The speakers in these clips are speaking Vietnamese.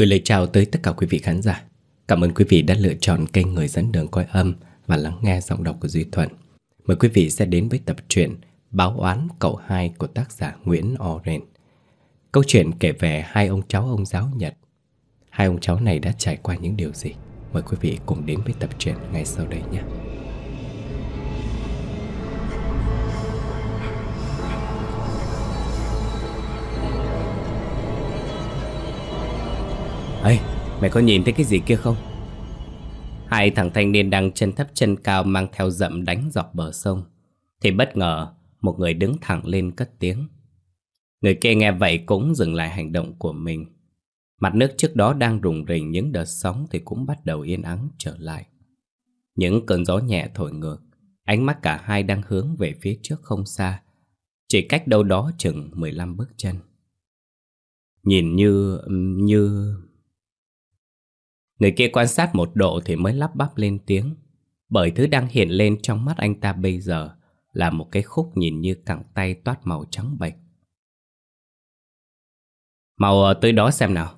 Gửi lời chào tới tất cả quý vị khán giả Cảm ơn quý vị đã lựa chọn kênh Người Dẫn Đường Coi Âm Và lắng nghe giọng đọc của Duy Thuận Mời quý vị sẽ đến với tập truyện Báo oán cậu hai của tác giả Nguyễn Oren Câu chuyện kể về hai ông cháu ông giáo Nhật Hai ông cháu này đã trải qua những điều gì Mời quý vị cùng đến với tập truyện ngay sau đây nhé Ê, mày có nhìn thấy cái gì kia không? Hai thằng thanh niên đang chân thấp chân cao mang theo dậm đánh dọc bờ sông. Thì bất ngờ, một người đứng thẳng lên cất tiếng. Người kia nghe vậy cũng dừng lại hành động của mình. Mặt nước trước đó đang rùng rỉnh những đợt sóng thì cũng bắt đầu yên ắng trở lại. Những cơn gió nhẹ thổi ngược, ánh mắt cả hai đang hướng về phía trước không xa, chỉ cách đâu đó chừng 15 bước chân. Nhìn như... như... Người kia quan sát một độ thì mới lắp bắp lên tiếng Bởi thứ đang hiện lên trong mắt anh ta bây giờ Là một cái khúc nhìn như cẳng tay toát màu trắng bệch Màu ờ, tới đó xem nào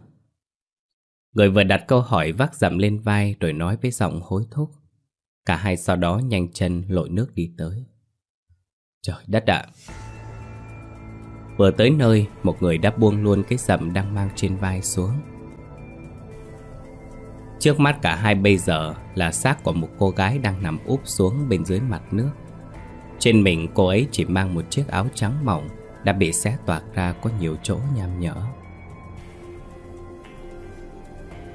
Người vừa đặt câu hỏi vác dặm lên vai rồi nói với giọng hối thúc Cả hai sau đó nhanh chân lội nước đi tới Trời đất ạ Vừa tới nơi, một người đã buông luôn cái sầm đang mang trên vai xuống Trước mắt cả hai bây giờ là xác của một cô gái đang nằm úp xuống bên dưới mặt nước. Trên mình cô ấy chỉ mang một chiếc áo trắng mỏng đã bị xé toạc ra có nhiều chỗ nham nhở.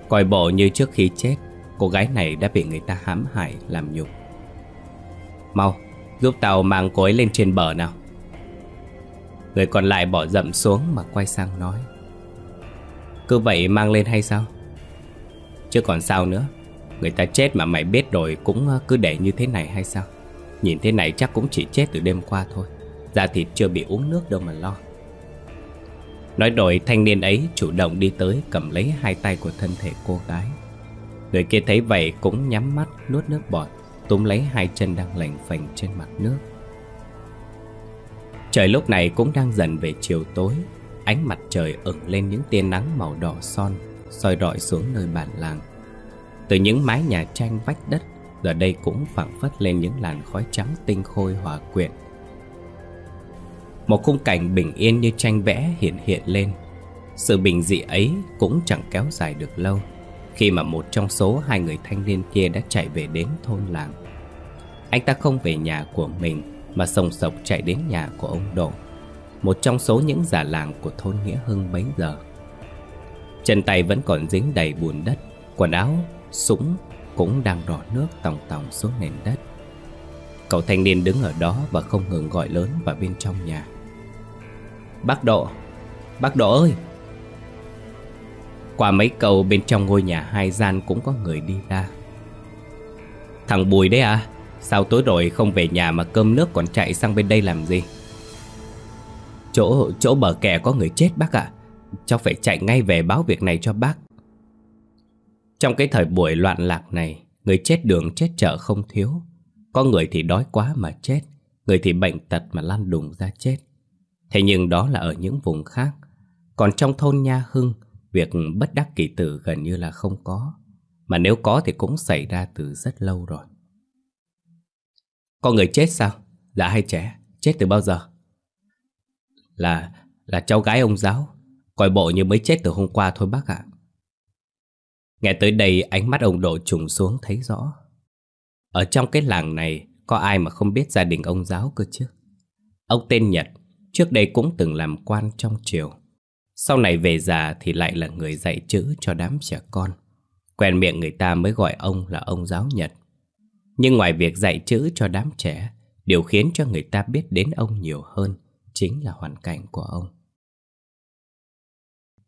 Coi bộ như trước khi chết, cô gái này đã bị người ta hãm hại làm nhục. Mau, giúp tàu mang cô ấy lên trên bờ nào. Người còn lại bỏ dậm xuống mà quay sang nói. Cứ vậy mang lên hay sao? Chứ còn sao nữa Người ta chết mà mày biết rồi cũng ờ, cứ để như thế này hay sao Nhìn thế này chắc cũng chỉ chết từ đêm qua thôi Da thịt chưa bị uống nước đâu mà lo Nói rồi thanh niên ấy chủ động đi tới cầm lấy hai tay của thân thể cô gái Người kia thấy vậy cũng nhắm mắt nuốt nước bọt Túm lấy hai chân đang lành phành trên mặt nước Trời lúc này cũng đang dần về chiều tối Ánh mặt trời ửng lên những tia nắng màu đỏ son soi rọi xuống nơi bản làng. Từ những mái nhà tranh vách đất, giờ đây cũng phảng phất lên những làn khói trắng tinh khôi hòa quyện. Một khung cảnh bình yên như tranh vẽ hiện hiện lên. Sự bình dị ấy cũng chẳng kéo dài được lâu, khi mà một trong số hai người thanh niên kia đã chạy về đến thôn làng. Anh ta không về nhà của mình mà sồng sộc chạy đến nhà của ông Độ, một trong số những già làng của thôn Nghĩa Hưng bấy giờ. Chân tay vẫn còn dính đầy bùn đất Quần áo, súng cũng đang rò nước tòng tòng xuống nền đất Cậu thanh niên đứng ở đó và không ngừng gọi lớn vào bên trong nhà Bác Độ, bác Độ ơi Qua mấy cầu bên trong ngôi nhà hai gian cũng có người đi ra Thằng Bùi đấy à Sao tối rồi không về nhà mà cơm nước còn chạy sang bên đây làm gì Chỗ chỗ bờ kè có người chết bác ạ Cháu phải chạy ngay về báo việc này cho bác Trong cái thời buổi loạn lạc này Người chết đường chết chợ không thiếu Có người thì đói quá mà chết Người thì bệnh tật mà lăn đùng ra chết Thế nhưng đó là ở những vùng khác Còn trong thôn Nha Hưng Việc bất đắc kỳ tử gần như là không có Mà nếu có thì cũng xảy ra từ rất lâu rồi Có người chết sao? Là hai trẻ? Chết từ bao giờ? Là là cháu gái ông giáo Coi bộ như mới chết từ hôm qua thôi bác ạ Nghe tới đây ánh mắt ông Độ trùng xuống thấy rõ Ở trong cái làng này Có ai mà không biết gia đình ông giáo cơ chứ Ông tên Nhật Trước đây cũng từng làm quan trong triều Sau này về già thì lại là người dạy chữ cho đám trẻ con Quen miệng người ta mới gọi ông là ông giáo Nhật Nhưng ngoài việc dạy chữ cho đám trẻ Điều khiến cho người ta biết đến ông nhiều hơn Chính là hoàn cảnh của ông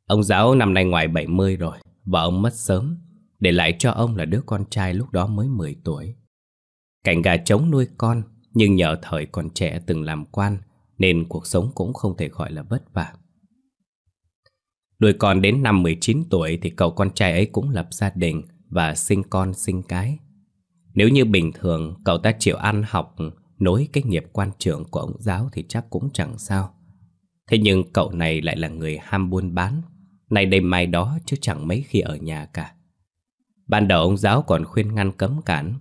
Ông giáo năm nay ngoài 70 rồi, vợ ông mất sớm, để lại cho ông là đứa con trai lúc đó mới 10 tuổi. Cảnh gà trống nuôi con, nhưng nhờ thời còn trẻ từng làm quan, nên cuộc sống cũng không thể gọi là vất vả. Nuôi con đến năm 19 tuổi thì cậu con trai ấy cũng lập gia đình và sinh con sinh cái. Nếu như bình thường cậu ta chịu ăn học nối cái nghiệp quan trưởng của ông giáo thì chắc cũng chẳng sao. Thế nhưng cậu này lại là người ham buôn bán này đêm mai đó chứ chẳng mấy khi ở nhà cả Ban đầu ông giáo còn khuyên ngăn cấm cản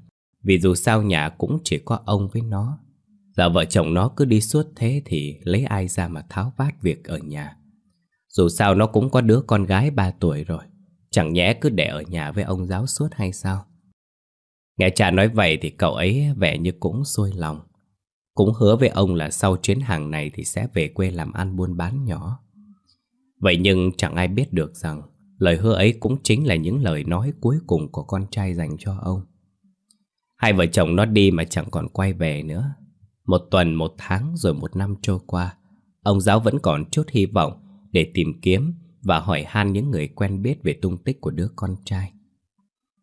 Vì dù sao nhà cũng chỉ có ông với nó Giờ vợ chồng nó cứ đi suốt thế thì lấy ai ra mà tháo vát việc ở nhà Dù sao nó cũng có đứa con gái 3 tuổi rồi Chẳng nhẽ cứ để ở nhà với ông giáo suốt hay sao Nghe cha nói vậy thì cậu ấy vẻ như cũng xuôi lòng Cũng hứa với ông là sau chuyến hàng này thì sẽ về quê làm ăn buôn bán nhỏ Vậy nhưng chẳng ai biết được rằng lời hứa ấy cũng chính là những lời nói cuối cùng của con trai dành cho ông. Hai vợ chồng nó đi mà chẳng còn quay về nữa. Một tuần, một tháng rồi một năm trôi qua, ông giáo vẫn còn chút hy vọng để tìm kiếm và hỏi han những người quen biết về tung tích của đứa con trai.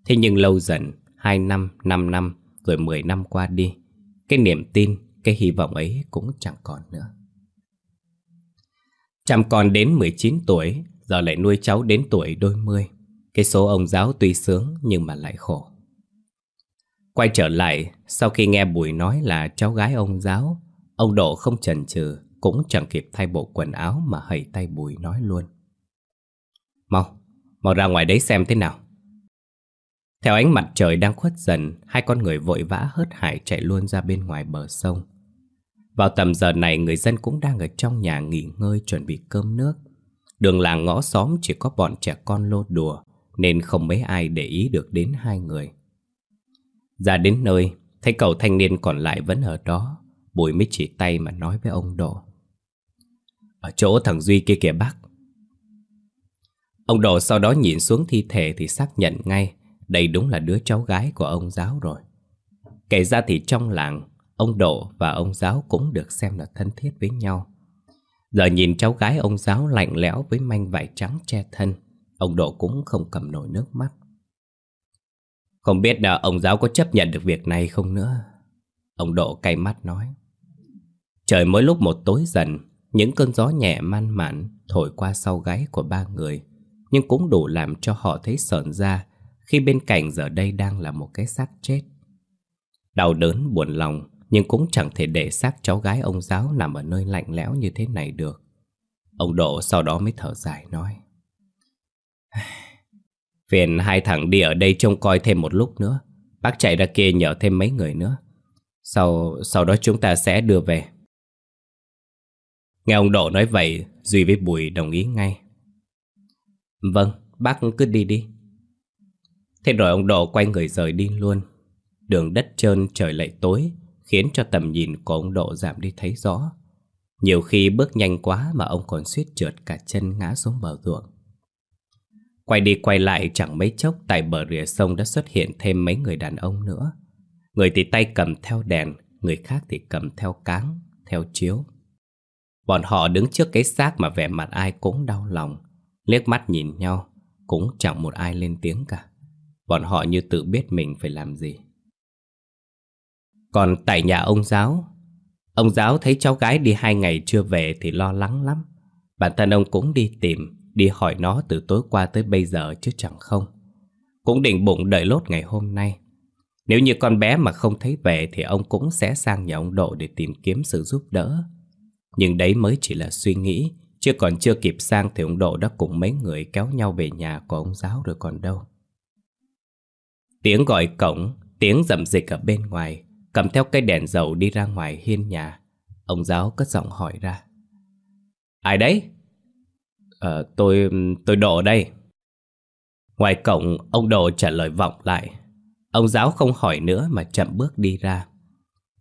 Thế nhưng lâu dần, hai năm, năm năm, rồi mười năm qua đi, cái niềm tin, cái hy vọng ấy cũng chẳng còn nữa. Chăm con đến 19 tuổi, giờ lại nuôi cháu đến tuổi đôi mươi. Cái số ông giáo tuy sướng nhưng mà lại khổ. Quay trở lại, sau khi nghe Bùi nói là cháu gái ông giáo, ông Độ không chần chừ, cũng chẳng kịp thay bộ quần áo mà hầy tay Bùi nói luôn. Mau, mau ra ngoài đấy xem thế nào. Theo ánh mặt trời đang khuất dần, hai con người vội vã hớt hải chạy luôn ra bên ngoài bờ sông. Vào tầm giờ này người dân cũng đang ở trong nhà nghỉ ngơi chuẩn bị cơm nước. Đường làng ngõ xóm chỉ có bọn trẻ con lô đùa nên không mấy ai để ý được đến hai người. Ra đến nơi, thấy cậu thanh niên còn lại vẫn ở đó, Bùi mới chỉ tay mà nói với ông Độ. Ở chỗ thằng Duy kia kìa bác. Ông Độ sau đó nhìn xuống thi thể thì xác nhận ngay, đây đúng là đứa cháu gái của ông giáo rồi. Kể ra thì trong làng, Ông Độ và ông Giáo cũng được xem là thân thiết với nhau Giờ nhìn cháu gái ông Giáo lạnh lẽo với manh vải trắng che thân Ông Độ cũng không cầm nổi nước mắt Không biết là ông Giáo có chấp nhận được việc này không nữa Ông Độ cay mắt nói Trời mới lúc một tối dần Những cơn gió nhẹ man mạn thổi qua sau gáy của ba người Nhưng cũng đủ làm cho họ thấy sợn ra Khi bên cạnh giờ đây đang là một cái xác chết Đau đớn buồn lòng nhưng cũng chẳng thể để xác cháu gái ông giáo nằm ở nơi lạnh lẽo như thế này được Ông Độ sau đó mới thở dài nói Phiền hai thằng đi ở đây trông coi thêm một lúc nữa Bác chạy ra kia nhờ thêm mấy người nữa Sau, sau đó chúng ta sẽ đưa về Nghe ông Độ nói vậy Duy với Bùi đồng ý ngay Vâng, bác cứ đi đi Thế rồi ông Độ quay người rời đi luôn Đường đất trơn trời lại tối khiến cho tầm nhìn của ông Độ giảm đi thấy rõ. Nhiều khi bước nhanh quá mà ông còn suýt trượt cả chân ngã xuống bờ ruộng. Quay đi quay lại chẳng mấy chốc tại bờ rìa sông đã xuất hiện thêm mấy người đàn ông nữa. Người thì tay cầm theo đèn, người khác thì cầm theo cáng, theo chiếu. Bọn họ đứng trước cái xác mà vẻ mặt ai cũng đau lòng, liếc mắt nhìn nhau, cũng chẳng một ai lên tiếng cả. Bọn họ như tự biết mình phải làm gì. Còn tại nhà ông giáo Ông giáo thấy cháu gái đi hai ngày chưa về thì lo lắng lắm Bản thân ông cũng đi tìm Đi hỏi nó từ tối qua tới bây giờ chứ chẳng không Cũng định bụng đợi lốt ngày hôm nay Nếu như con bé mà không thấy về Thì ông cũng sẽ sang nhà ông Độ để tìm kiếm sự giúp đỡ Nhưng đấy mới chỉ là suy nghĩ Chứ còn chưa kịp sang thì ông Độ đã cùng mấy người kéo nhau về nhà của ông giáo rồi còn đâu Tiếng gọi cổng, tiếng dậm dịch ở bên ngoài Cầm theo cây đèn dầu đi ra ngoài hiên nhà Ông giáo cất giọng hỏi ra Ai đấy? Ờ, tôi... tôi đổ đây Ngoài cổng, ông đồ trả lời vọng lại Ông giáo không hỏi nữa mà chậm bước đi ra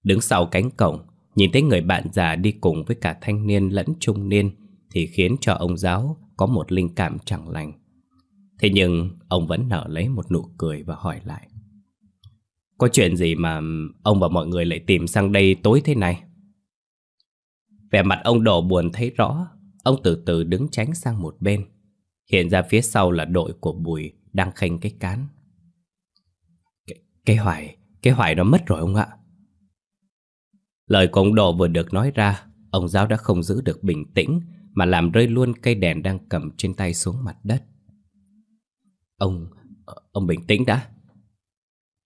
Đứng sau cánh cổng Nhìn thấy người bạn già đi cùng với cả thanh niên lẫn trung niên Thì khiến cho ông giáo có một linh cảm chẳng lành Thế nhưng ông vẫn nở lấy một nụ cười và hỏi lại có chuyện gì mà ông và mọi người lại tìm sang đây tối thế này? Vẻ mặt ông đổ buồn thấy rõ, ông từ từ đứng tránh sang một bên. Hiện ra phía sau là đội của Bùi đang khênh cái cán. Cái, cái hoài, cái hoài nó mất rồi ông ạ. Lời của ông Độ vừa được nói ra, ông giáo đã không giữ được bình tĩnh mà làm rơi luôn cây đèn đang cầm trên tay xuống mặt đất. Ông, ờ, ông bình tĩnh đã,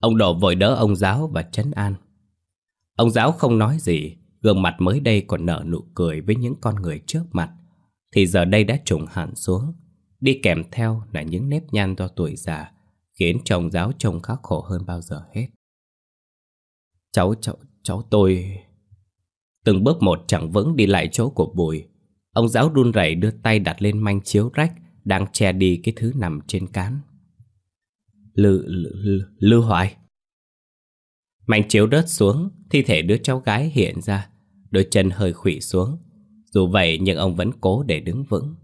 Ông Đỗ vội đỡ ông giáo và chấn an. Ông giáo không nói gì, gương mặt mới đây còn nở nụ cười với những con người trước mặt, thì giờ đây đã trùng hẳn xuống. Đi kèm theo là những nếp nhăn do tuổi già, khiến chồng giáo trông khá khổ hơn bao giờ hết. Cháu, cháu, cháu tôi... Từng bước một chẳng vững đi lại chỗ của Bùi, ông giáo run rẩy đưa tay đặt lên manh chiếu rách đang che đi cái thứ nằm trên cán. Lư, lư, lư hoài Mảnh chiếu đất xuống Thi thể đứa cháu gái hiện ra Đôi chân hơi khủy xuống Dù vậy nhưng ông vẫn cố để đứng vững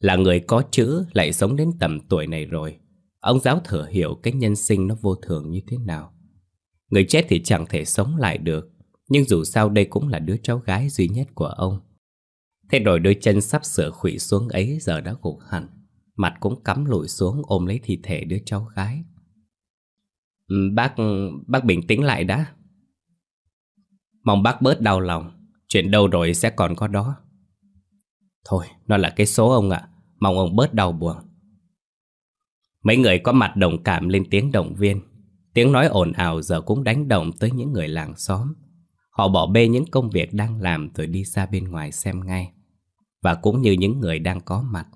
Là người có chữ Lại sống đến tầm tuổi này rồi Ông giáo thừa hiểu cái nhân sinh nó vô thường như thế nào Người chết thì chẳng thể sống lại được Nhưng dù sao đây cũng là đứa cháu gái duy nhất của ông Thế rồi đôi chân sắp sửa khủy xuống ấy giờ đã gục hẳn Mặt cũng cắm lụi xuống ôm lấy thi thể đứa cháu gái ừ, Bác, bác bình tĩnh lại đã Mong bác bớt đau lòng Chuyện đâu rồi sẽ còn có đó Thôi, nó là cái số ông ạ Mong ông bớt đau buồn Mấy người có mặt đồng cảm lên tiếng động viên Tiếng nói ồn ào giờ cũng đánh động tới những người làng xóm Họ bỏ bê những công việc đang làm rồi đi ra bên ngoài xem ngay Và cũng như những người đang có mặt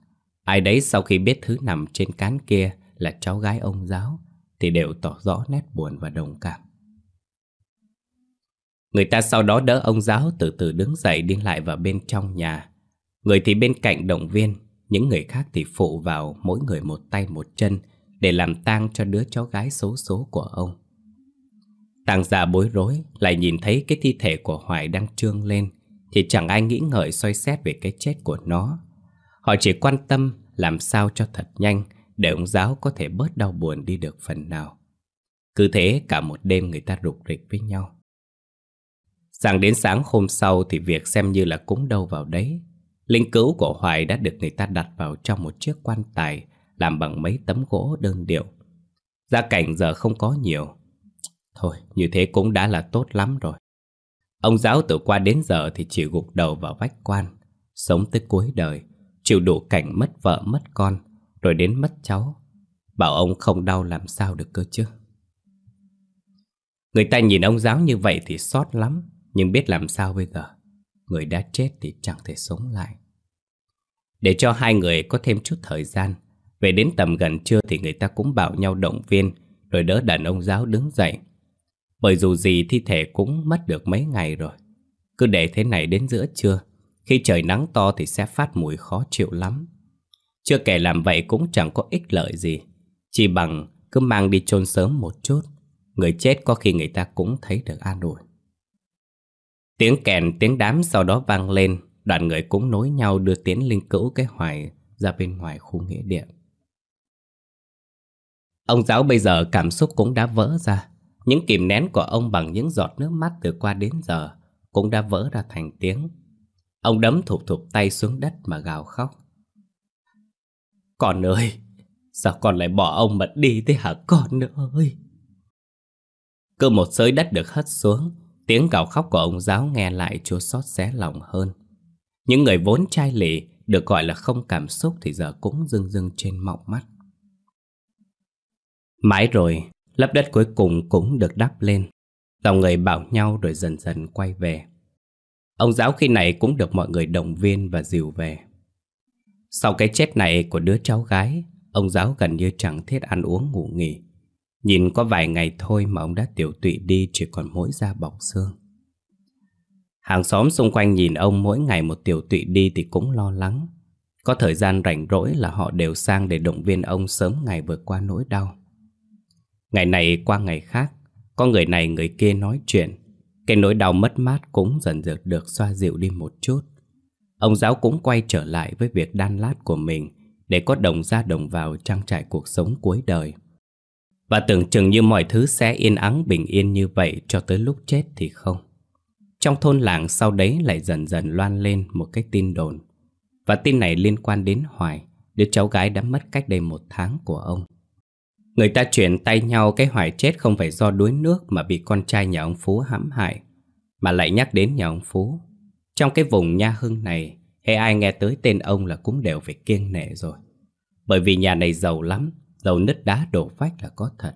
Ai đấy sau khi biết thứ nằm trên cán kia là cháu gái ông giáo Thì đều tỏ rõ nét buồn và đồng cảm Người ta sau đó đỡ ông giáo từ từ đứng dậy đi lại vào bên trong nhà Người thì bên cạnh động viên Những người khác thì phụ vào mỗi người một tay một chân Để làm tang cho đứa cháu gái xấu số của ông Tàng già bối rối lại nhìn thấy cái thi thể của Hoài đang trương lên Thì chẳng ai nghĩ ngợi xoay xét về cái chết của nó Họ chỉ quan tâm làm sao cho thật nhanh để ông giáo có thể bớt đau buồn đi được phần nào. Cứ thế cả một đêm người ta rục rịch với nhau. Sáng đến sáng hôm sau thì việc xem như là cúng đâu vào đấy. Linh cữu của Hoài đã được người ta đặt vào trong một chiếc quan tài làm bằng mấy tấm gỗ đơn điệu. Gia cảnh giờ không có nhiều. Thôi, như thế cũng đã là tốt lắm rồi. Ông giáo từ qua đến giờ thì chỉ gục đầu vào vách quan, sống tới cuối đời, Chịu đủ cảnh mất vợ mất con Rồi đến mất cháu Bảo ông không đau làm sao được cơ chứ Người ta nhìn ông giáo như vậy thì xót lắm Nhưng biết làm sao bây giờ Người đã chết thì chẳng thể sống lại Để cho hai người có thêm chút thời gian Về đến tầm gần trưa thì người ta cũng bảo nhau động viên Rồi đỡ đàn ông giáo đứng dậy Bởi dù gì thi thể cũng mất được mấy ngày rồi Cứ để thế này đến giữa trưa khi trời nắng to thì sẽ phát mùi khó chịu lắm Chưa kể làm vậy cũng chẳng có ích lợi gì Chỉ bằng cứ mang đi chôn sớm một chút Người chết có khi người ta cũng thấy được an ủi Tiếng kèn tiếng đám sau đó vang lên Đoàn người cũng nối nhau đưa tiến linh cữu cái hoài ra bên ngoài khu nghĩa địa Ông giáo bây giờ cảm xúc cũng đã vỡ ra Những kìm nén của ông bằng những giọt nước mắt từ qua đến giờ Cũng đã vỡ ra thành tiếng Ông đấm thụt thụt tay xuống đất mà gào khóc. Con ơi, sao con lại bỏ ông mà đi thế hả con ơi? Cứ một sới đất được hất xuống, tiếng gào khóc của ông giáo nghe lại chua xót xé lòng hơn. Những người vốn chai lì, được gọi là không cảm xúc thì giờ cũng rưng rưng trên mọng mắt. Mãi rồi, lấp đất cuối cùng cũng được đắp lên. Dòng người bảo nhau rồi dần dần quay về. Ông giáo khi này cũng được mọi người động viên và dìu về. Sau cái chết này của đứa cháu gái, ông giáo gần như chẳng thiết ăn uống ngủ nghỉ. Nhìn có vài ngày thôi mà ông đã tiểu tụy đi chỉ còn mỗi da bọc xương. Hàng xóm xung quanh nhìn ông mỗi ngày một tiểu tụy đi thì cũng lo lắng. Có thời gian rảnh rỗi là họ đều sang để động viên ông sớm ngày vượt qua nỗi đau. Ngày này qua ngày khác, có người này người kia nói chuyện, cái nỗi đau mất mát cũng dần dần được xoa dịu đi một chút Ông giáo cũng quay trở lại với việc đan lát của mình Để có đồng ra đồng vào trang trải cuộc sống cuối đời Và tưởng chừng như mọi thứ sẽ yên ắng bình yên như vậy cho tới lúc chết thì không Trong thôn làng sau đấy lại dần dần loan lên một cái tin đồn Và tin này liên quan đến Hoài Đứa cháu gái đã mất cách đây một tháng của ông Người ta chuyển tay nhau cái hoài chết không phải do đuối nước mà bị con trai nhà ông Phú hãm hại, mà lại nhắc đến nhà ông Phú. Trong cái vùng nha hưng này, hệ ai nghe tới tên ông là cũng đều phải kiêng nể rồi. Bởi vì nhà này giàu lắm, giàu nứt đá đổ vách là có thật.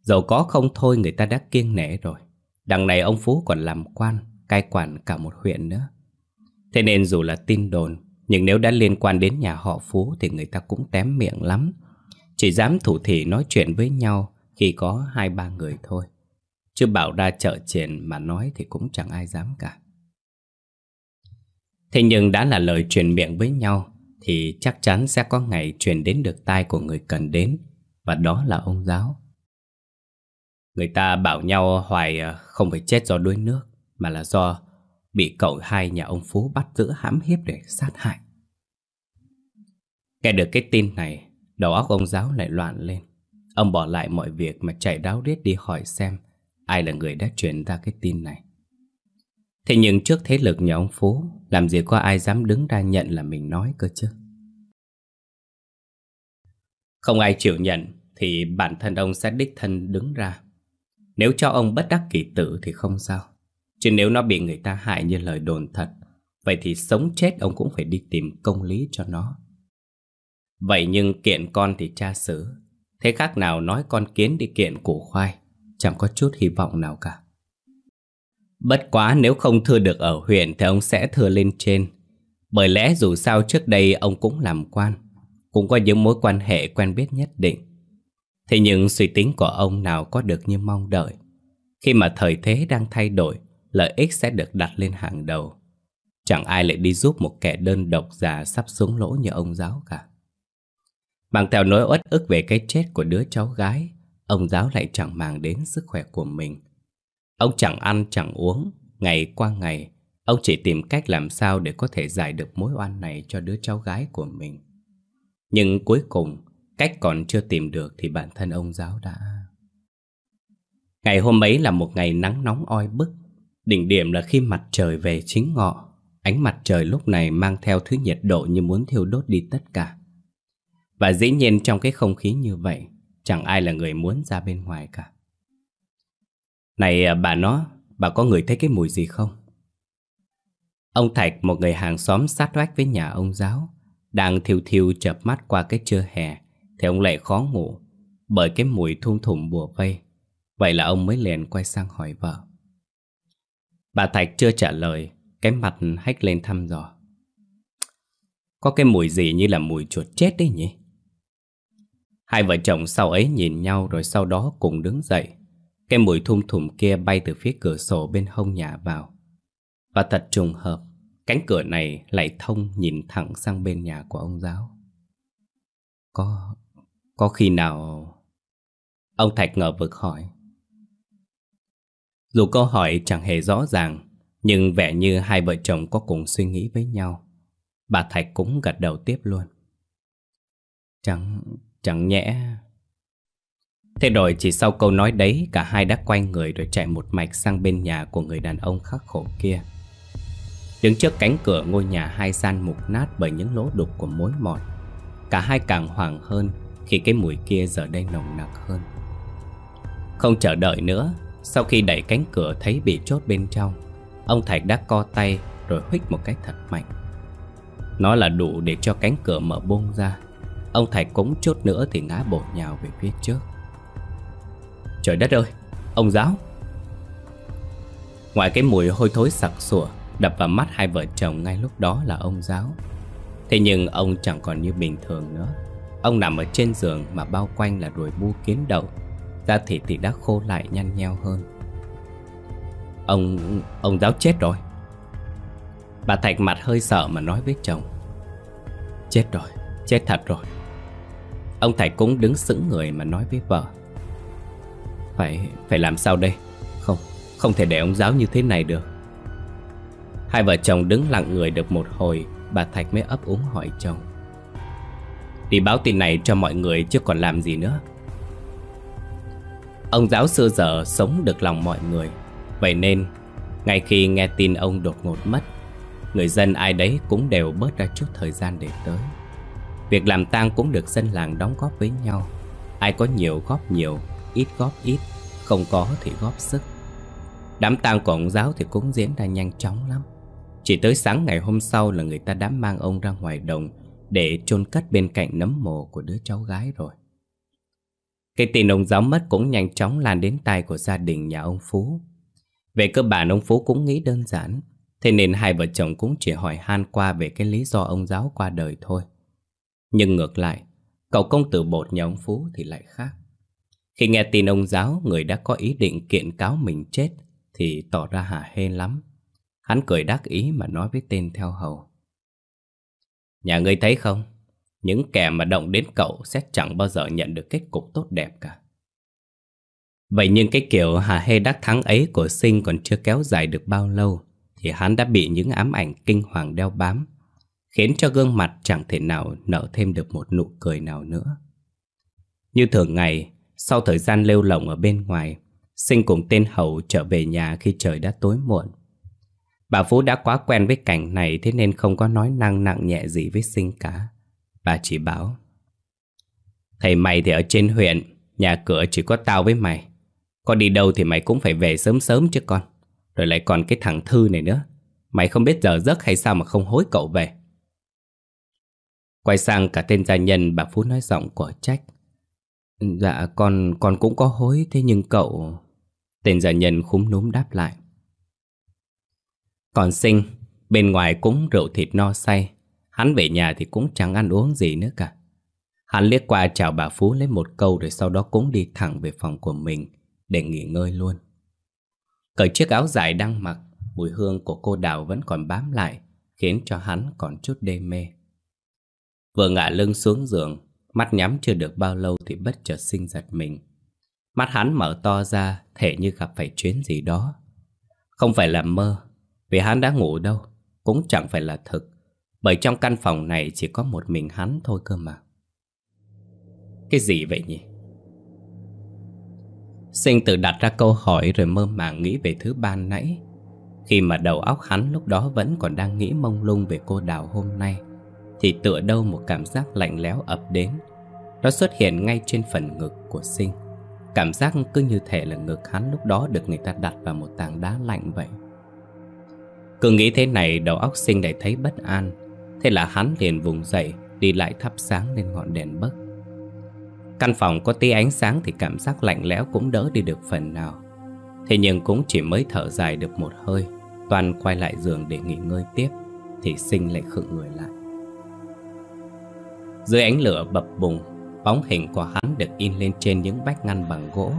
Giàu có không thôi người ta đã kiêng nể rồi. Đằng này ông Phú còn làm quan, cai quản cả một huyện nữa. Thế nên dù là tin đồn, nhưng nếu đã liên quan đến nhà họ Phú thì người ta cũng tém miệng lắm. Chỉ dám thủ thị nói chuyện với nhau Khi có hai ba người thôi Chứ bảo ra chợ triển mà nói Thì cũng chẳng ai dám cả Thế nhưng đã là lời truyền miệng với nhau Thì chắc chắn sẽ có ngày truyền đến được tai của người cần đến Và đó là ông giáo Người ta bảo nhau Hoài à, không phải chết do đuối nước Mà là do bị cậu hai nhà ông Phú bắt giữ hãm hiếp để sát hại Nghe được cái tin này Đầu óc ông giáo lại loạn lên Ông bỏ lại mọi việc mà chạy đáo riết đi hỏi xem Ai là người đã truyền ra cái tin này Thế nhưng trước thế lực nhà ông Phú Làm gì có ai dám đứng ra nhận là mình nói cơ chứ Không ai chịu nhận Thì bản thân ông sẽ đích thân đứng ra Nếu cho ông bất đắc kỳ tử thì không sao Chứ nếu nó bị người ta hại như lời đồn thật Vậy thì sống chết ông cũng phải đi tìm công lý cho nó Vậy nhưng kiện con thì cha xử Thế khác nào nói con kiến đi kiện củ khoai Chẳng có chút hy vọng nào cả Bất quá nếu không thưa được ở huyện Thì ông sẽ thưa lên trên Bởi lẽ dù sao trước đây ông cũng làm quan Cũng có những mối quan hệ quen biết nhất định Thế nhưng suy tính của ông nào có được như mong đợi Khi mà thời thế đang thay đổi Lợi ích sẽ được đặt lên hàng đầu Chẳng ai lại đi giúp một kẻ đơn độc già sắp xuống lỗ như ông giáo cả Mang theo nỗi uất ức về cái chết của đứa cháu gái Ông giáo lại chẳng màng đến sức khỏe của mình Ông chẳng ăn chẳng uống Ngày qua ngày Ông chỉ tìm cách làm sao để có thể giải được mối oan này cho đứa cháu gái của mình Nhưng cuối cùng Cách còn chưa tìm được thì bản thân ông giáo đã Ngày hôm ấy là một ngày nắng nóng oi bức Đỉnh điểm là khi mặt trời về chính ngọ Ánh mặt trời lúc này mang theo thứ nhiệt độ như muốn thiêu đốt đi tất cả và dĩ nhiên trong cái không khí như vậy Chẳng ai là người muốn ra bên ngoài cả Này à, bà nó Bà có người thấy cái mùi gì không? Ông Thạch một người hàng xóm sát vách với nhà ông giáo Đang thiêu thiêu chập mắt qua cái trưa hè Thì ông lại khó ngủ Bởi cái mùi thum thủm bùa vây Vậy là ông mới liền quay sang hỏi vợ Bà Thạch chưa trả lời Cái mặt hách lên thăm dò Có cái mùi gì như là mùi chuột chết đấy nhỉ? Hai vợ chồng sau ấy nhìn nhau rồi sau đó cùng đứng dậy. Cái mùi thum thùm kia bay từ phía cửa sổ bên hông nhà vào. Và thật trùng hợp, cánh cửa này lại thông nhìn thẳng sang bên nhà của ông giáo. Có... có khi nào... Ông Thạch ngờ vực hỏi. Dù câu hỏi chẳng hề rõ ràng, nhưng vẻ như hai vợ chồng có cùng suy nghĩ với nhau. Bà Thạch cũng gật đầu tiếp luôn. Chẳng Chẳng nhẽ Thế rồi chỉ sau câu nói đấy Cả hai đã quay người rồi chạy một mạch Sang bên nhà của người đàn ông khắc khổ kia Đứng trước cánh cửa ngôi nhà hai gian mục nát Bởi những lỗ đục của mối mọt Cả hai càng hoảng hơn Khi cái mùi kia giờ đây nồng nặc hơn Không chờ đợi nữa Sau khi đẩy cánh cửa thấy bị chốt bên trong Ông Thạch đã co tay Rồi huých một cách thật mạnh Nó là đủ để cho cánh cửa mở bung ra Ông Thạch cống chốt nữa thì ngã bổ nhào về phía trước Trời đất ơi Ông giáo Ngoài cái mùi hôi thối sặc sủa Đập vào mắt hai vợ chồng ngay lúc đó là ông giáo Thế nhưng ông chẳng còn như bình thường nữa Ông nằm ở trên giường mà bao quanh là đuổi bu kiến đầu. Da thịt thì đã khô lại nhăn nheo hơn Ông... ông giáo chết rồi Bà Thạch mặt hơi sợ mà nói với chồng Chết rồi, chết thật rồi Ông thầy cúng đứng sững người mà nói với vợ Phải phải làm sao đây Không không thể để ông giáo như thế này được Hai vợ chồng đứng lặng người được một hồi Bà Thạch mới ấp úng hỏi chồng Đi báo tin này cho mọi người chứ còn làm gì nữa Ông giáo xưa giờ sống được lòng mọi người Vậy nên Ngay khi nghe tin ông đột ngột mất Người dân ai đấy cũng đều bớt ra chút thời gian để tới Việc làm tang cũng được dân làng đóng góp với nhau Ai có nhiều góp nhiều Ít góp ít Không có thì góp sức Đám tang của ông giáo thì cũng diễn ra nhanh chóng lắm Chỉ tới sáng ngày hôm sau là người ta đã mang ông ra ngoài đồng Để chôn cất bên cạnh nấm mồ của đứa cháu gái rồi Cái tin ông giáo mất cũng nhanh chóng lan đến tai của gia đình nhà ông Phú Về cơ bản ông Phú cũng nghĩ đơn giản Thế nên hai vợ chồng cũng chỉ hỏi han qua về cái lý do ông giáo qua đời thôi nhưng ngược lại, cậu công tử bột nhà ông Phú thì lại khác. Khi nghe tin ông giáo người đã có ý định kiện cáo mình chết thì tỏ ra hả hê lắm. Hắn cười đắc ý mà nói với tên theo hầu. Nhà ngươi thấy không? Những kẻ mà động đến cậu sẽ chẳng bao giờ nhận được kết cục tốt đẹp cả. Vậy nhưng cái kiểu hà hê đắc thắng ấy của sinh còn chưa kéo dài được bao lâu thì hắn đã bị những ám ảnh kinh hoàng đeo bám khiến cho gương mặt chẳng thể nào nở thêm được một nụ cười nào nữa. Như thường ngày, sau thời gian lêu lỏng ở bên ngoài, Sinh cùng tên Hậu trở về nhà khi trời đã tối muộn. Bà Phú đã quá quen với cảnh này thế nên không có nói năng nặng nhẹ gì với Sinh cả. Bà chỉ bảo Thầy mày thì ở trên huyện, nhà cửa chỉ có tao với mày. Có đi đâu thì mày cũng phải về sớm sớm chứ con. Rồi lại còn cái thằng Thư này nữa. Mày không biết giờ giấc hay sao mà không hối cậu về. Quay sang cả tên gia nhân bà Phú nói giọng của trách Dạ con con cũng có hối Thế nhưng cậu Tên gia nhân khúm núm đáp lại Còn sinh Bên ngoài cũng rượu thịt no say Hắn về nhà thì cũng chẳng ăn uống gì nữa cả Hắn liếc qua chào bà Phú lấy một câu Rồi sau đó cũng đi thẳng về phòng của mình Để nghỉ ngơi luôn Cởi chiếc áo dài đang mặc Mùi hương của cô đào vẫn còn bám lại Khiến cho hắn còn chút đê mê Vừa ngả lưng xuống giường Mắt nhắm chưa được bao lâu thì bất chợt sinh giật mình Mắt hắn mở to ra Thể như gặp phải chuyến gì đó Không phải là mơ Vì hắn đã ngủ đâu Cũng chẳng phải là thực Bởi trong căn phòng này chỉ có một mình hắn thôi cơ mà Cái gì vậy nhỉ? Sinh tự đặt ra câu hỏi rồi mơ màng nghĩ về thứ ban nãy Khi mà đầu óc hắn lúc đó vẫn còn đang nghĩ mông lung về cô đào hôm nay thì tựa đâu một cảm giác lạnh lẽo ập đến. Nó xuất hiện ngay trên phần ngực của Sinh. Cảm giác cứ như thể là ngực hắn lúc đó được người ta đặt vào một tảng đá lạnh vậy. Cứ nghĩ thế này đầu óc Sinh lại thấy bất an. Thế là hắn liền vùng dậy đi lại thắp sáng lên ngọn đèn bấc. Căn phòng có tí ánh sáng thì cảm giác lạnh lẽo cũng đỡ đi được phần nào. Thế nhưng cũng chỉ mới thở dài được một hơi Toàn quay lại giường để nghỉ ngơi tiếp Thì sinh lại khựng người lại dưới ánh lửa bập bùng Bóng hình của hắn được in lên trên những vách ngăn bằng gỗ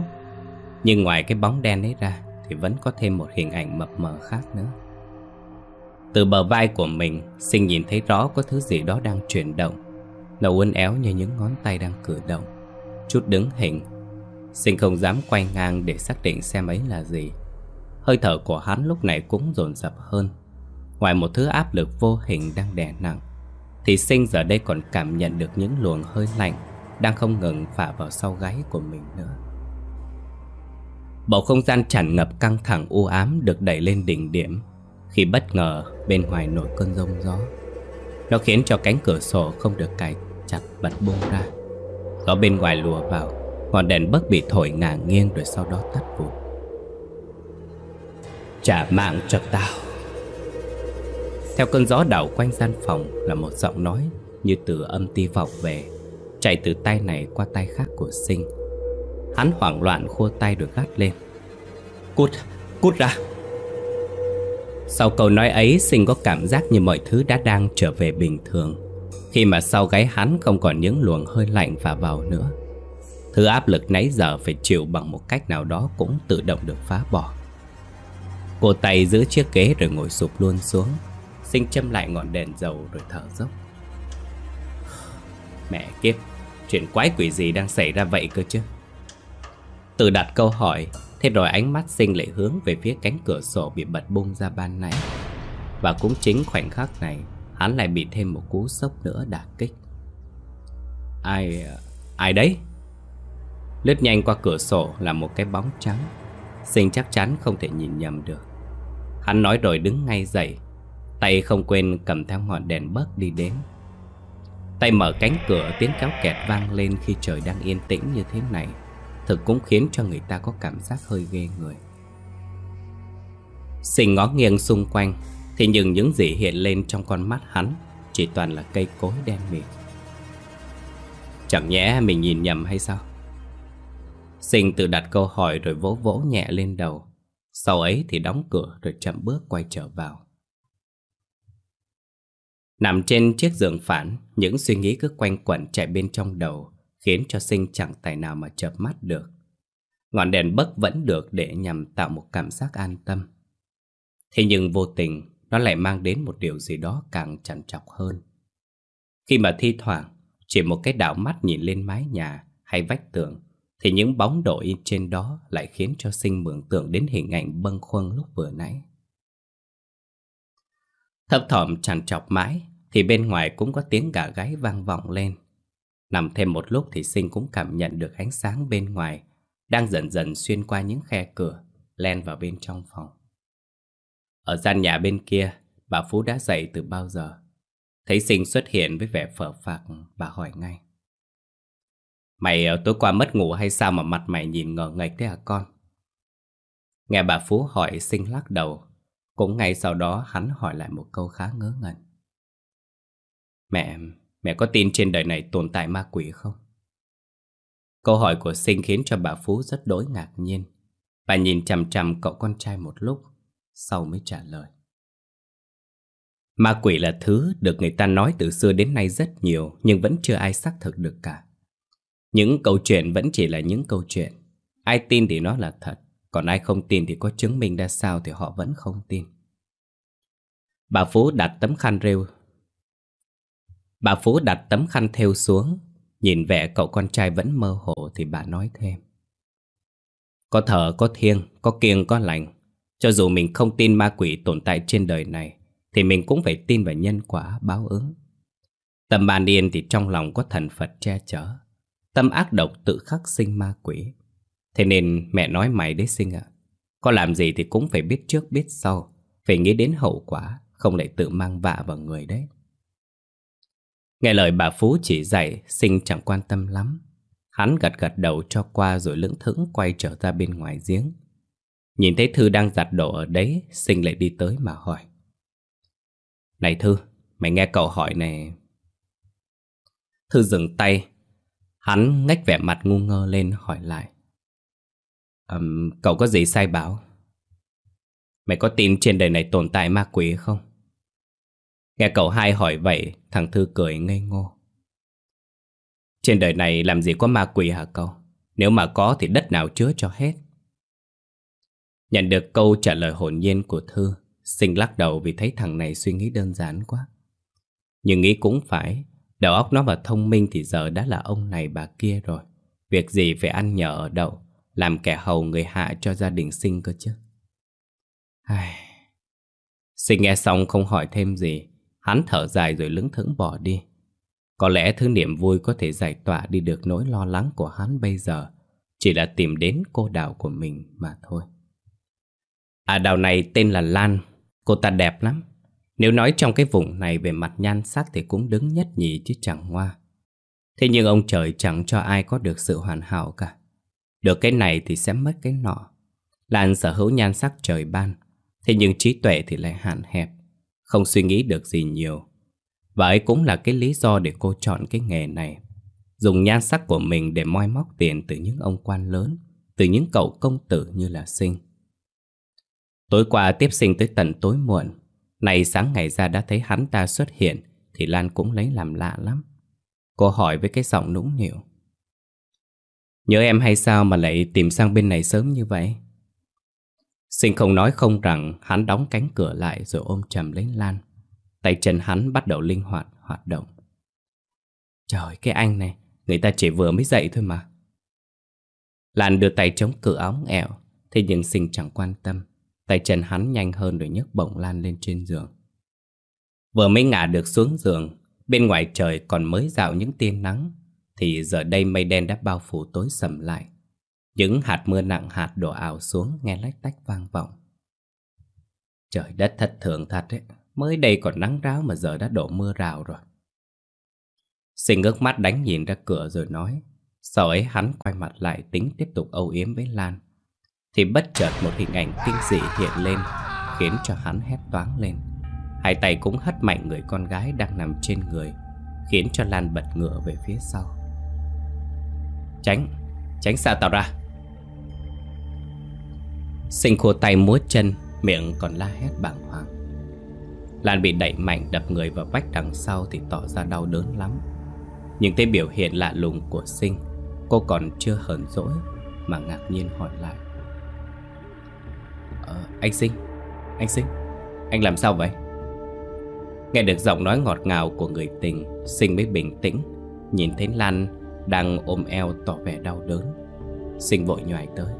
Nhưng ngoài cái bóng đen ấy ra Thì vẫn có thêm một hình ảnh mập mờ khác nữa Từ bờ vai của mình Sinh nhìn thấy rõ có thứ gì đó đang chuyển động Nó uốn éo như những ngón tay đang cử động Chút đứng hình Sinh không dám quay ngang để xác định xem ấy là gì Hơi thở của hắn lúc này cũng dồn dập hơn Ngoài một thứ áp lực vô hình đang đè nặng thì sinh giờ đây còn cảm nhận được những luồng hơi lạnh Đang không ngừng phả vào sau gáy của mình nữa Bầu không gian tràn ngập căng thẳng u ám được đẩy lên đỉnh điểm Khi bất ngờ bên ngoài nổi cơn rông gió Nó khiến cho cánh cửa sổ không được cài chặt bật bung ra Gió bên ngoài lùa vào Ngọn đèn bất bị thổi ngả nghiêng rồi sau đó tắt vụt Trả mạng cho tao theo cơn gió đảo quanh gian phòng là một giọng nói như từ âm ti vọng về, chạy từ tay này qua tay khác của sinh. Hắn hoảng loạn khua tay được gắt lên. Cút, cút ra! Sau câu nói ấy, sinh có cảm giác như mọi thứ đã đang trở về bình thường. Khi mà sau gáy hắn không còn những luồng hơi lạnh và vào nữa. Thứ áp lực nãy giờ phải chịu bằng một cách nào đó cũng tự động được phá bỏ. Cô tay giữ chiếc ghế rồi ngồi sụp luôn xuống Sinh châm lại ngọn đèn dầu rồi thở dốc Mẹ kiếp Chuyện quái quỷ gì đang xảy ra vậy cơ chứ Từ đặt câu hỏi Thế rồi ánh mắt sinh lại hướng về phía cánh cửa sổ bị bật bung ra ban này Và cũng chính khoảnh khắc này Hắn lại bị thêm một cú sốc nữa đả kích Ai... ai đấy? Lướt nhanh qua cửa sổ là một cái bóng trắng Sinh chắc chắn không thể nhìn nhầm được Hắn nói rồi đứng ngay dậy Tay không quên cầm theo ngọn đèn bớt đi đến Tay mở cánh cửa tiếng kéo kẹt vang lên khi trời đang yên tĩnh như thế này Thực cũng khiến cho người ta có cảm giác hơi ghê người Sinh ngó nghiêng xung quanh Thì nhưng những gì hiện lên trong con mắt hắn Chỉ toàn là cây cối đen mịt Chẳng nhẽ mình nhìn nhầm hay sao Sinh tự đặt câu hỏi rồi vỗ vỗ nhẹ lên đầu Sau ấy thì đóng cửa rồi chậm bước quay trở vào Nằm trên chiếc giường phản, những suy nghĩ cứ quanh quẩn chạy bên trong đầu, khiến cho sinh chẳng tài nào mà chợp mắt được. Ngọn đèn bấc vẫn được để nhằm tạo một cảm giác an tâm. Thế nhưng vô tình, nó lại mang đến một điều gì đó càng chẳng chọc hơn. Khi mà thi thoảng, chỉ một cái đảo mắt nhìn lên mái nhà hay vách tường, thì những bóng đổ trên đó lại khiến cho sinh mường tượng đến hình ảnh bâng khuâng lúc vừa nãy. Thấp thỏm trằn trọc mãi Thì bên ngoài cũng có tiếng gà gáy vang vọng lên Nằm thêm một lúc thì sinh cũng cảm nhận được ánh sáng bên ngoài Đang dần dần xuyên qua những khe cửa Len vào bên trong phòng Ở gian nhà bên kia Bà Phú đã dậy từ bao giờ Thấy sinh xuất hiện với vẻ phở phạc Bà hỏi ngay Mày ờ, tối qua mất ngủ hay sao mà mặt mày nhìn ngờ nghệch thế hả con? Nghe bà Phú hỏi sinh lắc đầu cũng ngay sau đó hắn hỏi lại một câu khá ngớ ngẩn. Mẹ, mẹ có tin trên đời này tồn tại ma quỷ không? Câu hỏi của sinh khiến cho bà Phú rất đối ngạc nhiên. Bà nhìn chằm chằm cậu con trai một lúc, sau mới trả lời. Ma quỷ là thứ được người ta nói từ xưa đến nay rất nhiều nhưng vẫn chưa ai xác thực được cả. Những câu chuyện vẫn chỉ là những câu chuyện. Ai tin thì nó là thật, còn ai không tin thì có chứng minh ra sao thì họ vẫn không tin Bà Phú đặt tấm khăn rêu Bà Phú đặt tấm khăn thêu xuống Nhìn vẻ cậu con trai vẫn mơ hồ thì bà nói thêm Có thở có thiêng, có kiêng có lành Cho dù mình không tin ma quỷ tồn tại trên đời này Thì mình cũng phải tin vào nhân quả báo ứng Tâm an yên thì trong lòng có thần Phật che chở Tâm ác độc tự khắc sinh ma quỷ Thế nên mẹ nói mày đấy sinh ạ có làm gì thì cũng phải biết trước biết sau Phải nghĩ đến hậu quả Không lại tự mang vạ vào người đấy Nghe lời bà Phú chỉ dạy Sinh chẳng quan tâm lắm Hắn gật gật đầu cho qua rồi lững thững quay trở ra bên ngoài giếng. Nhìn thấy Thư đang giặt đồ ở đấy, Sinh lại đi tới mà hỏi. Này Thư, mày nghe cậu hỏi này... Thư dừng tay, hắn ngách vẻ mặt ngu ngơ lên hỏi lại um, Cậu có gì sai bảo Mày có tin trên đời này tồn tại ma quỷ không? Nghe cậu hai hỏi vậy Thằng Thư cười ngây ngô Trên đời này làm gì có ma quỷ hả cậu? Nếu mà có thì đất nào chứa cho hết Nhận được câu trả lời hồn nhiên của Thư Sinh lắc đầu vì thấy thằng này suy nghĩ đơn giản quá Nhưng nghĩ cũng phải Đầu óc nó mà thông minh thì giờ đã là ông này bà kia rồi Việc gì phải ăn nhờ ở đậu làm kẻ hầu người hạ cho gia đình sinh cơ chứ Ai... Sinh nghe xong không hỏi thêm gì Hắn thở dài rồi lững thững bỏ đi Có lẽ thứ niềm vui có thể giải tỏa đi được nỗi lo lắng của hắn bây giờ Chỉ là tìm đến cô đào của mình mà thôi À đào này tên là Lan Cô ta đẹp lắm Nếu nói trong cái vùng này về mặt nhan sắc thì cũng đứng nhất nhì chứ chẳng hoa Thế nhưng ông trời chẳng cho ai có được sự hoàn hảo cả được cái này thì sẽ mất cái nọ Lan sở hữu nhan sắc trời ban Thế nhưng trí tuệ thì lại hạn hẹp Không suy nghĩ được gì nhiều Và ấy cũng là cái lý do để cô chọn cái nghề này Dùng nhan sắc của mình để moi móc tiền từ những ông quan lớn Từ những cậu công tử như là sinh Tối qua tiếp sinh tới tận tối muộn Này sáng ngày ra đã thấy hắn ta xuất hiện Thì Lan cũng lấy làm lạ lắm Cô hỏi với cái giọng nũng nịu Nhớ em hay sao mà lại tìm sang bên này sớm như vậy? Sinh không nói không rằng hắn đóng cánh cửa lại rồi ôm chầm lấy Lan. Tay chân hắn bắt đầu linh hoạt, hoạt động. Trời, cái anh này, người ta chỉ vừa mới dậy thôi mà. Lan đưa tay chống cửa ống ẹo, thế nhưng Sinh chẳng quan tâm. Tay chân hắn nhanh hơn rồi nhấc bổng Lan lên trên giường. Vừa mới ngả được xuống giường, bên ngoài trời còn mới dạo những tia nắng, thì giờ đây mây đen đã bao phủ tối sầm lại. Những hạt mưa nặng hạt đổ ảo xuống nghe lách tách vang vọng. Trời đất thật thường thật ấy mới đây còn nắng ráo mà giờ đã đổ mưa rào rồi. Sinh ngước mắt đánh nhìn ra cửa rồi nói, sau ấy hắn quay mặt lại tính tiếp tục âu yếm với Lan. Thì bất chợt một hình ảnh kinh dị hiện lên, khiến cho hắn hét toáng lên. Hai tay cũng hất mạnh người con gái đang nằm trên người, khiến cho Lan bật ngựa về phía sau. Tránh Tránh xa tao ra Sinh khua tay múa chân Miệng còn la hét bàng hoàng Lan bị đẩy mạnh đập người vào vách đằng sau Thì tỏ ra đau đớn lắm Nhưng thấy biểu hiện lạ lùng của Sinh Cô còn chưa hờn dỗi Mà ngạc nhiên hỏi lại ờ, Anh Sinh Anh Sinh Anh làm sao vậy Nghe được giọng nói ngọt ngào của người tình Sinh mới bình tĩnh Nhìn thấy Lan đang ôm eo tỏ vẻ đau đớn Sinh vội nhòi tới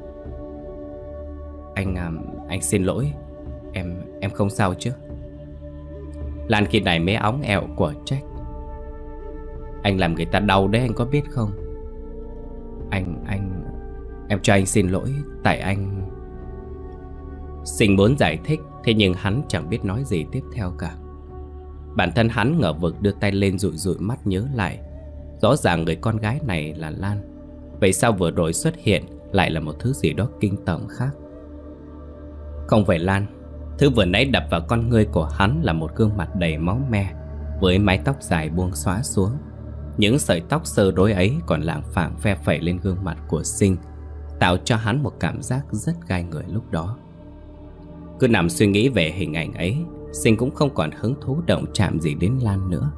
Anh à, anh xin lỗi Em em không sao chứ Lan khi này mé ống eo của Jack Anh làm người ta đau đấy anh có biết không Anh anh Em cho anh xin lỗi Tại anh Sinh muốn giải thích Thế nhưng hắn chẳng biết nói gì tiếp theo cả Bản thân hắn ngờ vực đưa tay lên dụi dụi mắt nhớ lại Rõ ràng người con gái này là Lan Vậy sao vừa rồi xuất hiện Lại là một thứ gì đó kinh tởm khác Không phải Lan Thứ vừa nãy đập vào con ngươi của hắn Là một gương mặt đầy máu me Với mái tóc dài buông xóa xuống Những sợi tóc sơ rối ấy Còn lạng phạng phe phẩy lên gương mặt của sinh Tạo cho hắn một cảm giác rất gai người lúc đó Cứ nằm suy nghĩ về hình ảnh ấy Sinh cũng không còn hứng thú động chạm gì đến Lan nữa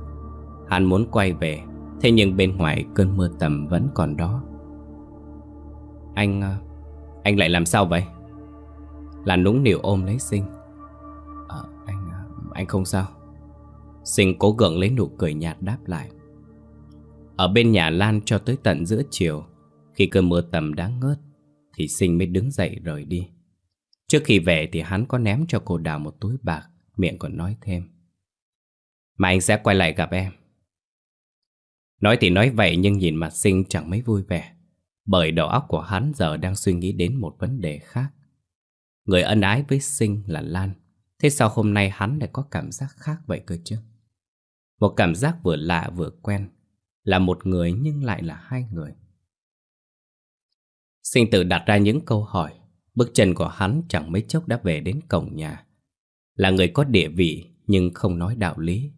Hắn muốn quay về Thế nhưng bên ngoài cơn mưa tầm vẫn còn đó Anh... Ờ, anh lại làm sao vậy? là núng nỉu ôm lấy Sinh à, Anh... Ờ, anh không sao Sinh cố gượng lấy nụ cười nhạt đáp lại Ở bên nhà Lan cho tới tận giữa chiều Khi cơn mưa tầm đã ngớt Thì Sinh mới đứng dậy rời đi Trước khi về thì hắn có ném cho cô đào một túi bạc Miệng còn nói thêm Mà anh sẽ quay lại gặp em Nói thì nói vậy nhưng nhìn mặt sinh chẳng mấy vui vẻ Bởi đầu óc của hắn giờ đang suy nghĩ đến một vấn đề khác Người ân ái với sinh là Lan Thế sao hôm nay hắn lại có cảm giác khác vậy cơ chứ? Một cảm giác vừa lạ vừa quen Là một người nhưng lại là hai người Sinh tự đặt ra những câu hỏi Bước chân của hắn chẳng mấy chốc đã về đến cổng nhà Là người có địa vị nhưng không nói đạo lý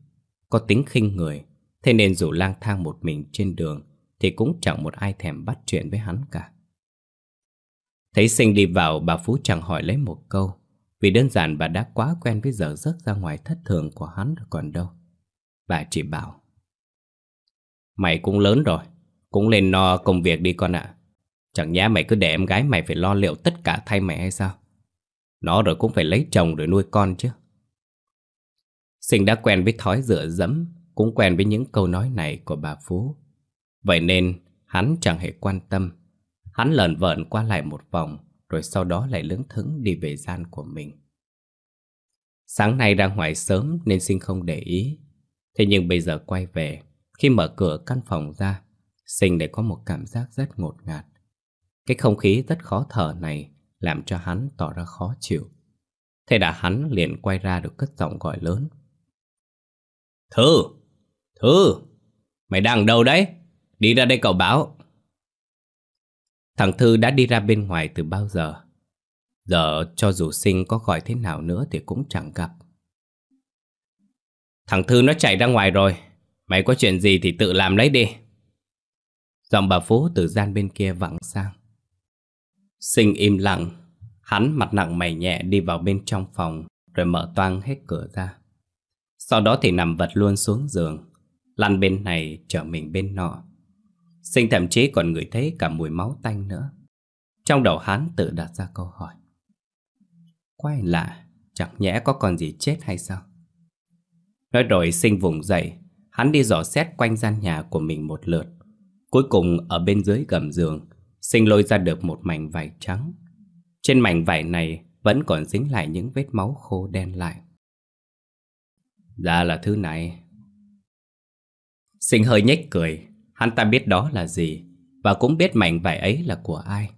Có tính khinh người Thế nên dù lang thang một mình trên đường Thì cũng chẳng một ai thèm bắt chuyện với hắn cả Thấy sinh đi vào bà Phú chẳng hỏi lấy một câu Vì đơn giản bà đã quá quen với giờ giấc ra ngoài thất thường của hắn rồi còn đâu Bà chỉ bảo Mày cũng lớn rồi Cũng nên no công việc đi con ạ Chẳng nhá mày cứ để em gái mày phải lo liệu tất cả thay mày hay sao Nó rồi cũng phải lấy chồng rồi nuôi con chứ Sinh đã quen với thói rửa dẫm cũng quen với những câu nói này của bà Phú. Vậy nên hắn chẳng hề quan tâm. Hắn lờn vợn qua lại một vòng rồi sau đó lại lững thững đi về gian của mình. Sáng nay ra ngoài sớm nên Sinh không để ý. Thế nhưng bây giờ quay về, khi mở cửa căn phòng ra, Sinh lại có một cảm giác rất ngột ngạt. Cái không khí rất khó thở này làm cho hắn tỏ ra khó chịu. Thế đã hắn liền quay ra được cất giọng gọi lớn. Thư! Thư, mày đang đâu đấy? Đi ra đây cậu báo. Thằng Thư đã đi ra bên ngoài từ bao giờ. Giờ cho dù sinh có gọi thế nào nữa thì cũng chẳng gặp. Thằng Thư nó chạy ra ngoài rồi. Mày có chuyện gì thì tự làm lấy đi. Giọng bà Phú từ gian bên kia vặn sang. Sinh im lặng. Hắn mặt nặng mày nhẹ đi vào bên trong phòng rồi mở toang hết cửa ra. Sau đó thì nằm vật luôn xuống giường. Lăn bên này chở mình bên nọ Sinh thậm chí còn ngửi thấy cả mùi máu tanh nữa Trong đầu hắn tự đặt ra câu hỏi Quay lạ Chẳng nhẽ có còn gì chết hay sao Nói rồi sinh vùng dậy Hắn đi dò xét quanh gian nhà của mình một lượt Cuối cùng ở bên dưới gầm giường Sinh lôi ra được một mảnh vải trắng Trên mảnh vải này Vẫn còn dính lại những vết máu khô đen lại Ra dạ là thứ này Sinh hơi nhếch cười, hắn ta biết đó là gì và cũng biết mảnh vải ấy là của ai.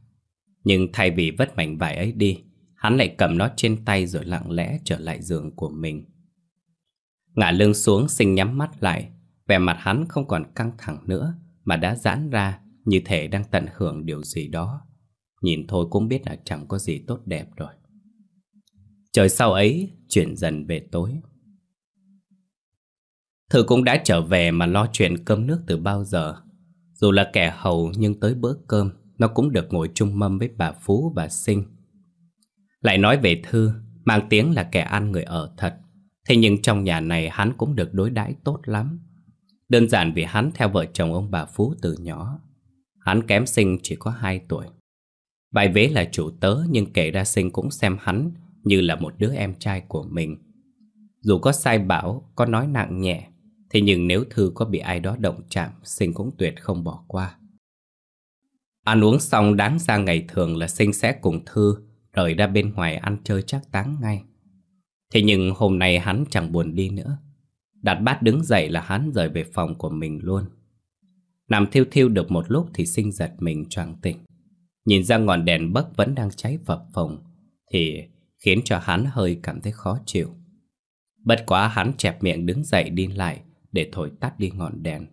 Nhưng thay vì vất mảnh vải ấy đi, hắn lại cầm nó trên tay rồi lặng lẽ trở lại giường của mình. Ngả lưng xuống sinh nhắm mắt lại, vẻ mặt hắn không còn căng thẳng nữa mà đã giãn ra như thể đang tận hưởng điều gì đó. Nhìn thôi cũng biết là chẳng có gì tốt đẹp rồi. Trời sau ấy chuyển dần về tối. Thư cũng đã trở về mà lo chuyện cơm nước từ bao giờ. Dù là kẻ hầu nhưng tới bữa cơm, nó cũng được ngồi chung mâm với bà Phú và Sinh. Lại nói về Thư, mang tiếng là kẻ ăn người ở thật. Thế nhưng trong nhà này hắn cũng được đối đãi tốt lắm. Đơn giản vì hắn theo vợ chồng ông bà Phú từ nhỏ. Hắn kém sinh chỉ có 2 tuổi. Bài vế là chủ tớ nhưng kể ra sinh cũng xem hắn như là một đứa em trai của mình. Dù có sai bảo, có nói nặng nhẹ, Thế nhưng nếu Thư có bị ai đó động chạm, Sinh cũng tuyệt không bỏ qua. Ăn uống xong đáng ra ngày thường là Sinh sẽ cùng Thư rời ra bên ngoài ăn chơi chắc táng ngay. Thế nhưng hôm nay hắn chẳng buồn đi nữa. Đặt bát đứng dậy là hắn rời về phòng của mình luôn. Nằm thiêu thiêu được một lúc thì Sinh giật mình choàng tỉnh. Nhìn ra ngọn đèn bấc vẫn đang cháy phập phồng thì khiến cho hắn hơi cảm thấy khó chịu. Bất quá hắn chẹp miệng đứng dậy đi lại để thổi tắt đi ngọn đèn.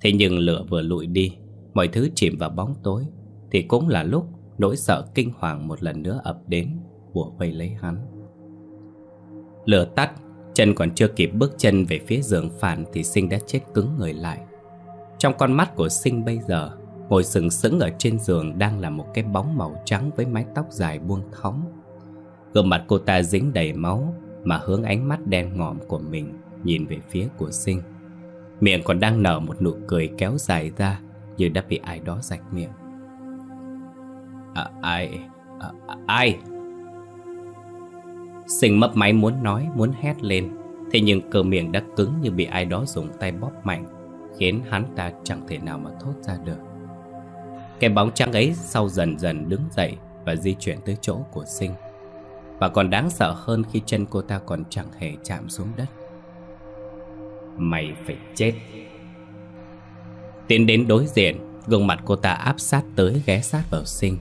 Thế nhưng lửa vừa lụi đi, mọi thứ chìm vào bóng tối, thì cũng là lúc nỗi sợ kinh hoàng một lần nữa ập đến, bùa vây lấy hắn. Lửa tắt, chân còn chưa kịp bước chân về phía giường phản thì sinh đã chết cứng người lại. Trong con mắt của sinh bây giờ, ngồi sừng sững ở trên giường đang là một cái bóng màu trắng với mái tóc dài buông thõng. Gương mặt cô ta dính đầy máu mà hướng ánh mắt đen ngòm của mình nhìn về phía của sinh Miệng còn đang nở một nụ cười kéo dài ra Như đã bị ai đó rạch miệng à, Ai... À, à, ai... Sinh mấp máy muốn nói, muốn hét lên Thế nhưng cơ miệng đã cứng như bị ai đó dùng tay bóp mạnh Khiến hắn ta chẳng thể nào mà thốt ra được Cái bóng trắng ấy sau dần dần đứng dậy Và di chuyển tới chỗ của sinh Và còn đáng sợ hơn khi chân cô ta còn chẳng hề chạm xuống đất mày phải chết Tiến đến đối diện Gương mặt cô ta áp sát tới ghé sát vào sinh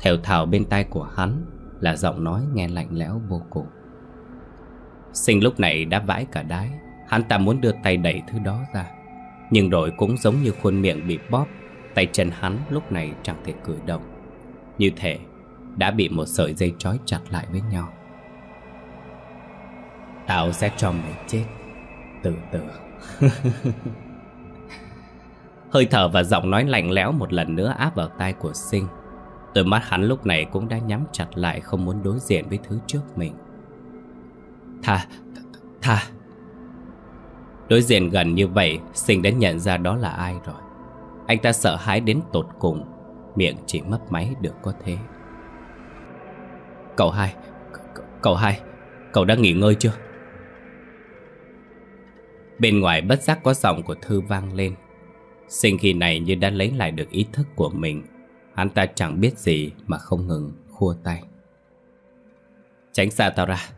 Thều thào bên tai của hắn Là giọng nói nghe lạnh lẽo vô cùng Sinh lúc này đã vãi cả đái Hắn ta muốn đưa tay đẩy thứ đó ra Nhưng rồi cũng giống như khuôn miệng bị bóp Tay chân hắn lúc này chẳng thể cử động Như thể đã bị một sợi dây trói chặt lại với nhau Tao sẽ cho mày chết từ từ Hơi thở và giọng nói lạnh lẽo một lần nữa áp vào tai của sinh Đôi mắt hắn lúc này cũng đã nhắm chặt lại không muốn đối diện với thứ trước mình Tha, tha Đối diện gần như vậy, sinh đã nhận ra đó là ai rồi Anh ta sợ hãi đến tột cùng Miệng chỉ mấp máy được có thế Cậu hai, cậu hai, cậu đã nghỉ ngơi chưa? Bên ngoài bất giác có giọng của Thư vang lên Sinh khi này như đã lấy lại được ý thức của mình Hắn ta chẳng biết gì mà không ngừng khua tay Tránh xa tao ra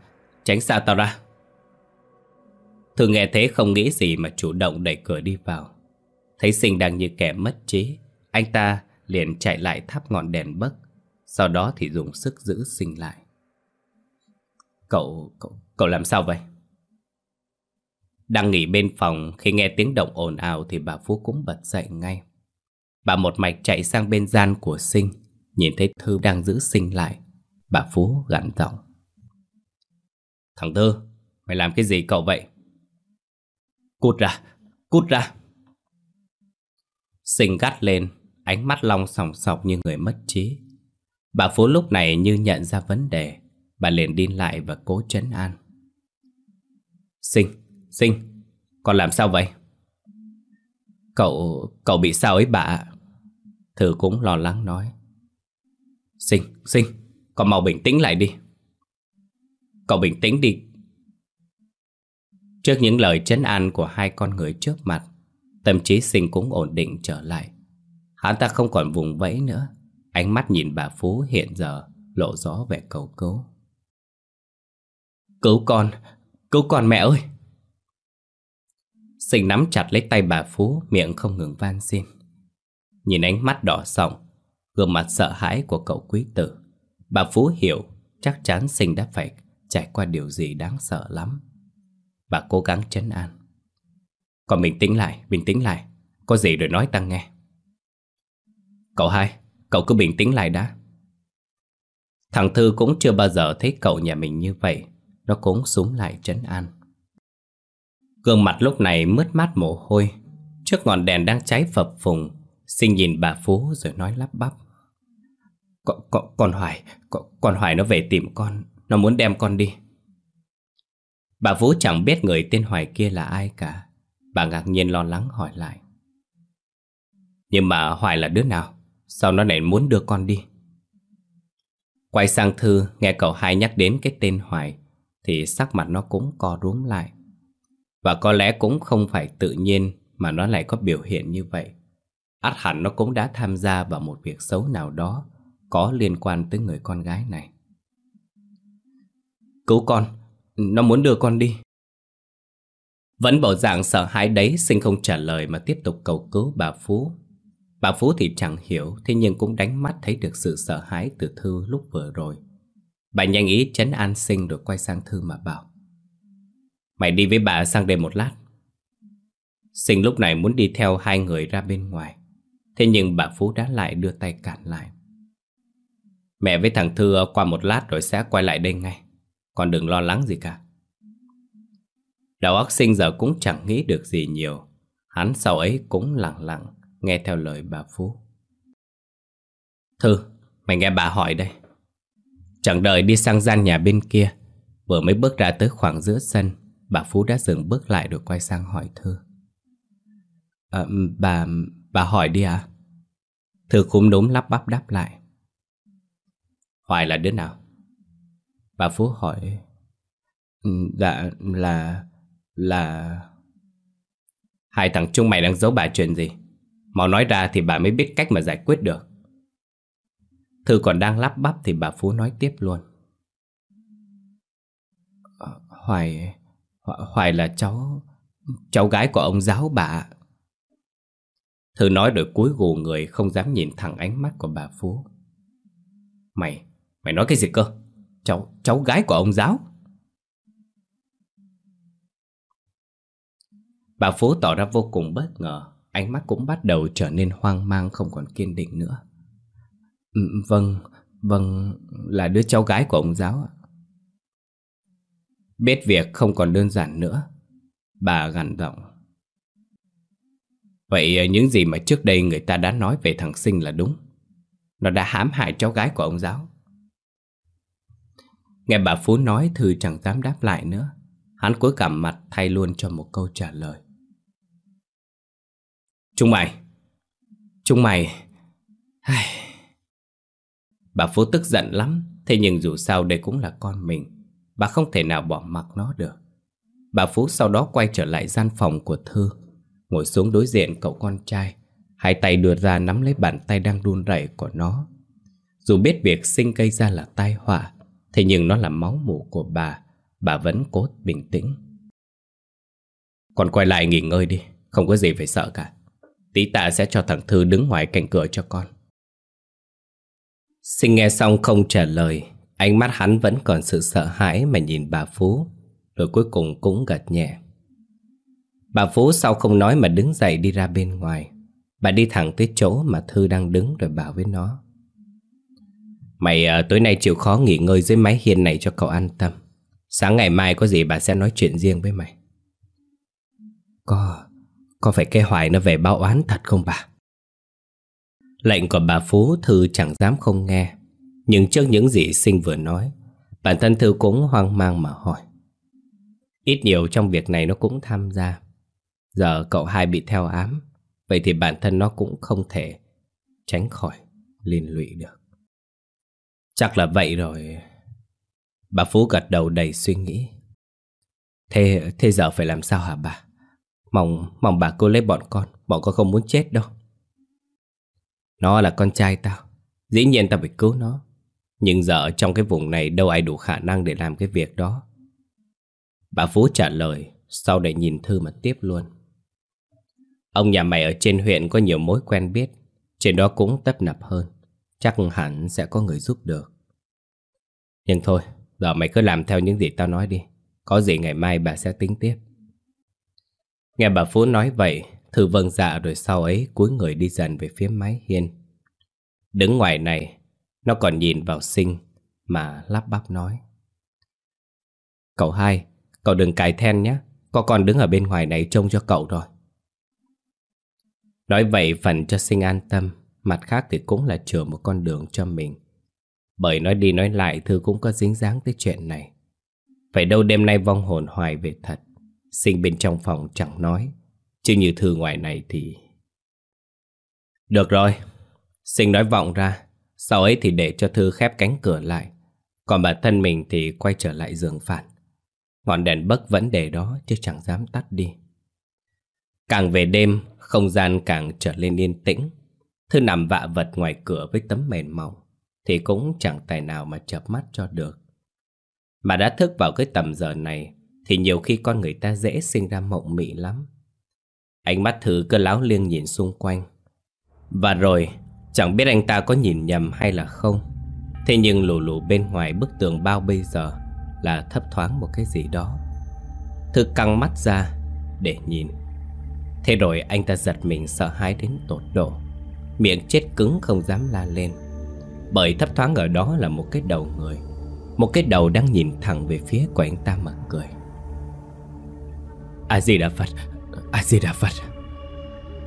Tránh xa tao ra Thư nghe thế không nghĩ gì mà chủ động đẩy cửa đi vào Thấy sinh đang như kẻ mất trí Anh ta liền chạy lại thắp ngọn đèn bấc Sau đó thì dùng sức giữ sinh lại Cậu, cậu, cậu làm sao vậy? Đang nghỉ bên phòng khi nghe tiếng động ồn ào thì bà Phú cũng bật dậy ngay. Bà một mạch chạy sang bên gian của Sinh, nhìn thấy Thư đang giữ Sinh lại. Bà Phú gằn giọng. Thằng Thư, mày làm cái gì cậu vậy? Cút ra, cút ra. Sinh gắt lên, ánh mắt long sòng sọc như người mất trí. Bà Phú lúc này như nhận ra vấn đề, bà liền đi lại và cố trấn an. Sinh, Sinh, con làm sao vậy? Cậu, cậu bị sao ấy bà? Thư cũng lo lắng nói. Sinh, Sinh, con mau bình tĩnh lại đi. Cậu bình tĩnh đi. Trước những lời chấn an của hai con người trước mặt, tâm trí Sinh cũng ổn định trở lại. Hắn ta không còn vùng vẫy nữa, ánh mắt nhìn bà Phú hiện giờ lộ rõ vẻ cầu cứu. Cứu con, cứu con mẹ ơi! Sinh nắm chặt lấy tay bà Phú Miệng không ngừng van xin Nhìn ánh mắt đỏ sọng Gương mặt sợ hãi của cậu quý tử Bà Phú hiểu Chắc chắn Sinh đã phải trải qua điều gì đáng sợ lắm Bà cố gắng chấn an Còn bình tĩnh lại, bình tĩnh lại Có gì rồi nói ta nghe Cậu hai, cậu cứ bình tĩnh lại đã Thằng Thư cũng chưa bao giờ thấy cậu nhà mình như vậy Nó cũng xuống lại chấn an Gương mặt lúc này mướt mát mồ hôi Trước ngọn đèn đang cháy phập phùng Sinh nhìn bà Phú rồi nói lắp bắp Con, con, con Hoài con, con Hoài nó về tìm con Nó muốn đem con đi Bà Phú chẳng biết người tên Hoài kia là ai cả Bà ngạc nhiên lo lắng hỏi lại Nhưng mà Hoài là đứa nào Sao nó lại muốn đưa con đi Quay sang Thư Nghe cậu hai nhắc đến cái tên Hoài Thì sắc mặt nó cũng co rúm lại và có lẽ cũng không phải tự nhiên mà nó lại có biểu hiện như vậy. Át hẳn nó cũng đã tham gia vào một việc xấu nào đó có liên quan tới người con gái này. Cứu con, nó muốn đưa con đi. Vẫn bảo dạng sợ hãi đấy sinh không trả lời mà tiếp tục cầu cứu bà Phú. Bà Phú thì chẳng hiểu thế nhưng cũng đánh mắt thấy được sự sợ hãi từ Thư lúc vừa rồi. Bà nhanh ý chấn an sinh rồi quay sang Thư mà bảo. Mày đi với bà sang đây một lát Sinh lúc này muốn đi theo hai người ra bên ngoài Thế nhưng bà Phú đã lại đưa tay cản lại Mẹ với thằng Thư qua một lát rồi sẽ quay lại đây ngay Còn đừng lo lắng gì cả Đầu óc sinh giờ cũng chẳng nghĩ được gì nhiều Hắn sau ấy cũng lặng lặng Nghe theo lời bà Phú Thư, mày nghe bà hỏi đây Chẳng đợi đi sang gian nhà bên kia Vừa mới bước ra tới khoảng giữa sân Bà Phú đã dừng bước lại rồi quay sang hỏi Thư à, Bà... bà hỏi đi ạ. Thư cũng đúng lắp bắp đáp lại Hoài là đứa nào? Bà Phú hỏi ừ, Dạ là... là... Hai thằng chúng mày đang giấu bà chuyện gì? Mau nói ra thì bà mới biết cách mà giải quyết được Thư còn đang lắp bắp thì bà Phú nói tiếp luôn ờ, Hoài... Hoài là cháu Cháu gái của ông giáo bà Thư nói rồi cuối gù người Không dám nhìn thẳng ánh mắt của bà Phú Mày Mày nói cái gì cơ Cháu cháu gái của ông giáo Bà Phú tỏ ra vô cùng bất ngờ Ánh mắt cũng bắt đầu trở nên hoang mang Không còn kiên định nữa ừ, Vâng Vâng Là đứa cháu gái của ông giáo Biết việc không còn đơn giản nữa Bà gằn giọng Vậy ờ, những gì mà trước đây người ta đã nói về thằng Sinh là đúng Nó đã hãm hại cháu gái của ông giáo Nghe bà Phú nói Thư chẳng dám đáp lại nữa Hắn cúi cảm mặt thay luôn cho một câu trả lời Chúng mày Chúng mày Ai... Bà Phú tức giận lắm Thế nhưng dù sao đây cũng là con mình Bà không thể nào bỏ mặc nó được Bà Phú sau đó quay trở lại gian phòng của Thư Ngồi xuống đối diện cậu con trai Hai tay đưa ra nắm lấy bàn tay đang run rẩy của nó Dù biết việc sinh gây ra là tai họa Thế nhưng nó là máu mủ của bà Bà vẫn cố bình tĩnh Còn quay lại nghỉ ngơi đi Không có gì phải sợ cả Tí tạ sẽ cho thằng Thư đứng ngoài cạnh cửa cho con Sinh nghe xong không trả lời Ánh mắt hắn vẫn còn sự sợ hãi mà nhìn bà Phú Rồi cuối cùng cũng gật nhẹ Bà Phú sau không nói mà đứng dậy đi ra bên ngoài Bà đi thẳng tới chỗ mà Thư đang đứng rồi bảo với nó Mày à, tối nay chịu khó nghỉ ngơi dưới mái hiên này cho cậu an tâm Sáng ngày mai có gì bà sẽ nói chuyện riêng với mày Có, có phải cái hoài nó về báo oán thật không bà? Lệnh của bà Phú Thư chẳng dám không nghe nhưng trước những gì sinh vừa nói Bản thân thư cũng hoang mang mà hỏi Ít nhiều trong việc này nó cũng tham gia Giờ cậu hai bị theo ám Vậy thì bản thân nó cũng không thể Tránh khỏi liên lụy được Chắc là vậy rồi Bà Phú gật đầu đầy suy nghĩ Thế, thế giờ phải làm sao hả bà Mong, mong bà cô lấy bọn con Bọn con không muốn chết đâu Nó là con trai tao Dĩ nhiên tao phải cứu nó nhưng giờ trong cái vùng này đâu ai đủ khả năng để làm cái việc đó Bà Phú trả lời Sau để nhìn Thư mà tiếp luôn Ông nhà mày ở trên huyện có nhiều mối quen biết Trên đó cũng tấp nập hơn Chắc hẳn sẽ có người giúp được Nhưng thôi Giờ mày cứ làm theo những gì tao nói đi Có gì ngày mai bà sẽ tính tiếp Nghe bà Phú nói vậy Thư vâng dạ rồi sau ấy cúi người đi dần về phía mái hiên Đứng ngoài này nó còn nhìn vào sinh Mà lắp bắp nói Cậu hai Cậu đừng cài then nhé Có con đứng ở bên ngoài này trông cho cậu rồi Nói vậy phần cho sinh an tâm Mặt khác thì cũng là chừa một con đường cho mình Bởi nói đi nói lại Thư cũng có dính dáng tới chuyện này Phải đâu đêm nay vong hồn hoài về thật Sinh bên trong phòng chẳng nói Chứ như Thư ngoài này thì Được rồi Sinh nói vọng ra sau ấy thì để cho Thư khép cánh cửa lại Còn bản thân mình thì quay trở lại giường phản Ngọn đèn bấc vẫn để đó chứ chẳng dám tắt đi Càng về đêm, không gian càng trở lên yên tĩnh Thư nằm vạ vật ngoài cửa với tấm mền mỏng Thì cũng chẳng tài nào mà chợp mắt cho được Mà đã thức vào cái tầm giờ này Thì nhiều khi con người ta dễ sinh ra mộng mị lắm Ánh mắt Thư cứ láo liêng nhìn xung quanh Và rồi Chẳng biết anh ta có nhìn nhầm hay là không Thế nhưng lù lù bên ngoài bức tường bao bây giờ Là thấp thoáng một cái gì đó Thư căng mắt ra để nhìn Thế rồi anh ta giật mình sợ hãi đến tột độ Miệng chết cứng không dám la lên Bởi thấp thoáng ở đó là một cái đầu người Một cái đầu đang nhìn thẳng về phía của anh ta mà cười A-di-đà Phật A-di-đà Phật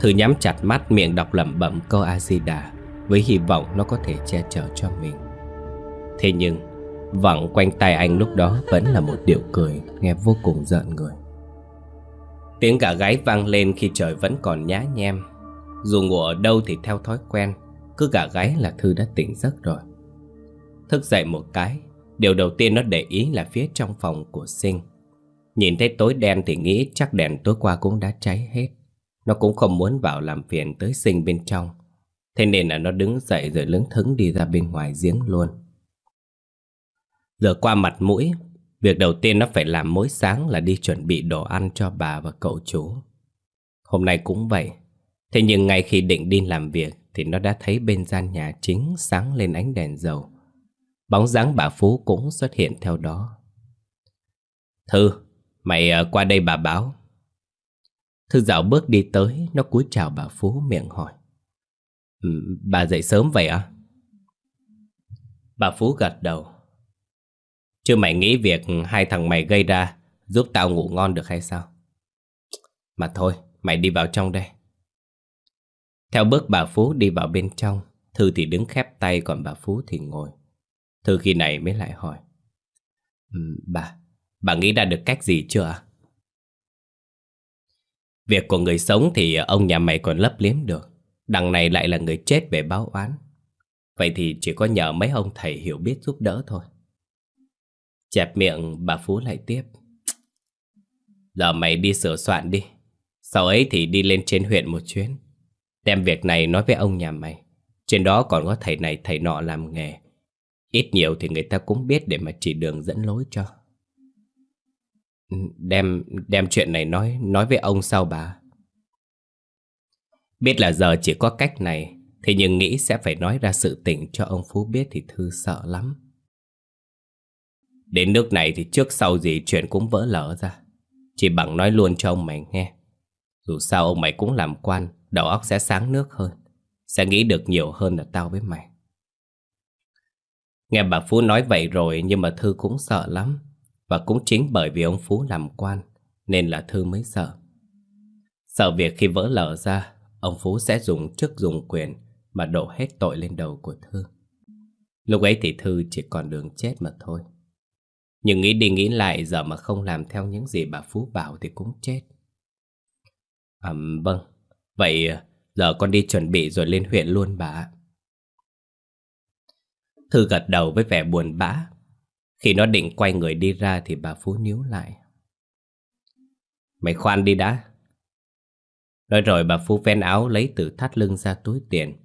Thư nhắm chặt mắt miệng đọc lẩm bẩm câu A-di-đà Với hy vọng nó có thể che chở cho mình Thế nhưng Vẳng quanh tay anh lúc đó vẫn là một điệu cười Nghe vô cùng giận người Tiếng gà gáy vang lên khi trời vẫn còn nhá nhem Dù ngủ ở đâu thì theo thói quen Cứ gà gáy là Thư đã tỉnh giấc rồi Thức dậy một cái Điều đầu tiên nó để ý là phía trong phòng của Sinh Nhìn thấy tối đen thì nghĩ chắc đèn tối qua cũng đã cháy hết nó cũng không muốn vào làm phiền tới sinh bên trong Thế nên là nó đứng dậy rồi lững thững đi ra bên ngoài giếng luôn Giờ qua mặt mũi Việc đầu tiên nó phải làm mỗi sáng là đi chuẩn bị đồ ăn cho bà và cậu chú Hôm nay cũng vậy Thế nhưng ngay khi định đi làm việc Thì nó đã thấy bên gian nhà chính sáng lên ánh đèn dầu Bóng dáng bà Phú cũng xuất hiện theo đó Thư, mày ờ, qua đây bà báo Thư dạo bước đi tới, nó cúi chào bà Phú miệng hỏi. Ừ, bà dậy sớm vậy à? Bà Phú gật đầu. chưa mày nghĩ việc hai thằng mày gây ra giúp tao ngủ ngon được hay sao? Mà thôi, mày đi vào trong đây. Theo bước bà Phú đi vào bên trong, Thư thì đứng khép tay còn bà Phú thì ngồi. Thư khi này mới lại hỏi. Ừ, bà, bà nghĩ ra được cách gì chưa ạ? À? Việc của người sống thì ông nhà mày còn lấp liếm được Đằng này lại là người chết về báo oán Vậy thì chỉ có nhờ mấy ông thầy hiểu biết giúp đỡ thôi Chẹp miệng bà Phú lại tiếp Giờ mày đi sửa soạn đi Sau ấy thì đi lên trên huyện một chuyến Đem việc này nói với ông nhà mày Trên đó còn có thầy này thầy nọ làm nghề Ít nhiều thì người ta cũng biết để mà chỉ đường dẫn lối cho Đem, đem chuyện này nói, nói với ông sao bà? Biết là giờ chỉ có cách này, thế nhưng nghĩ sẽ phải nói ra sự tình cho ông Phú biết thì Thư sợ lắm. Đến nước này thì trước sau gì chuyện cũng vỡ lở ra. Chỉ bằng nói luôn cho ông mày nghe. Dù sao ông mày cũng làm quan, đầu óc sẽ sáng nước hơn. Sẽ nghĩ được nhiều hơn là tao với mày. Nghe bà Phú nói vậy rồi nhưng mà Thư cũng sợ lắm. Và cũng chính bởi vì ông Phú làm quan Nên là Thư mới sợ Sợ việc khi vỡ lở ra Ông Phú sẽ dùng chức dùng quyền Mà đổ hết tội lên đầu của Thư Lúc ấy thì Thư chỉ còn đường chết mà thôi Nhưng nghĩ đi nghĩ lại Giờ mà không làm theo những gì bà Phú bảo Thì cũng chết À vâng Vậy ờ, giờ con đi chuẩn bị rồi lên huyện luôn bà Thư gật đầu với vẻ buồn bã khi nó định quay người đi ra thì bà Phú níu lại. Mày khoan đi đã. Nói rồi bà Phú ven áo lấy từ thắt lưng ra túi tiền.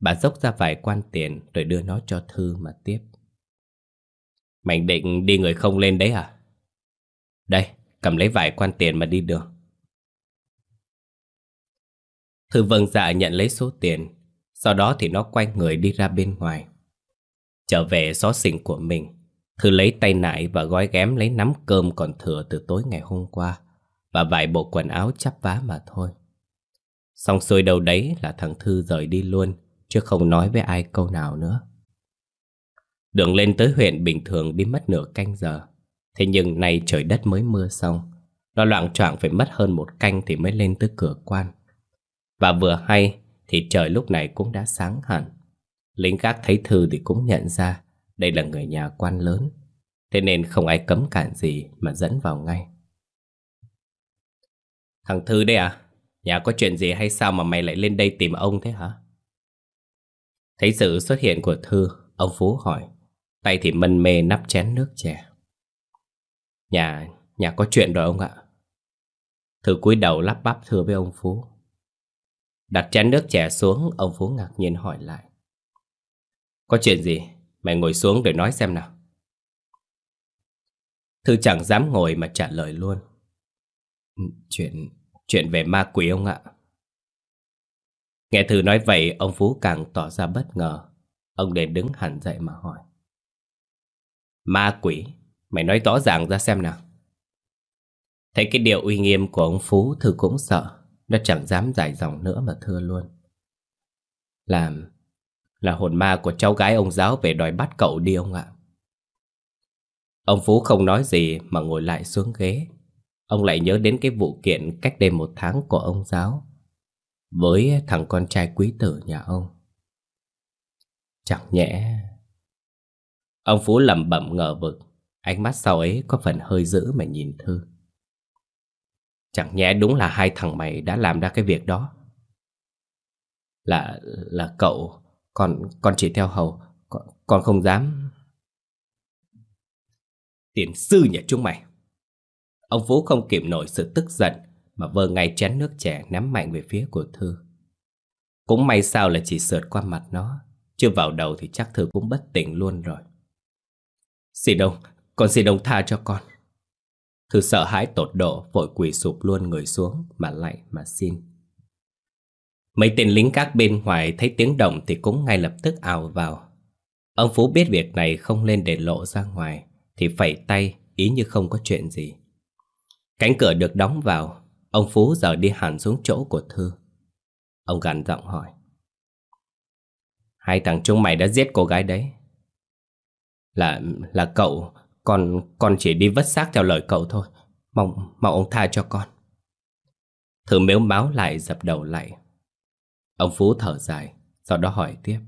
Bà dốc ra vài quan tiền rồi đưa nó cho Thư mà tiếp. Mày định đi người không lên đấy à? Đây, cầm lấy vài quan tiền mà đi được. Thư vâng dạ nhận lấy số tiền, sau đó thì nó quay người đi ra bên ngoài. Trở về xó xỉnh của mình, Thư lấy tay nại và gói ghém lấy nắm cơm còn thừa từ tối ngày hôm qua và vài bộ quần áo chắp vá mà thôi. Xong xuôi đầu đấy là thằng Thư rời đi luôn, chứ không nói với ai câu nào nữa. Đường lên tới huyện bình thường đi mất nửa canh giờ. Thế nhưng nay trời đất mới mưa xong, nó loạn choạng phải mất hơn một canh thì mới lên tới cửa quan. Và vừa hay thì trời lúc này cũng đã sáng hẳn. Lính gác thấy Thư thì cũng nhận ra, đây là người nhà quan lớn Thế nên không ai cấm cản gì mà dẫn vào ngay Thằng Thư đây à? Nhà có chuyện gì hay sao mà mày lại lên đây tìm ông thế hả? Thấy sự xuất hiện của Thư, ông Phú hỏi Tay thì mân mê nắp chén nước chè Nhà, nhà có chuyện rồi ông ạ Thư cúi đầu lắp bắp thưa với ông Phú Đặt chén nước chè xuống, ông Phú ngạc nhiên hỏi lại Có chuyện gì? Mày ngồi xuống để nói xem nào Thư chẳng dám ngồi mà trả lời luôn ừ, Chuyện... chuyện về ma quỷ ông ạ Nghe Thư nói vậy ông Phú càng tỏ ra bất ngờ Ông liền đứng hẳn dậy mà hỏi Ma quỷ Mày nói rõ ràng ra xem nào Thấy cái điều uy nghiêm của ông Phú Thư cũng sợ Nó chẳng dám dài dòng nữa mà thưa luôn Làm là hồn ma của cháu gái ông giáo về đòi bắt cậu đi ông ạ. Ông Phú không nói gì mà ngồi lại xuống ghế. Ông lại nhớ đến cái vụ kiện cách đây một tháng của ông giáo. Với thằng con trai quý tử nhà ông. Chẳng nhẽ... Ông Phú lẩm bẩm ngờ vực. Ánh mắt sau ấy có phần hơi dữ mà nhìn Thư. Chẳng nhẽ đúng là hai thằng mày đã làm ra cái việc đó. Là... là cậu... Con, con chỉ theo hầu Con, con không dám Tiền sư nhà chúng mày Ông Vũ không kìm nổi sự tức giận Mà vơ ngay chén nước trẻ nắm mạnh về phía của Thư Cũng may sao là chỉ sượt qua mặt nó Chưa vào đầu thì chắc Thư cũng bất tỉnh luôn rồi Xin ông, con xin ông tha cho con Thư sợ hãi tột độ Vội quỳ sụp luôn người xuống Mà lạy mà xin Mấy tên lính các bên ngoài thấy tiếng động thì cũng ngay lập tức ào vào. Ông Phú biết việc này không nên để lộ ra ngoài, thì phẩy tay, ý như không có chuyện gì. Cánh cửa được đóng vào, ông Phú giờ đi hẳn xuống chỗ của Thư. Ông gằn giọng hỏi. Hai thằng chúng mày đã giết cô gái đấy. Là, là cậu, con, con chỉ đi vất xác theo lời cậu thôi. Mong, mong ông tha cho con. Thư mếu máu lại dập đầu lại, Ông Phú thở dài, sau đó hỏi tiếp.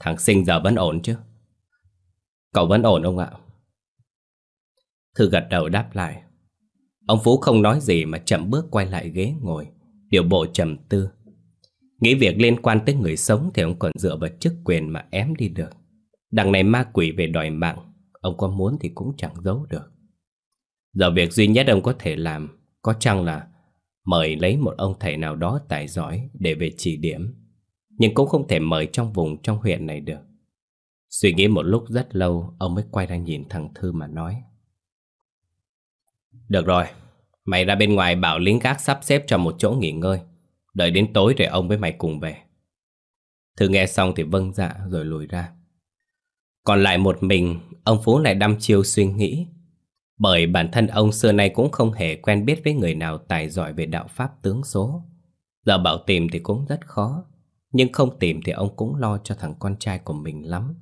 Thằng Sinh giờ vẫn ổn chứ? Cậu vẫn ổn ông ạ? Thư gật đầu đáp lại. Ông Phú không nói gì mà chậm bước quay lại ghế ngồi, điều bộ trầm tư. Nghĩ việc liên quan tới người sống thì ông còn dựa vào chức quyền mà ém đi được. Đằng này ma quỷ về đòi mạng, ông có muốn thì cũng chẳng giấu được. Giờ việc duy nhất ông có thể làm, có chăng là mời lấy một ông thầy nào đó tài giỏi để về chỉ điểm. Nhưng cũng không thể mời trong vùng trong huyện này được. Suy nghĩ một lúc rất lâu, ông mới quay ra nhìn thằng Thư mà nói. Được rồi, mày ra bên ngoài bảo lính gác sắp xếp cho một chỗ nghỉ ngơi. Đợi đến tối rồi ông với mày cùng về. Thư nghe xong thì vâng dạ rồi lùi ra. Còn lại một mình, ông Phú lại đăm chiêu suy nghĩ bởi bản thân ông xưa nay cũng không hề quen biết với người nào tài giỏi về đạo pháp tướng số Giờ bảo tìm thì cũng rất khó Nhưng không tìm thì ông cũng lo cho thằng con trai của mình lắm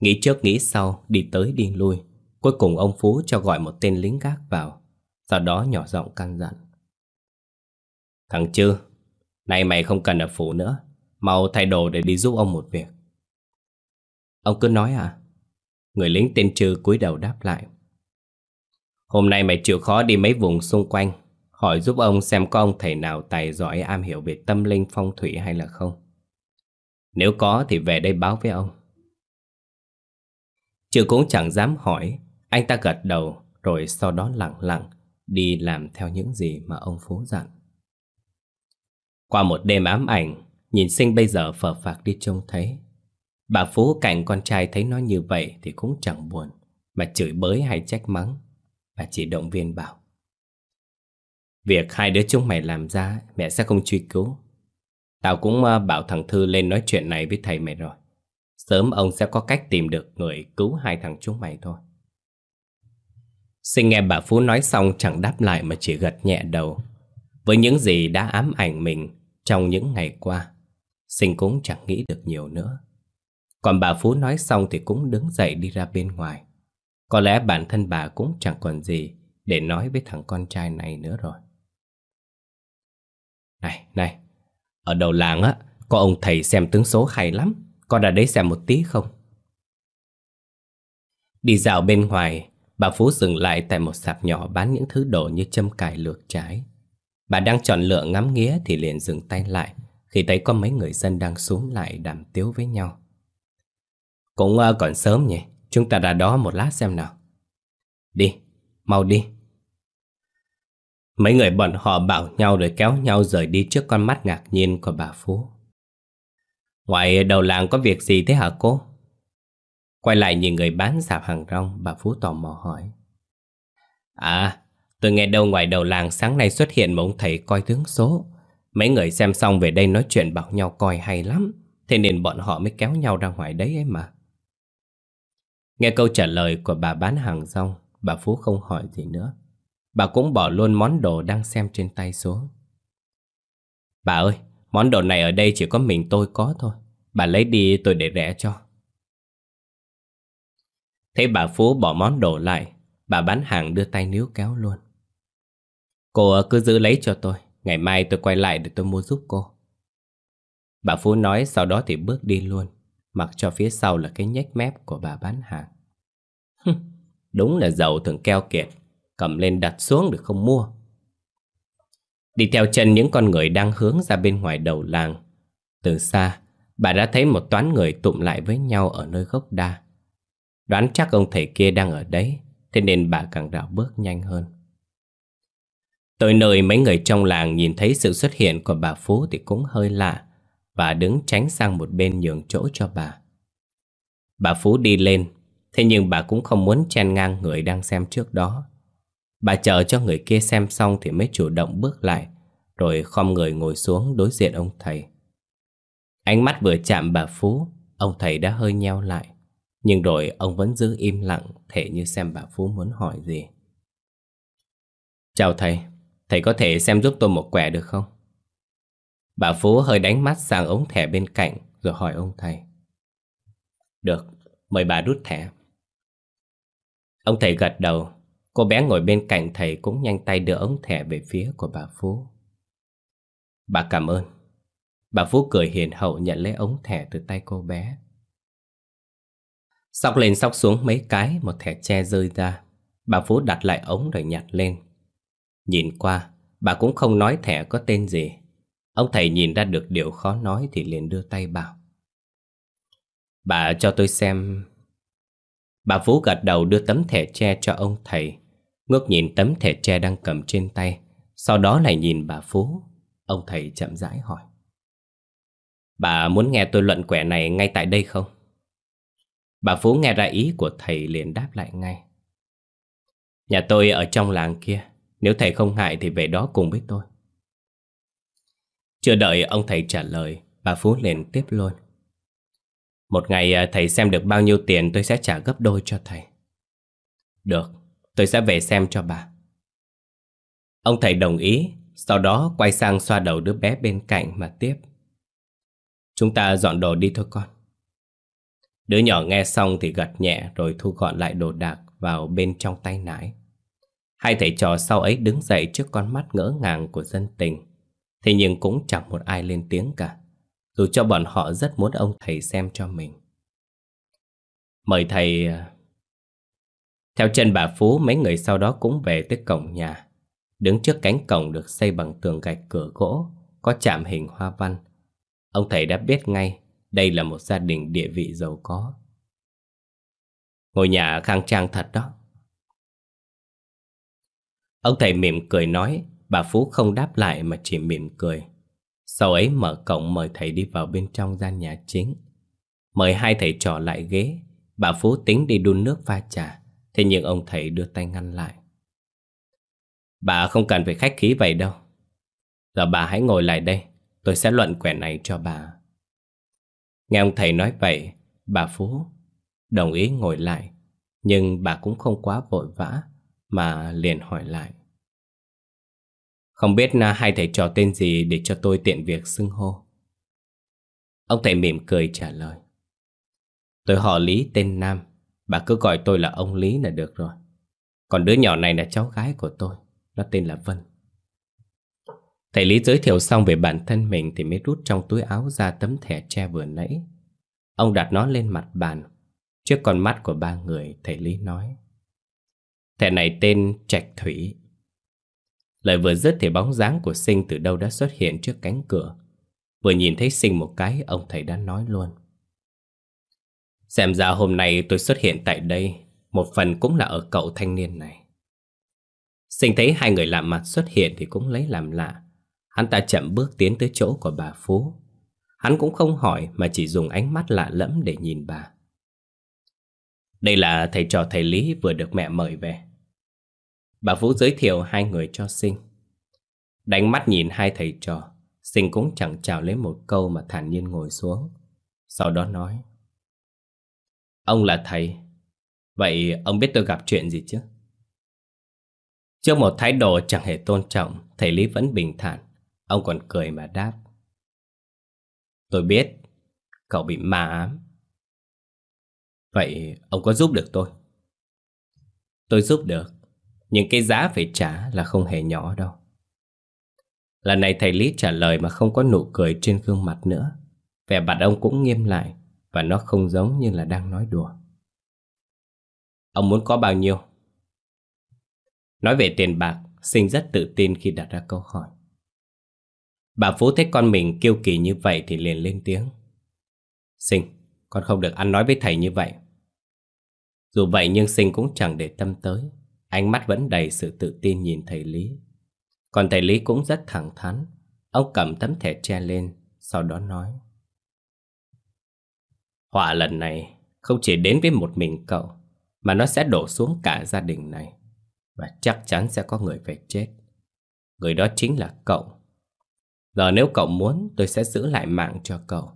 Nghĩ trước nghĩ sau, đi tới đi lui Cuối cùng ông Phú cho gọi một tên lính gác vào Sau đó nhỏ giọng căn dặn Thằng trư nay mày không cần ở phủ nữa Mau thay đồ để đi giúp ông một việc Ông cứ nói à Người lính tên Trư cúi đầu đáp lại Hôm nay mày chịu khó đi mấy vùng xung quanh Hỏi giúp ông xem có ông thầy nào tài giỏi am hiểu về tâm linh phong thủy hay là không Nếu có thì về đây báo với ông Chứ cũng chẳng dám hỏi Anh ta gật đầu rồi sau đó lặng lặng Đi làm theo những gì mà ông phố dặn Qua một đêm ám ảnh Nhìn sinh bây giờ phở phạc đi trông thấy Bà Phú cạnh con trai thấy nó như vậy thì cũng chẳng buồn Mà chửi bới hay trách mắng Bà chỉ động viên bảo Việc hai đứa chúng mày làm ra Mẹ sẽ không truy cứu Tao cũng à, bảo thằng Thư lên nói chuyện này với thầy mày rồi Sớm ông sẽ có cách tìm được người cứu hai thằng chúng mày thôi Sinh nghe bà Phú nói xong chẳng đáp lại mà chỉ gật nhẹ đầu Với những gì đã ám ảnh mình trong những ngày qua Sinh cũng chẳng nghĩ được nhiều nữa Còn bà Phú nói xong thì cũng đứng dậy đi ra bên ngoài có lẽ bản thân bà cũng chẳng còn gì để nói với thằng con trai này nữa rồi. Này, này, ở đầu làng á, có ông thầy xem tướng số hay lắm, con đã đấy xem một tí không? Đi dạo bên ngoài, bà Phú dừng lại tại một sạp nhỏ bán những thứ đồ như châm cài lược trái. Bà đang chọn lựa ngắm nghía thì liền dừng tay lại khi thấy có mấy người dân đang xuống lại đàm tiếu với nhau. Cũng ờ, còn sớm nhỉ, Chúng ta ra đó một lát xem nào Đi, mau đi Mấy người bọn họ bảo nhau rồi kéo nhau rời đi trước con mắt ngạc nhiên của bà Phú Ngoài đầu làng có việc gì thế hả cô? Quay lại nhìn người bán sạp hàng rong, bà Phú tò mò hỏi À, tôi nghe đâu ngoài đầu làng sáng nay xuất hiện một ông thầy coi tướng số Mấy người xem xong về đây nói chuyện bảo nhau coi hay lắm Thế nên bọn họ mới kéo nhau ra ngoài đấy ấy mà Nghe câu trả lời của bà bán hàng rong, bà Phú không hỏi gì nữa. Bà cũng bỏ luôn món đồ đang xem trên tay xuống. Bà ơi, món đồ này ở đây chỉ có mình tôi có thôi. Bà lấy đi tôi để rẻ cho. Thấy bà Phú bỏ món đồ lại, bà bán hàng đưa tay níu kéo luôn. Cô cứ giữ lấy cho tôi, ngày mai tôi quay lại để tôi mua giúp cô. Bà Phú nói sau đó thì bước đi luôn. Mặc cho phía sau là cái nhếch mép của bà bán hàng Đúng là giàu thường keo kiệt Cầm lên đặt xuống được không mua Đi theo chân những con người đang hướng ra bên ngoài đầu làng Từ xa Bà đã thấy một toán người tụm lại với nhau ở nơi gốc đa Đoán chắc ông thầy kia đang ở đấy Thế nên bà càng rảo bước nhanh hơn Tới nơi mấy người trong làng nhìn thấy sự xuất hiện của bà Phú thì cũng hơi lạ và đứng tránh sang một bên nhường chỗ cho bà. Bà Phú đi lên, thế nhưng bà cũng không muốn chen ngang người đang xem trước đó. Bà chờ cho người kia xem xong thì mới chủ động bước lại, rồi khom người ngồi xuống đối diện ông thầy. Ánh mắt vừa chạm bà Phú, ông thầy đã hơi nheo lại. Nhưng rồi ông vẫn giữ im lặng, thể như xem bà Phú muốn hỏi gì. Chào thầy, thầy có thể xem giúp tôi một quẻ được không? Bà Phú hơi đánh mắt sang ống thẻ bên cạnh rồi hỏi ông thầy. Được, mời bà rút thẻ. Ông thầy gật đầu, cô bé ngồi bên cạnh thầy cũng nhanh tay đưa ống thẻ về phía của bà Phú. Bà cảm ơn. Bà Phú cười hiền hậu nhận lấy ống thẻ từ tay cô bé. Sóc lên sóc xuống mấy cái, một thẻ tre rơi ra. Bà Phú đặt lại ống rồi nhặt lên. Nhìn qua, bà cũng không nói thẻ có tên gì, Ông thầy nhìn ra được điều khó nói thì liền đưa tay bảo. Bà cho tôi xem. Bà Vũ gật đầu đưa tấm thẻ tre cho ông thầy. Ngước nhìn tấm thẻ tre đang cầm trên tay. Sau đó lại nhìn bà Phú. Ông thầy chậm rãi hỏi. Bà muốn nghe tôi luận quẻ này ngay tại đây không? Bà Phú nghe ra ý của thầy liền đáp lại ngay. Nhà tôi ở trong làng kia. Nếu thầy không ngại thì về đó cùng với tôi. Chưa đợi ông thầy trả lời, bà Phú liền tiếp luôn. Một ngày à, thầy xem được bao nhiêu tiền tôi sẽ trả gấp đôi cho thầy. Được, tôi sẽ về xem cho bà. Ông thầy đồng ý, sau đó quay sang xoa đầu đứa bé bên cạnh mà tiếp. Chúng ta dọn đồ đi thôi con. Đứa nhỏ nghe xong thì gật nhẹ rồi thu gọn lại đồ đạc vào bên trong tay nải. Hai thầy trò sau ấy đứng dậy trước con mắt ngỡ ngàng của dân tình. Thế nhưng cũng chẳng một ai lên tiếng cả Dù cho bọn họ rất muốn ông thầy xem cho mình Mời thầy à, Theo chân bà Phú mấy người sau đó cũng về tới cổng nhà Đứng trước cánh cổng được xây bằng tường gạch cửa gỗ Có chạm hình hoa văn Ông thầy đã biết ngay Đây là một gia đình địa vị giàu có Ngôi nhà khang trang thật đó Ông thầy mỉm cười nói Bà Phú không đáp lại mà chỉ mỉm cười Sau ấy mở cổng mời thầy đi vào bên trong gian nhà chính Mời hai thầy trò lại ghế Bà Phú tính đi đun nước pha trà Thế nhưng ông thầy đưa tay ngăn lại Bà không cần phải khách khí vậy đâu Giờ bà hãy ngồi lại đây Tôi sẽ luận quẻ này cho bà Nghe ông thầy nói vậy Bà Phú đồng ý ngồi lại Nhưng bà cũng không quá vội vã Mà liền hỏi lại không biết à, hai thầy trò tên gì để cho tôi tiện việc xưng hô. Ông thầy mỉm cười trả lời. Tôi họ Lý tên Nam, bà cứ gọi tôi là ông Lý là được rồi. Còn đứa nhỏ này là cháu gái của tôi, nó tên là Vân. Thầy Lý giới thiệu xong về bản thân mình thì mới rút trong túi áo ra tấm thẻ tre vừa nãy. Ông đặt nó lên mặt bàn. Trước con mắt của ba người, thầy Lý nói. Thẻ này tên Trạch Thủy, Lời vừa dứt thì bóng dáng của sinh từ đâu đã xuất hiện trước cánh cửa. Vừa nhìn thấy sinh một cái, ông thầy đã nói luôn. Xem ra hôm nay tôi xuất hiện tại đây, một phần cũng là ở cậu thanh niên này. Sinh thấy hai người lạ mặt xuất hiện thì cũng lấy làm lạ. Hắn ta chậm bước tiến tới chỗ của bà Phú. Hắn cũng không hỏi mà chỉ dùng ánh mắt lạ lẫm để nhìn bà. Đây là thầy trò thầy Lý vừa được mẹ mời về. Bà Vũ giới thiệu hai người cho Sinh Đánh mắt nhìn hai thầy trò Sinh cũng chẳng chào lấy một câu mà thản nhiên ngồi xuống Sau đó nói Ông là thầy Vậy ông biết tôi gặp chuyện gì chứ? Trước một thái độ chẳng hề tôn trọng Thầy Lý vẫn bình thản Ông còn cười mà đáp Tôi biết Cậu bị ma ám Vậy ông có giúp được tôi? Tôi giúp được nhưng cái giá phải trả là không hề nhỏ đâu Lần này thầy Lý trả lời mà không có nụ cười trên gương mặt nữa Vẻ mặt ông cũng nghiêm lại Và nó không giống như là đang nói đùa Ông muốn có bao nhiêu? Nói về tiền bạc Sinh rất tự tin khi đặt ra câu hỏi Bà Phú thấy con mình kiêu kỳ như vậy thì liền lên tiếng Sinh, con không được ăn nói với thầy như vậy Dù vậy nhưng Sinh cũng chẳng để tâm tới Ánh mắt vẫn đầy sự tự tin nhìn thầy Lý Còn thầy Lý cũng rất thẳng thắn Ông cầm tấm thẻ che lên Sau đó nói Họa lần này không chỉ đến với một mình cậu Mà nó sẽ đổ xuống cả gia đình này Và chắc chắn sẽ có người phải chết Người đó chính là cậu Giờ nếu cậu muốn tôi sẽ giữ lại mạng cho cậu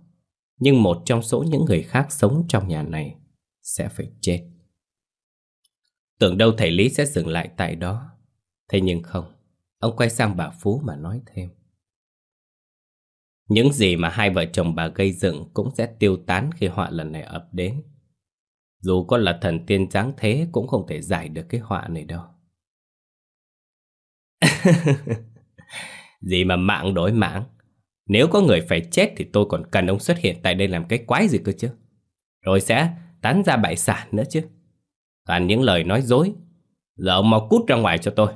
Nhưng một trong số những người khác sống trong nhà này Sẽ phải chết Tưởng đâu thầy Lý sẽ dừng lại tại đó Thế nhưng không Ông quay sang bà Phú mà nói thêm Những gì mà hai vợ chồng bà gây dựng Cũng sẽ tiêu tán khi họa lần này ập đến Dù có là thần tiên giáng thế Cũng không thể giải được cái họa này đâu Gì mà mạng đổi mạng Nếu có người phải chết Thì tôi còn cần ông xuất hiện tại đây làm cái quái gì cơ chứ Rồi sẽ tán ra bại sản nữa chứ và những lời nói dối. Giờ ông mau cút ra ngoài cho tôi.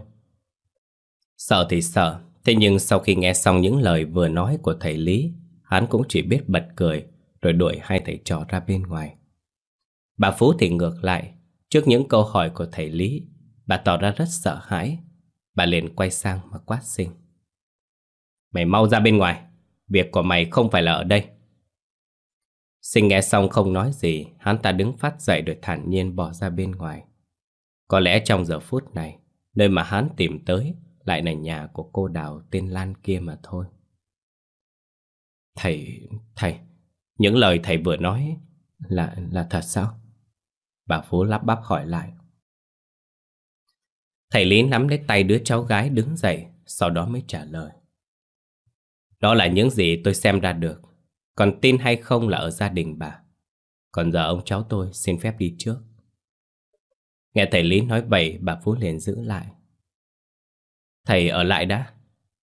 Sợ thì sợ, thế nhưng sau khi nghe xong những lời vừa nói của thầy Lý, hắn cũng chỉ biết bật cười rồi đuổi hai thầy trò ra bên ngoài. Bà Phú thì ngược lại, trước những câu hỏi của thầy Lý, bà tỏ ra rất sợ hãi. Bà liền quay sang mà quát xinh. Mày mau ra bên ngoài, việc của mày không phải là ở đây. Sinh nghe xong không nói gì, hắn ta đứng phát dậy rồi thản nhiên bỏ ra bên ngoài. Có lẽ trong giờ phút này, nơi mà hắn tìm tới lại là nhà của cô đào tên Lan kia mà thôi. Thầy, thầy, những lời thầy vừa nói là là thật sao? Bà Phú lắp bắp hỏi lại. Thầy Lý nắm lấy tay đứa cháu gái đứng dậy, sau đó mới trả lời. Đó là những gì tôi xem ra được còn tin hay không là ở gia đình bà Còn giờ ông cháu tôi xin phép đi trước Nghe thầy Lý nói vậy bà Phú liền giữ lại Thầy ở lại đã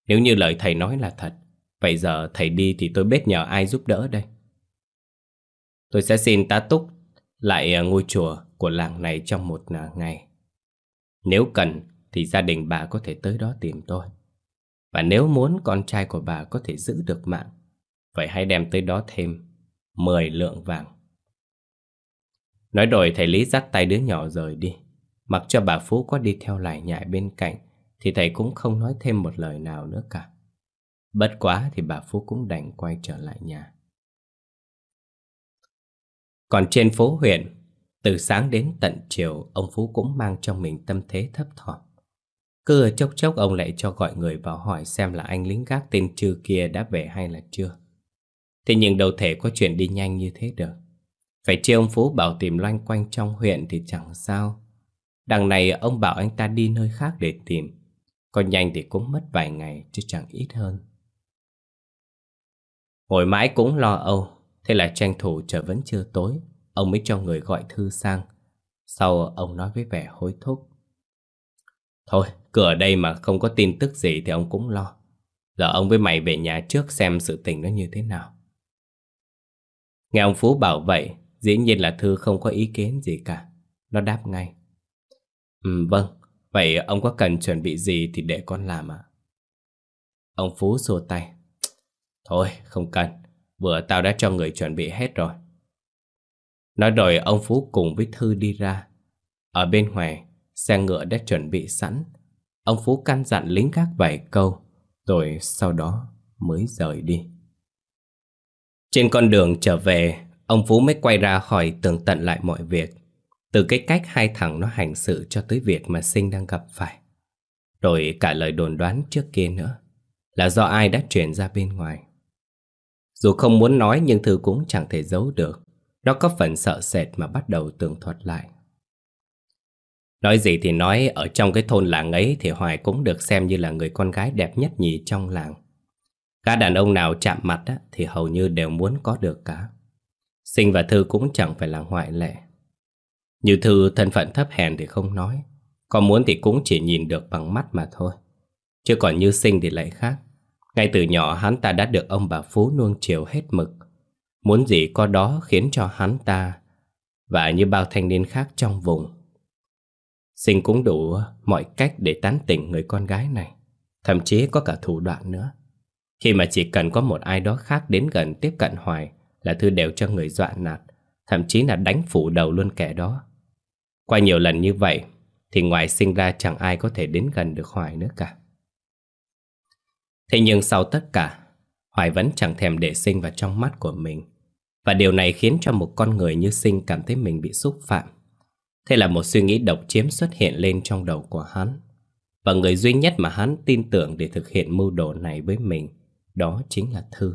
Nếu như lời thầy nói là thật Vậy giờ thầy đi thì tôi biết nhờ ai giúp đỡ đây Tôi sẽ xin tá túc lại à, ngôi chùa của làng này trong một à, ngày Nếu cần thì gia đình bà có thể tới đó tìm tôi Và nếu muốn con trai của bà có thể giữ được mạng Vậy hãy đem tới đó thêm 10 lượng vàng Nói rồi thầy Lý dắt tay đứa nhỏ rời đi Mặc cho bà Phú có đi theo lại nhại bên cạnh Thì thầy cũng không nói thêm một lời nào nữa cả Bất quá thì bà Phú cũng đành quay trở lại nhà Còn trên phố huyện Từ sáng đến tận chiều Ông Phú cũng mang trong mình tâm thế thấp thỏm Cứ chốc chốc ông lại cho gọi người vào hỏi xem là anh lính gác tên trừ kia đã về hay là chưa Thế nhưng đâu thể có chuyện đi nhanh như thế được Phải chia ông Phú bảo tìm loanh quanh trong huyện thì chẳng sao Đằng này ông bảo anh ta đi nơi khác để tìm Còn nhanh thì cũng mất vài ngày chứ chẳng ít hơn Ngồi mãi cũng lo âu Thế là tranh thủ trời vẫn chưa tối Ông mới cho người gọi thư sang Sau ông nói với vẻ hối thúc Thôi, cửa đây mà không có tin tức gì thì ông cũng lo Giờ ông với mày về nhà trước xem sự tình nó như thế nào Nghe ông Phú bảo vậy, dĩ nhiên là Thư không có ý kiến gì cả. Nó đáp ngay. Ừ, vâng, vậy ông có cần chuẩn bị gì thì để con làm ạ? À? Ông Phú xua tay. Thôi, không cần. Vừa tao đã cho người chuẩn bị hết rồi. Nói rồi ông Phú cùng với Thư đi ra. Ở bên ngoài, xe ngựa đã chuẩn bị sẵn. Ông Phú căn dặn lính các vài câu, rồi sau đó mới rời đi. Trên con đường trở về, ông Phú mới quay ra hỏi tường tận lại mọi việc. Từ cái cách hai thằng nó hành xử cho tới việc mà Sinh đang gặp phải. Rồi cả lời đồn đoán trước kia nữa. Là do ai đã truyền ra bên ngoài. Dù không muốn nói nhưng Thư cũng chẳng thể giấu được. Nó có phần sợ sệt mà bắt đầu tường thuật lại. Nói gì thì nói, ở trong cái thôn làng ấy thì Hoài cũng được xem như là người con gái đẹp nhất nhì trong làng. Gã đàn ông nào chạm mặt á, thì hầu như đều muốn có được cá. Sinh và Thư cũng chẳng phải là ngoại lệ. Như Thư thân phận thấp hèn thì không nói, còn muốn thì cũng chỉ nhìn được bằng mắt mà thôi. Chứ còn như Sinh thì lại khác. Ngay từ nhỏ hắn ta đã được ông bà Phú nuông chiều hết mực. Muốn gì có đó khiến cho hắn ta và như bao thanh niên khác trong vùng. Sinh cũng đủ mọi cách để tán tỉnh người con gái này, thậm chí có cả thủ đoạn nữa. Khi mà chỉ cần có một ai đó khác đến gần tiếp cận Hoài là Thư đều cho người dọa nạt, thậm chí là đánh phủ đầu luôn kẻ đó. Qua nhiều lần như vậy thì ngoài sinh ra chẳng ai có thể đến gần được Hoài nữa cả. Thế nhưng sau tất cả, Hoài vẫn chẳng thèm để sinh vào trong mắt của mình. Và điều này khiến cho một con người như sinh cảm thấy mình bị xúc phạm. Thế là một suy nghĩ độc chiếm xuất hiện lên trong đầu của hắn. Và người duy nhất mà hắn tin tưởng để thực hiện mưu đồ này với mình đó chính là Thư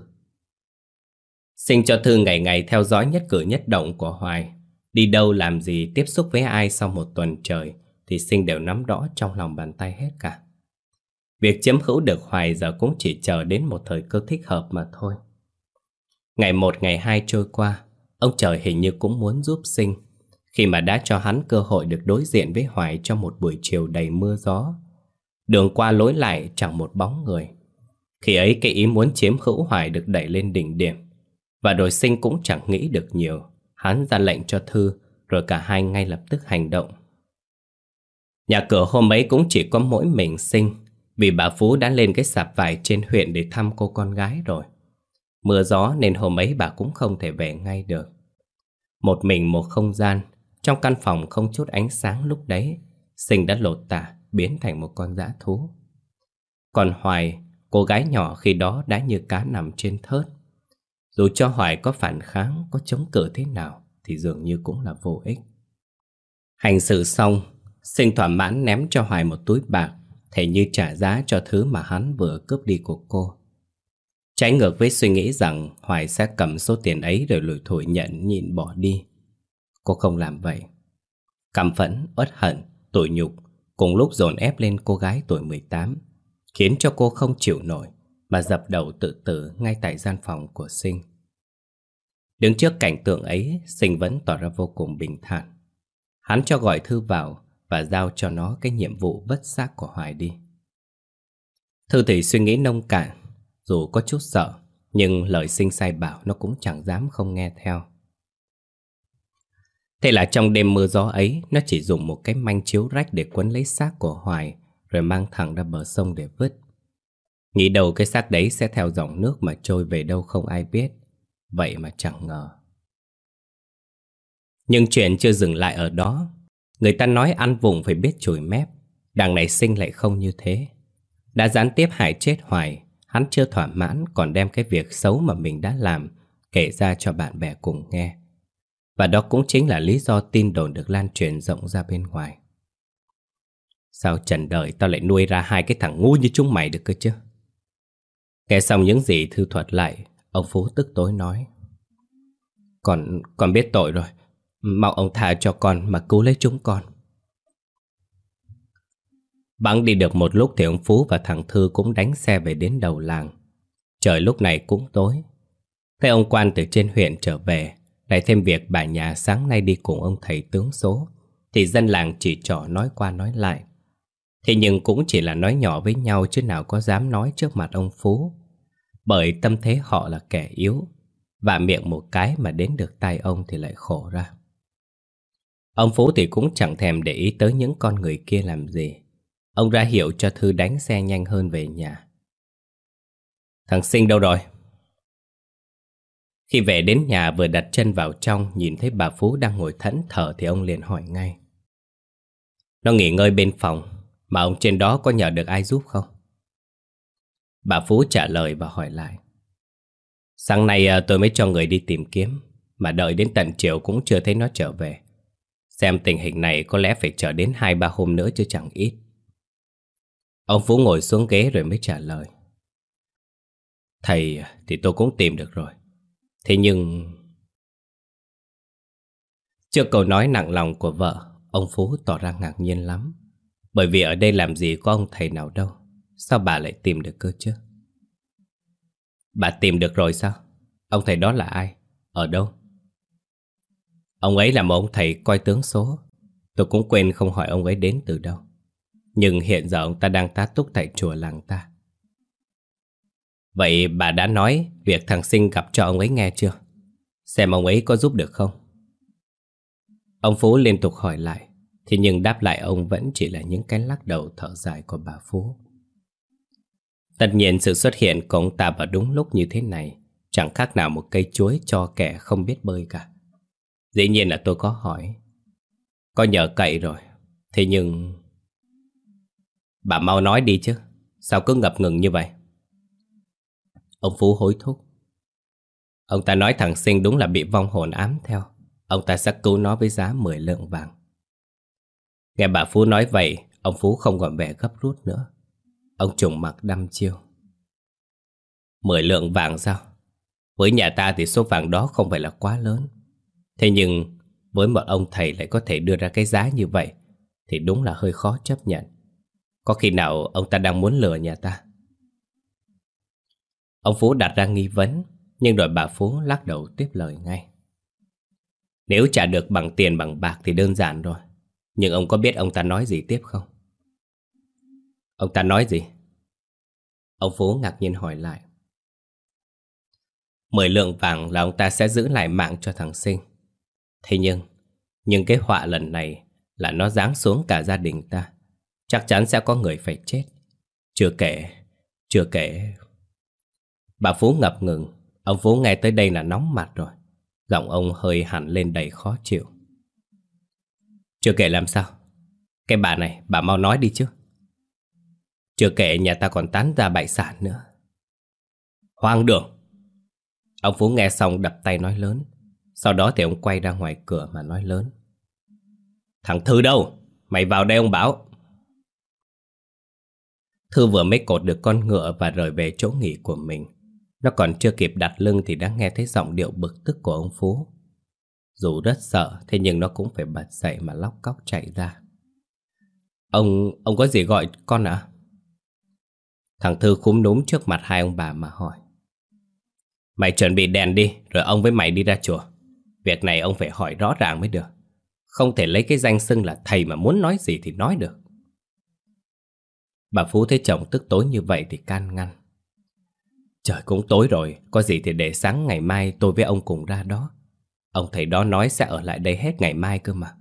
Xin cho Thư ngày ngày theo dõi nhất cử nhất động của Hoài Đi đâu làm gì tiếp xúc với ai sau một tuần trời Thì Sinh đều nắm rõ trong lòng bàn tay hết cả Việc chiếm hữu được Hoài giờ cũng chỉ chờ đến một thời cơ thích hợp mà thôi Ngày một ngày hai trôi qua Ông trời hình như cũng muốn giúp Sinh Khi mà đã cho hắn cơ hội được đối diện với Hoài trong một buổi chiều đầy mưa gió Đường qua lối lại chẳng một bóng người khi ấy cái ý muốn chiếm hữu hoài được đẩy lên đỉnh điểm Và đồi sinh cũng chẳng nghĩ được nhiều Hắn ra lệnh cho Thư Rồi cả hai ngay lập tức hành động Nhà cửa hôm ấy cũng chỉ có mỗi mình sinh Vì bà Phú đã lên cái sạp vải trên huyện để thăm cô con gái rồi Mưa gió nên hôm ấy bà cũng không thể về ngay được Một mình một không gian Trong căn phòng không chút ánh sáng lúc đấy Sinh đã lột tả biến thành một con dã thú Còn Hoài Cô gái nhỏ khi đó đã như cá nằm trên thớt Dù cho hoài có phản kháng Có chống cự thế nào Thì dường như cũng là vô ích Hành xử xong Sinh thỏa mãn ném cho Hoài một túi bạc Thể như trả giá cho thứ mà hắn vừa cướp đi của cô Trái ngược với suy nghĩ rằng Hoài sẽ cầm số tiền ấy rồi lủi thủi nhận nhịn bỏ đi Cô không làm vậy Cảm phẫn, uất hận, tội nhục Cùng lúc dồn ép lên cô gái tuổi 18 khiến cho cô không chịu nổi mà dập đầu tự tử ngay tại gian phòng của Sinh. Đứng trước cảnh tượng ấy, Sinh vẫn tỏ ra vô cùng bình thản. Hắn cho gọi Thư vào và giao cho nó cái nhiệm vụ bất xác của Hoài đi. Thư thì suy nghĩ nông cạn, dù có chút sợ, nhưng lời Sinh sai bảo nó cũng chẳng dám không nghe theo. Thế là trong đêm mưa gió ấy, nó chỉ dùng một cái manh chiếu rách để quấn lấy xác của Hoài rồi mang thẳng ra bờ sông để vứt. Nghĩ đầu cái xác đấy sẽ theo dòng nước mà trôi về đâu không ai biết. Vậy mà chẳng ngờ. Nhưng chuyện chưa dừng lại ở đó. Người ta nói ăn vùng phải biết chùi mép. Đằng này sinh lại không như thế. Đã gián tiếp hại chết hoài, hắn chưa thỏa mãn còn đem cái việc xấu mà mình đã làm kể ra cho bạn bè cùng nghe. Và đó cũng chính là lý do tin đồn được lan truyền rộng ra bên ngoài. Sao trần đời tao lại nuôi ra hai cái thằng ngu như chúng mày được cơ chứ? Nghe xong những gì Thư thuật lại, ông Phú tức tối nói. Con, con biết tội rồi, mong ông tha cho con mà cứu lấy chúng con. băng đi được một lúc thì ông Phú và thằng Thư cũng đánh xe về đến đầu làng. Trời lúc này cũng tối. Thấy ông quan từ trên huyện trở về, lại thêm việc bà nhà sáng nay đi cùng ông thầy tướng số, thì dân làng chỉ trỏ nói qua nói lại. Thế nhưng cũng chỉ là nói nhỏ với nhau chứ nào có dám nói trước mặt ông Phú. Bởi tâm thế họ là kẻ yếu, và miệng một cái mà đến được tay ông thì lại khổ ra. Ông Phú thì cũng chẳng thèm để ý tới những con người kia làm gì. Ông ra hiệu cho Thư đánh xe nhanh hơn về nhà. Thằng Sinh đâu rồi? Khi về đến nhà vừa đặt chân vào trong nhìn thấy bà Phú đang ngồi thẫn thờ thì ông liền hỏi ngay. Nó nghỉ ngơi bên phòng, mà ông trên đó có nhờ được ai giúp không? Bà Phú trả lời và hỏi lại Sáng nay à, tôi mới cho người đi tìm kiếm Mà đợi đến tận chiều cũng chưa thấy nó trở về Xem tình hình này có lẽ phải chờ đến 2-3 hôm nữa chứ chẳng ít Ông Phú ngồi xuống ghế rồi mới trả lời Thầy thì tôi cũng tìm được rồi Thế nhưng... Trước câu nói nặng lòng của vợ Ông Phú tỏ ra ngạc nhiên lắm bởi vì ở đây làm gì có ông thầy nào đâu Sao bà lại tìm được cơ chứ Bà tìm được rồi sao Ông thầy đó là ai Ở đâu Ông ấy là một ông thầy coi tướng số Tôi cũng quên không hỏi ông ấy đến từ đâu Nhưng hiện giờ ông ta đang tá túc tại chùa làng ta Vậy bà đã nói việc thằng Sinh gặp cho ông ấy nghe chưa? Xem ông ấy có giúp được không? Ông Phú liên tục hỏi lại Thế nhưng đáp lại ông vẫn chỉ là những cái lắc đầu thở dài của bà Phú Tất nhiên sự xuất hiện của ông ta vào đúng lúc như thế này Chẳng khác nào một cây chuối cho kẻ không biết bơi cả Dĩ nhiên là tôi có hỏi Có nhờ cậy rồi Thế nhưng... Bà mau nói đi chứ Sao cứ ngập ngừng như vậy Ông Phú hối thúc Ông ta nói thằng sinh đúng là bị vong hồn ám theo Ông ta sẽ cứu nó với giá 10 lượng vàng Nghe bà Phú nói vậy, ông Phú không còn vẻ gấp rút nữa. Ông trùng mặt đăm chiêu. Mười lượng vàng sao? Với nhà ta thì số vàng đó không phải là quá lớn. Thế nhưng với một ông thầy lại có thể đưa ra cái giá như vậy thì đúng là hơi khó chấp nhận. Có khi nào ông ta đang muốn lừa nhà ta? Ông Phú đặt ra nghi vấn, nhưng rồi bà Phú lắc đầu tiếp lời ngay. Nếu trả được bằng tiền bằng bạc thì đơn giản rồi. Nhưng ông có biết ông ta nói gì tiếp không? Ông ta nói gì? Ông Phú ngạc nhiên hỏi lại. Mười lượng vàng là ông ta sẽ giữ lại mạng cho thằng Sinh. Thế nhưng, nhưng cái họa lần này là nó giáng xuống cả gia đình ta. Chắc chắn sẽ có người phải chết. Chưa kể, chưa kể... Bà Phú ngập ngừng, ông Phú nghe tới đây là nóng mặt rồi. Giọng ông hơi hẳn lên đầy khó chịu. Chưa kể làm sao Cái bà này bà mau nói đi chứ Chưa kể nhà ta còn tán ra bại sản nữa Hoang đường Ông Phú nghe xong đập tay nói lớn Sau đó thì ông quay ra ngoài cửa mà nói lớn Thằng Thư đâu Mày vào đây ông bảo Thư vừa mới cột được con ngựa và rời về chỗ nghỉ của mình Nó còn chưa kịp đặt lưng thì đã nghe thấy giọng điệu bực tức của ông Phú dù rất sợ, thế nhưng nó cũng phải bật dậy mà lóc cóc chạy ra. Ông, ông có gì gọi con ạ? Thằng Thư khúm núm trước mặt hai ông bà mà hỏi. Mày chuẩn bị đèn đi, rồi ông với mày đi ra chùa. Việc này ông phải hỏi rõ ràng mới được. Không thể lấy cái danh xưng là thầy mà muốn nói gì thì nói được. Bà Phú thấy chồng tức tối như vậy thì can ngăn. Trời cũng tối rồi, có gì thì để sáng ngày mai tôi với ông cùng ra đó. Ông thầy đó nói sẽ ở lại đây hết ngày mai cơ mà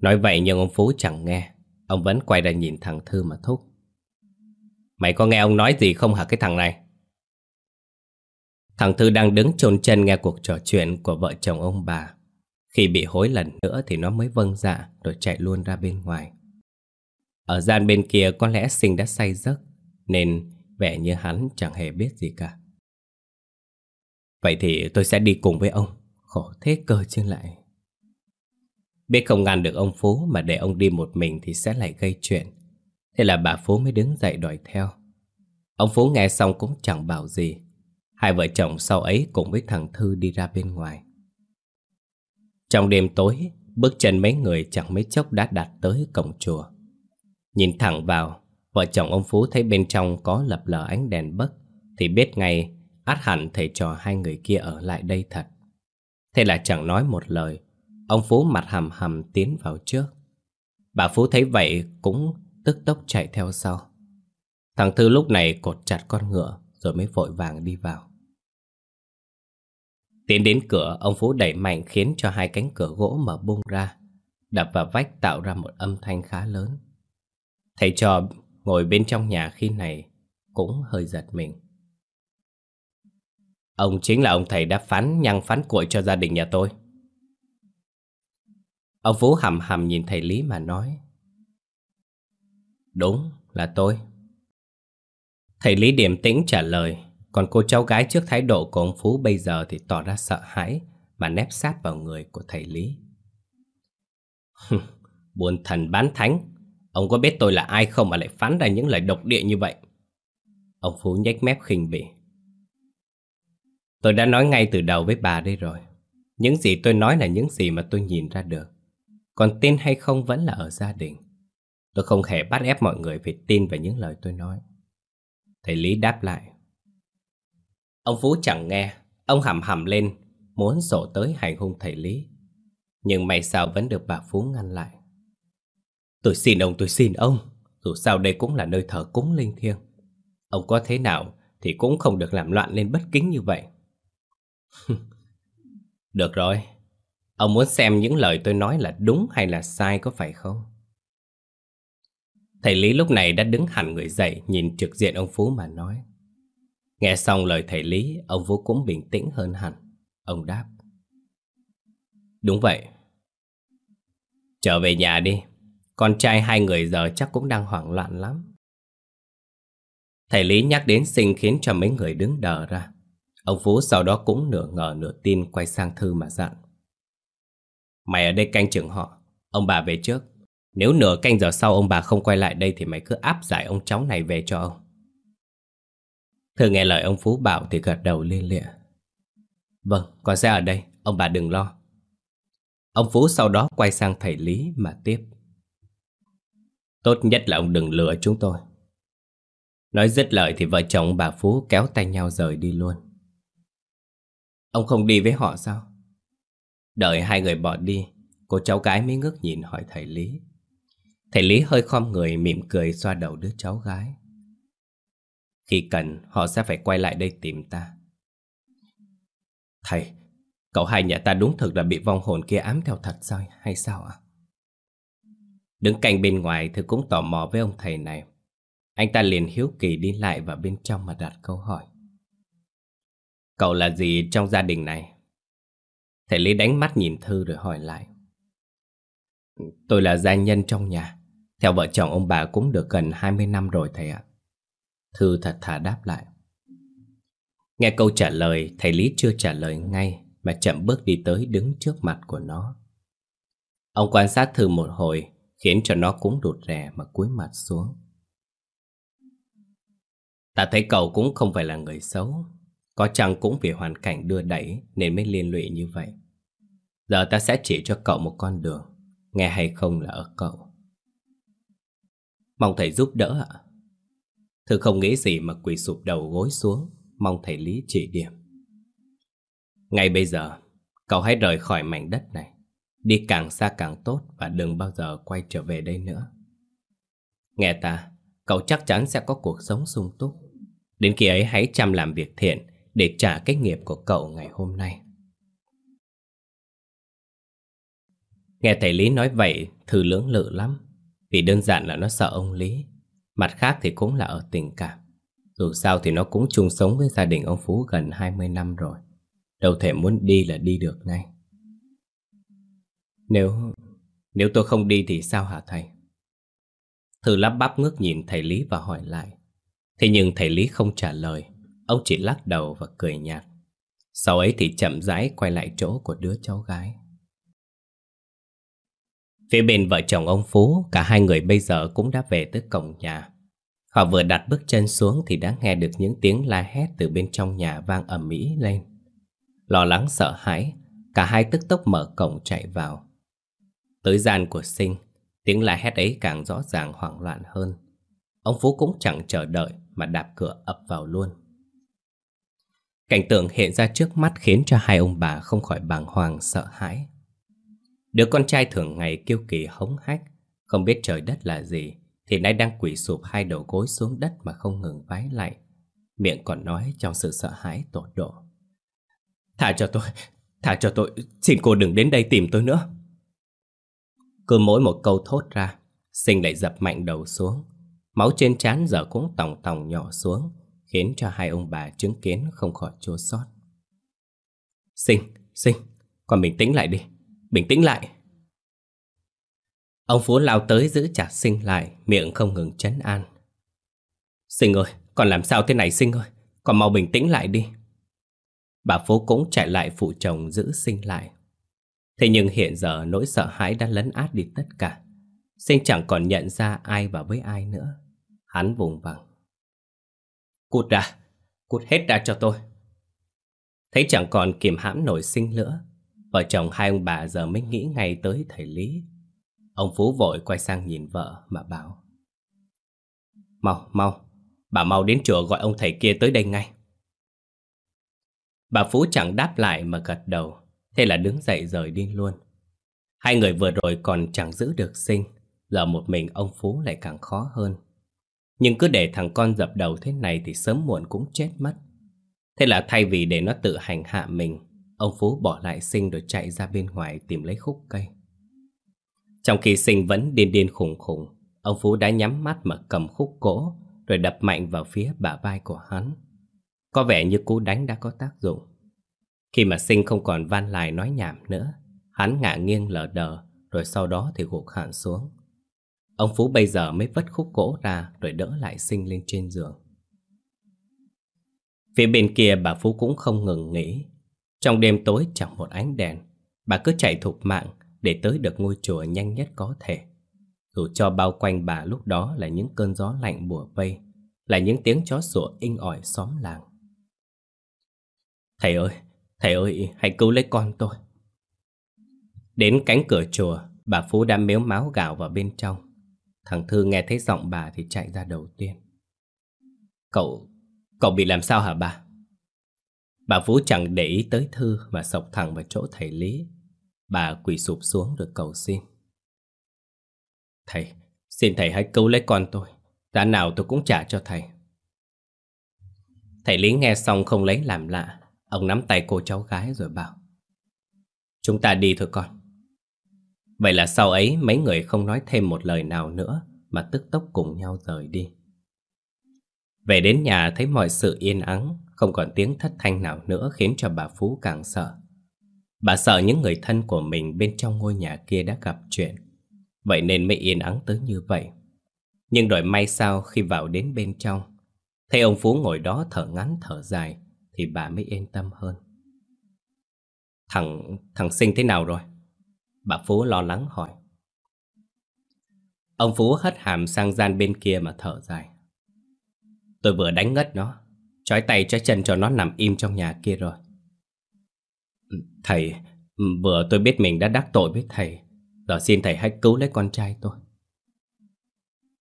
Nói vậy nhưng ông Phú chẳng nghe Ông vẫn quay ra nhìn thằng Thư mà thúc Mày có nghe ông nói gì không hả cái thằng này Thằng Thư đang đứng chôn chân nghe cuộc trò chuyện của vợ chồng ông bà Khi bị hối lần nữa thì nó mới vâng dạ Rồi chạy luôn ra bên ngoài Ở gian bên kia có lẽ Sinh đã say giấc Nên vẻ như hắn chẳng hề biết gì cả Vậy thì tôi sẽ đi cùng với ông Khổ thế cơ chứ lại Biết không ngăn được ông Phú Mà để ông đi một mình thì sẽ lại gây chuyện Thế là bà Phú mới đứng dậy đòi theo Ông Phú nghe xong cũng chẳng bảo gì Hai vợ chồng sau ấy cùng với thằng Thư đi ra bên ngoài Trong đêm tối Bước chân mấy người chẳng mấy chốc đã đạt tới cổng chùa Nhìn thẳng vào Vợ chồng ông Phú thấy bên trong có lập lờ ánh đèn bất Thì biết ngay Át hẳn thầy trò hai người kia ở lại đây thật Thế là chẳng nói một lời Ông Phú mặt hầm hầm tiến vào trước Bà Phú thấy vậy cũng tức tốc chạy theo sau Thằng Thư lúc này cột chặt con ngựa Rồi mới vội vàng đi vào Tiến đến cửa Ông Phú đẩy mạnh khiến cho hai cánh cửa gỗ mở bung ra Đập vào vách tạo ra một âm thanh khá lớn Thầy trò ngồi bên trong nhà khi này Cũng hơi giật mình Ông chính là ông thầy đã phán nhăng phán cuội cho gia đình nhà tôi. Ông Vũ hầm hầm nhìn thầy Lý mà nói. Đúng là tôi. Thầy Lý điềm tĩnh trả lời, còn cô cháu gái trước thái độ của ông Phú bây giờ thì tỏ ra sợ hãi mà nép sát vào người của thầy Lý. Buồn thần bán thánh, ông có biết tôi là ai không mà lại phán ra những lời độc địa như vậy? Ông Phú nhếch mép khinh bỉ. Tôi đã nói ngay từ đầu với bà đây rồi. Những gì tôi nói là những gì mà tôi nhìn ra được. Còn tin hay không vẫn là ở gia đình. Tôi không hề bắt ép mọi người phải tin về những lời tôi nói. Thầy Lý đáp lại. Ông Phú chẳng nghe, ông hầm hầm lên, muốn sổ tới hành hung thầy Lý. Nhưng may sao vẫn được bà Phú ngăn lại. Tôi xin ông, tôi xin ông. Dù sao đây cũng là nơi thờ cúng linh thiêng. Ông có thế nào thì cũng không được làm loạn lên bất kính như vậy. Được rồi. Ông muốn xem những lời tôi nói là đúng hay là sai có phải không? Thầy Lý lúc này đã đứng hẳn người dậy nhìn trực diện ông Phú mà nói. Nghe xong lời thầy Lý, ông Phú cũng bình tĩnh hơn hẳn. Ông đáp. Đúng vậy. Trở về nhà đi. Con trai hai người giờ chắc cũng đang hoảng loạn lắm. Thầy Lý nhắc đến sinh khiến cho mấy người đứng đờ ra. Ông Phú sau đó cũng nửa ngờ nửa tin quay sang Thư mà dặn. Mày ở đây canh chừng họ, ông bà về trước. Nếu nửa canh giờ sau ông bà không quay lại đây thì mày cứ áp giải ông cháu này về cho ông. Thư nghe lời ông Phú bảo thì gật đầu liên lịa. Vâng, con sẽ ở đây, ông bà đừng lo. Ông Phú sau đó quay sang thầy Lý mà tiếp. Tốt nhất là ông đừng lừa chúng tôi. Nói dứt lời thì vợ chồng bà Phú kéo tay nhau rời đi luôn. Ông không đi với họ sao? Đợi hai người bỏ đi, cô cháu gái mới ngước nhìn hỏi thầy Lý. Thầy Lý hơi khom người mỉm cười xoa đầu đứa cháu gái. Khi cần, họ sẽ phải quay lại đây tìm ta. Thầy, cậu hai nhà ta đúng thực là bị vong hồn kia ám theo thật sao hay sao ạ? Đứng cạnh bên ngoài thì cũng tò mò với ông thầy này. Anh ta liền hiếu kỳ đi lại vào bên trong mà đặt câu hỏi. Cậu là gì trong gia đình này? Thầy Lý đánh mắt nhìn Thư rồi hỏi lại. Tôi là gia nhân trong nhà. Theo vợ chồng ông bà cũng được gần 20 năm rồi thầy ạ. Thư thật thà đáp lại. Nghe câu trả lời, thầy Lý chưa trả lời ngay mà chậm bước đi tới đứng trước mặt của nó. Ông quan sát Thư một hồi, khiến cho nó cũng đột rè mà cúi mặt xuống. Ta thấy cậu cũng không phải là người xấu, có chăng cũng vì hoàn cảnh đưa đẩy Nên mới liên lụy như vậy Giờ ta sẽ chỉ cho cậu một con đường Nghe hay không là ở cậu Mong thầy giúp đỡ ạ Thư không nghĩ gì mà quỳ sụp đầu gối xuống Mong thầy Lý chỉ điểm Ngay bây giờ Cậu hãy rời khỏi mảnh đất này Đi càng xa càng tốt Và đừng bao giờ quay trở về đây nữa Nghe ta Cậu chắc chắn sẽ có cuộc sống sung túc Đến khi ấy hãy chăm làm việc thiện để trả cái nghiệp của cậu ngày hôm nay. Nghe thầy Lý nói vậy, Thư lưỡng lự lắm. Vì đơn giản là nó sợ ông Lý. Mặt khác thì cũng là ở tình cảm. Dù sao thì nó cũng chung sống với gia đình ông Phú gần 20 năm rồi. Đâu thể muốn đi là đi được ngay. Nếu... nếu tôi không đi thì sao hả thầy? Thư lắp bắp ngước nhìn thầy Lý và hỏi lại. Thế nhưng thầy Lý không trả lời Ông chỉ lắc đầu và cười nhạt Sau ấy thì chậm rãi quay lại chỗ của đứa cháu gái Phía bên vợ chồng ông Phú Cả hai người bây giờ cũng đã về tới cổng nhà Họ vừa đặt bước chân xuống Thì đã nghe được những tiếng la hét Từ bên trong nhà vang ầm mỹ lên Lo lắng sợ hãi Cả hai tức tốc mở cổng chạy vào Tới gian của sinh Tiếng la hét ấy càng rõ ràng hoảng loạn hơn Ông Phú cũng chẳng chờ đợi Mà đạp cửa ập vào luôn Cảnh tượng hiện ra trước mắt khiến cho hai ông bà không khỏi bàng hoàng sợ hãi. Đứa con trai thường ngày kiêu kỳ hống hách, không biết trời đất là gì, thì nay đang quỳ sụp hai đầu gối xuống đất mà không ngừng vái lại. Miệng còn nói trong sự sợ hãi tột độ. Thả cho tôi, thả cho tôi, xin cô đừng đến đây tìm tôi nữa. Cứ mỗi một câu thốt ra, sinh lại dập mạnh đầu xuống. Máu trên trán giờ cũng tòng tòng nhỏ xuống, khiến cho hai ông bà chứng kiến không khỏi chua sót. Sinh, sinh, còn bình tĩnh lại đi, bình tĩnh lại. Ông Phú lao tới giữ chặt sinh lại, miệng không ngừng chấn an. Sinh ơi, còn làm sao thế này sinh ơi, còn mau bình tĩnh lại đi. Bà Phú cũng chạy lại phụ chồng giữ sinh lại. Thế nhưng hiện giờ nỗi sợ hãi đã lấn át đi tất cả. Sinh chẳng còn nhận ra ai và với ai nữa. Hắn vùng vằng Cút ra, cút hết ra cho tôi. Thấy chẳng còn kiềm hãm nổi sinh nữa, vợ chồng hai ông bà giờ mới nghĩ ngay tới thầy Lý. Ông Phú vội quay sang nhìn vợ mà bảo. Mau, mau, bà mau đến chùa gọi ông thầy kia tới đây ngay. Bà Phú chẳng đáp lại mà gật đầu, thế là đứng dậy rời đi luôn. Hai người vừa rồi còn chẳng giữ được sinh, giờ một mình ông Phú lại càng khó hơn. Nhưng cứ để thằng con dập đầu thế này thì sớm muộn cũng chết mất. Thế là thay vì để nó tự hành hạ mình, ông Phú bỏ lại Sinh rồi chạy ra bên ngoài tìm lấy khúc cây. Trong khi Sinh vẫn điên điên khủng khủng, ông Phú đã nhắm mắt mà cầm khúc gỗ rồi đập mạnh vào phía bả vai của hắn. Có vẻ như cú đánh đã có tác dụng. Khi mà Sinh không còn van lại nói nhảm nữa, hắn ngả nghiêng lờ đờ rồi sau đó thì gục hẳn xuống. Ông Phú bây giờ mới vất khúc gỗ ra rồi đỡ lại sinh lên trên giường. Phía bên kia bà Phú cũng không ngừng nghỉ. Trong đêm tối chẳng một ánh đèn, bà cứ chạy thục mạng để tới được ngôi chùa nhanh nhất có thể. Dù cho bao quanh bà lúc đó là những cơn gió lạnh bùa vây, là những tiếng chó sủa inh ỏi xóm làng. Thầy ơi, thầy ơi, hãy cứu lấy con tôi. Đến cánh cửa chùa, bà Phú đã mếu máu gạo vào bên trong. Thằng Thư nghe thấy giọng bà thì chạy ra đầu tiên. Cậu, cậu bị làm sao hả bà? Bà Vũ chẳng để ý tới Thư mà sọc thẳng vào chỗ thầy Lý. Bà quỳ sụp xuống rồi cầu xin. Thầy, xin thầy hãy cứu lấy con tôi. Giá nào tôi cũng trả cho thầy. Thầy Lý nghe xong không lấy làm lạ. Ông nắm tay cô cháu gái rồi bảo. Chúng ta đi thôi con. Vậy là sau ấy mấy người không nói thêm một lời nào nữa mà tức tốc cùng nhau rời đi. Về đến nhà thấy mọi sự yên ắng, không còn tiếng thất thanh nào nữa khiến cho bà Phú càng sợ. Bà sợ những người thân của mình bên trong ngôi nhà kia đã gặp chuyện, vậy nên mới yên ắng tới như vậy. Nhưng đổi may sao khi vào đến bên trong, thấy ông Phú ngồi đó thở ngắn thở dài, thì bà mới yên tâm hơn. Thằng, thằng sinh thế nào rồi? Bà Phú lo lắng hỏi Ông Phú hất hàm sang gian bên kia mà thở dài Tôi vừa đánh ngất nó Chói tay chói chân cho nó nằm im trong nhà kia rồi Thầy Vừa tôi biết mình đã đắc tội với thầy Giờ xin thầy hãy cứu lấy con trai tôi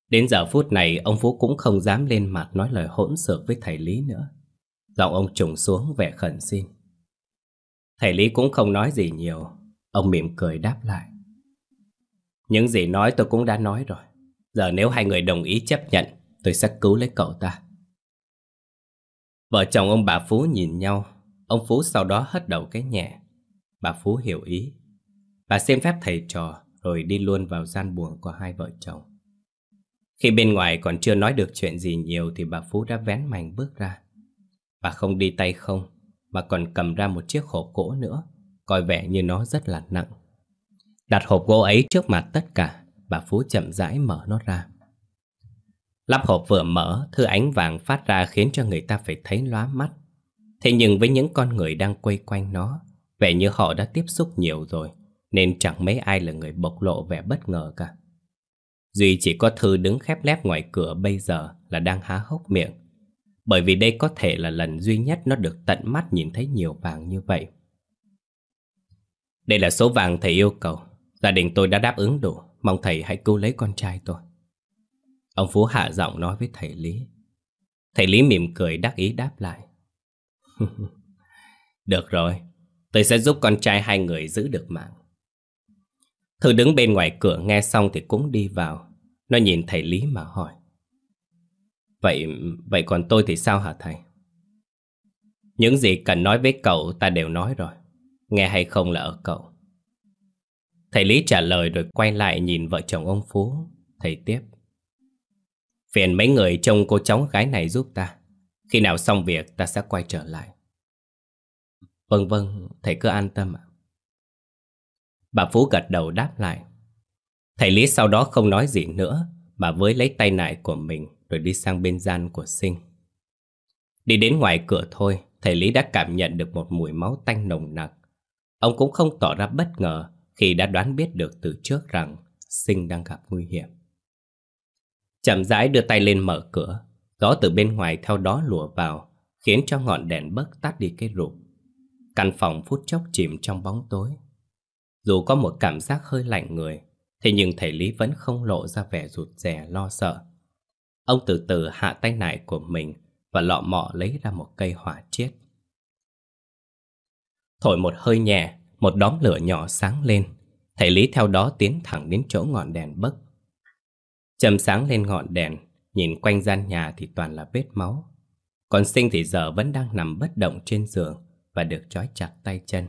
Đến giờ phút này Ông Phú cũng không dám lên mặt Nói lời hỗn xược với thầy Lý nữa Giọng ông trùng xuống vẻ khẩn xin Thầy Lý cũng không nói gì nhiều Ông mỉm cười đáp lại Những gì nói tôi cũng đã nói rồi Giờ nếu hai người đồng ý chấp nhận Tôi sẽ cứu lấy cậu ta Vợ chồng ông bà Phú nhìn nhau Ông Phú sau đó hất đầu cái nhẹ Bà Phú hiểu ý Bà xin phép thầy trò Rồi đi luôn vào gian buồng của hai vợ chồng Khi bên ngoài còn chưa nói được chuyện gì nhiều Thì bà Phú đã vén mảnh bước ra Bà không đi tay không Mà còn cầm ra một chiếc hộp gỗ nữa coi vẻ như nó rất là nặng. Đặt hộp gỗ ấy trước mặt tất cả, bà Phú chậm rãi mở nó ra. Lắp hộp vừa mở, thư ánh vàng phát ra khiến cho người ta phải thấy lóa mắt. Thế nhưng với những con người đang quay quanh nó, vẻ như họ đã tiếp xúc nhiều rồi, nên chẳng mấy ai là người bộc lộ vẻ bất ngờ cả. Duy chỉ có Thư đứng khép lép ngoài cửa bây giờ là đang há hốc miệng, bởi vì đây có thể là lần duy nhất nó được tận mắt nhìn thấy nhiều vàng như vậy. Đây là số vàng thầy yêu cầu Gia đình tôi đã đáp ứng đủ Mong thầy hãy cứu lấy con trai tôi Ông Phú hạ giọng nói với thầy Lý Thầy Lý mỉm cười đắc ý đáp lại Được rồi Tôi sẽ giúp con trai hai người giữ được mạng Thư đứng bên ngoài cửa nghe xong thì cũng đi vào Nó nhìn thầy Lý mà hỏi Vậy vậy còn tôi thì sao hả thầy? Những gì cần nói với cậu ta đều nói rồi Nghe hay không là ở cậu Thầy Lý trả lời rồi quay lại nhìn vợ chồng ông Phú Thầy tiếp Phiền mấy người trông cô cháu gái này giúp ta Khi nào xong việc ta sẽ quay trở lại Vâng vâng, thầy cứ an tâm ạ Bà Phú gật đầu đáp lại Thầy Lý sau đó không nói gì nữa Mà với lấy tay nải của mình Rồi đi sang bên gian của sinh Đi đến ngoài cửa thôi Thầy Lý đã cảm nhận được một mùi máu tanh nồng nặc Ông cũng không tỏ ra bất ngờ khi đã đoán biết được từ trước rằng Sinh đang gặp nguy hiểm. Chậm rãi đưa tay lên mở cửa, gió từ bên ngoài theo đó lùa vào, khiến cho ngọn đèn bấc tắt đi cái rụt Căn phòng phút chốc chìm trong bóng tối. Dù có một cảm giác hơi lạnh người, thế nhưng thầy Lý vẫn không lộ ra vẻ rụt rè lo sợ. Ông từ từ hạ tay nải của mình và lọ mọ lấy ra một cây hỏa chết Thổi một hơi nhẹ, một đóm lửa nhỏ sáng lên. Thầy Lý theo đó tiến thẳng đến chỗ ngọn đèn bấc. Chầm sáng lên ngọn đèn, nhìn quanh gian nhà thì toàn là vết máu. Còn sinh thì giờ vẫn đang nằm bất động trên giường và được trói chặt tay chân.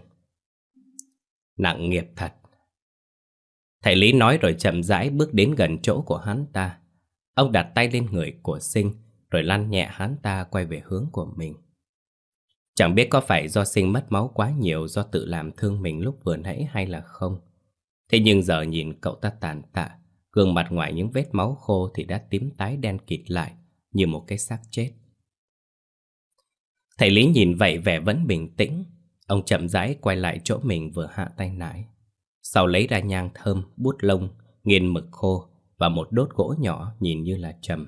Nặng nghiệp thật. Thầy Lý nói rồi chậm rãi bước đến gần chỗ của hắn ta. Ông đặt tay lên người của sinh rồi lăn nhẹ hắn ta quay về hướng của mình. Chẳng biết có phải do sinh mất máu quá nhiều do tự làm thương mình lúc vừa nãy hay là không. Thế nhưng giờ nhìn cậu ta tàn tạ, gương mặt ngoài những vết máu khô thì đã tím tái đen kịt lại, như một cái xác chết. Thầy Lý nhìn vậy vẻ vẫn bình tĩnh, ông chậm rãi quay lại chỗ mình vừa hạ tay nãy. Sau lấy ra nhang thơm, bút lông, nghiền mực khô và một đốt gỗ nhỏ nhìn như là trầm.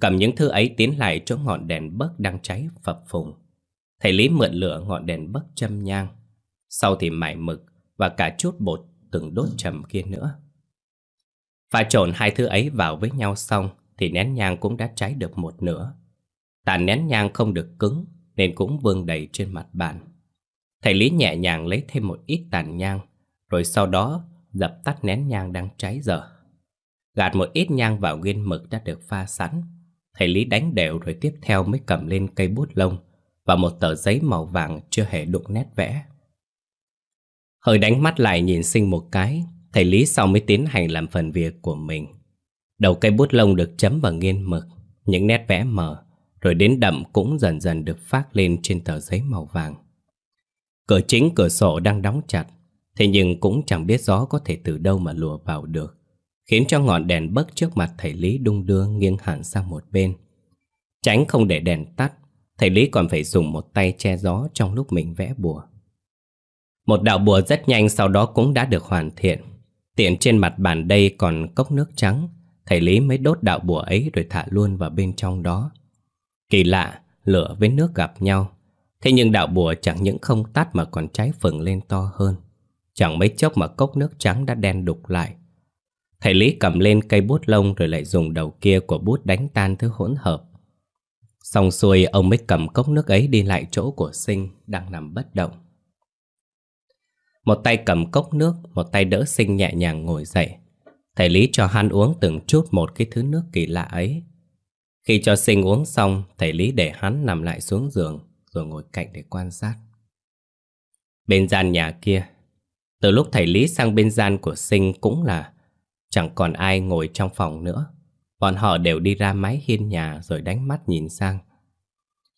Cầm những thứ ấy tiến lại chỗ ngọn đèn bấc đang cháy phập phùng. Thầy Lý mượn lửa ngọn đèn bất châm nhang Sau thì mải mực Và cả chút bột từng đốt trầm kia nữa Pha trộn hai thứ ấy vào với nhau xong Thì nén nhang cũng đã cháy được một nửa Tàn nén nhang không được cứng Nên cũng vương đầy trên mặt bàn Thầy Lý nhẹ nhàng lấy thêm một ít tàn nhang Rồi sau đó dập tắt nén nhang đang cháy dở Gạt một ít nhang vào nguyên mực đã được pha sẵn Thầy Lý đánh đều rồi tiếp theo mới cầm lên cây bút lông và một tờ giấy màu vàng chưa hề đụng nét vẽ. Hơi đánh mắt lại nhìn sinh một cái, thầy Lý sau mới tiến hành làm phần việc của mình. Đầu cây bút lông được chấm và nghiên mực, những nét vẽ mờ, rồi đến đậm cũng dần dần được phát lên trên tờ giấy màu vàng. Cửa chính cửa sổ đang đóng chặt, thế nhưng cũng chẳng biết gió có thể từ đâu mà lùa vào được, khiến cho ngọn đèn bấc trước mặt thầy Lý đung đưa nghiêng hẳn sang một bên. Tránh không để đèn tắt, Thầy Lý còn phải dùng một tay che gió trong lúc mình vẽ bùa Một đạo bùa rất nhanh sau đó cũng đã được hoàn thiện Tiện trên mặt bàn đây còn cốc nước trắng Thầy Lý mới đốt đạo bùa ấy rồi thả luôn vào bên trong đó Kỳ lạ, lửa với nước gặp nhau Thế nhưng đạo bùa chẳng những không tắt mà còn cháy phừng lên to hơn Chẳng mấy chốc mà cốc nước trắng đã đen đục lại Thầy Lý cầm lên cây bút lông rồi lại dùng đầu kia của bút đánh tan thứ hỗn hợp Xong xuôi ông mới cầm cốc nước ấy đi lại chỗ của sinh đang nằm bất động. Một tay cầm cốc nước, một tay đỡ sinh nhẹ nhàng ngồi dậy. Thầy Lý cho hắn uống từng chút một cái thứ nước kỳ lạ ấy. Khi cho sinh uống xong, thầy Lý để hắn nằm lại xuống giường, rồi ngồi cạnh để quan sát. Bên gian nhà kia, từ lúc thầy Lý sang bên gian của sinh cũng là chẳng còn ai ngồi trong phòng nữa. Bọn họ đều đi ra mái hiên nhà rồi đánh mắt nhìn sang.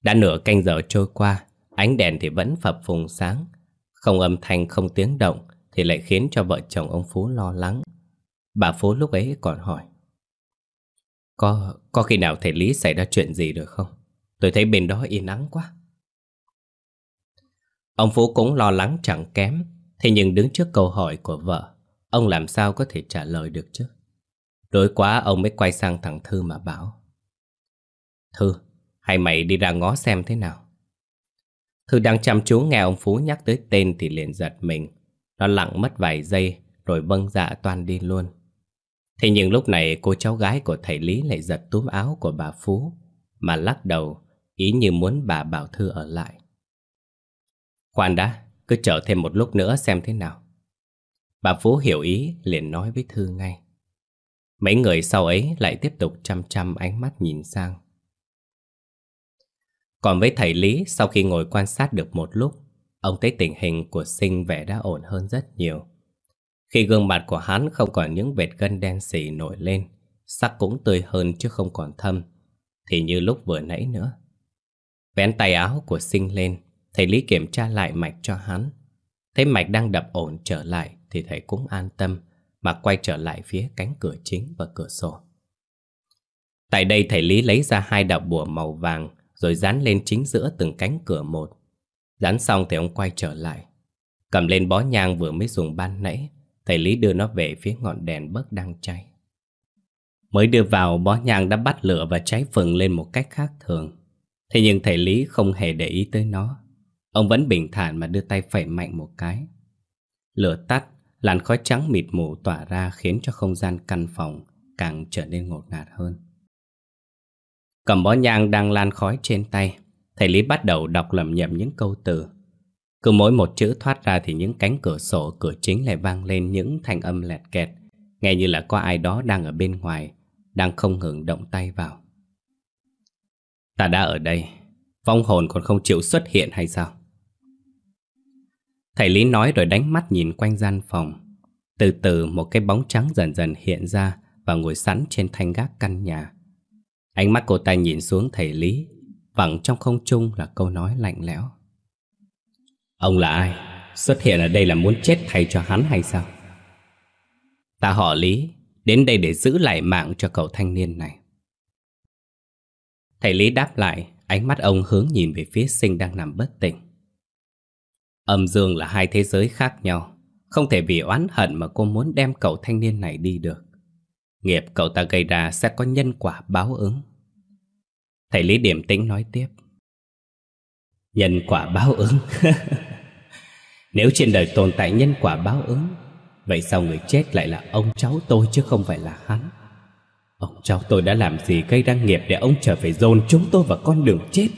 Đã nửa canh giờ trôi qua, ánh đèn thì vẫn phập phùng sáng. Không âm thanh không tiếng động thì lại khiến cho vợ chồng ông Phú lo lắng. Bà Phú lúc ấy còn hỏi. Có, có khi nào thầy Lý xảy ra chuyện gì được không? Tôi thấy bên đó yên ắng quá. Ông Phú cũng lo lắng chẳng kém, thế nhưng đứng trước câu hỏi của vợ, ông làm sao có thể trả lời được chứ? Đối quá ông mới quay sang thằng Thư mà bảo Thư, hay mày đi ra ngó xem thế nào Thư đang chăm chú nghe ông Phú nhắc tới tên thì liền giật mình Nó lặng mất vài giây rồi vâng dạ Toan đi luôn Thế nhưng lúc này cô cháu gái của thầy Lý lại giật túm áo của bà Phú Mà lắc đầu, ý như muốn bà bảo Thư ở lại Khoan đã, cứ chờ thêm một lúc nữa xem thế nào Bà Phú hiểu ý liền nói với Thư ngay Mấy người sau ấy lại tiếp tục chăm chăm ánh mắt nhìn sang. Còn với thầy Lý, sau khi ngồi quan sát được một lúc, ông thấy tình hình của sinh vẻ đã ổn hơn rất nhiều. Khi gương mặt của hắn không còn những vệt gân đen xỉ nổi lên, sắc cũng tươi hơn chứ không còn thâm, thì như lúc vừa nãy nữa. Vén tay áo của sinh lên, thầy Lý kiểm tra lại mạch cho hắn. Thấy mạch đang đập ổn trở lại thì thầy cũng an tâm mà quay trở lại phía cánh cửa chính và cửa sổ. Tại đây thầy Lý lấy ra hai đạo bùa màu vàng rồi dán lên chính giữa từng cánh cửa một. Dán xong thì ông quay trở lại. Cầm lên bó nhang vừa mới dùng ban nãy, thầy Lý đưa nó về phía ngọn đèn bớt đang cháy. Mới đưa vào bó nhang đã bắt lửa và cháy phừng lên một cách khác thường. Thế nhưng thầy Lý không hề để ý tới nó. Ông vẫn bình thản mà đưa tay phẩy mạnh một cái. Lửa tắt Làn khói trắng mịt mù tỏa ra khiến cho không gian căn phòng càng trở nên ngột ngạt hơn. Cầm bó nhang đang lan khói trên tay, thầy Lý bắt đầu đọc lẩm nhẩm những câu từ. Cứ mỗi một chữ thoát ra thì những cánh cửa sổ, cửa chính lại vang lên những thanh âm lẹt kẹt, nghe như là có ai đó đang ở bên ngoài, đang không ngừng động tay vào. Ta đã ở đây, vong hồn còn không chịu xuất hiện hay sao? Thầy Lý nói rồi đánh mắt nhìn quanh gian phòng. Từ từ một cái bóng trắng dần dần hiện ra và ngồi sẵn trên thanh gác căn nhà. Ánh mắt cô ta nhìn xuống thầy Lý, vẳng trong không trung là câu nói lạnh lẽo. Ông là ai? Xuất hiện ở đây là muốn chết thay cho hắn hay sao? Ta họ Lý, đến đây để giữ lại mạng cho cậu thanh niên này. Thầy Lý đáp lại, ánh mắt ông hướng nhìn về phía sinh đang nằm bất tỉnh. Âm dương là hai thế giới khác nhau. Không thể vì oán hận mà cô muốn đem cậu thanh niên này đi được. Nghiệp cậu ta gây ra sẽ có nhân quả báo ứng. Thầy Lý Điểm Tĩnh nói tiếp. Nhân quả báo ứng. Nếu trên đời tồn tại nhân quả báo ứng, vậy sao người chết lại là ông cháu tôi chứ không phải là hắn? Ông cháu tôi đã làm gì gây ra nghiệp để ông trở về dồn chúng tôi vào con đường chết?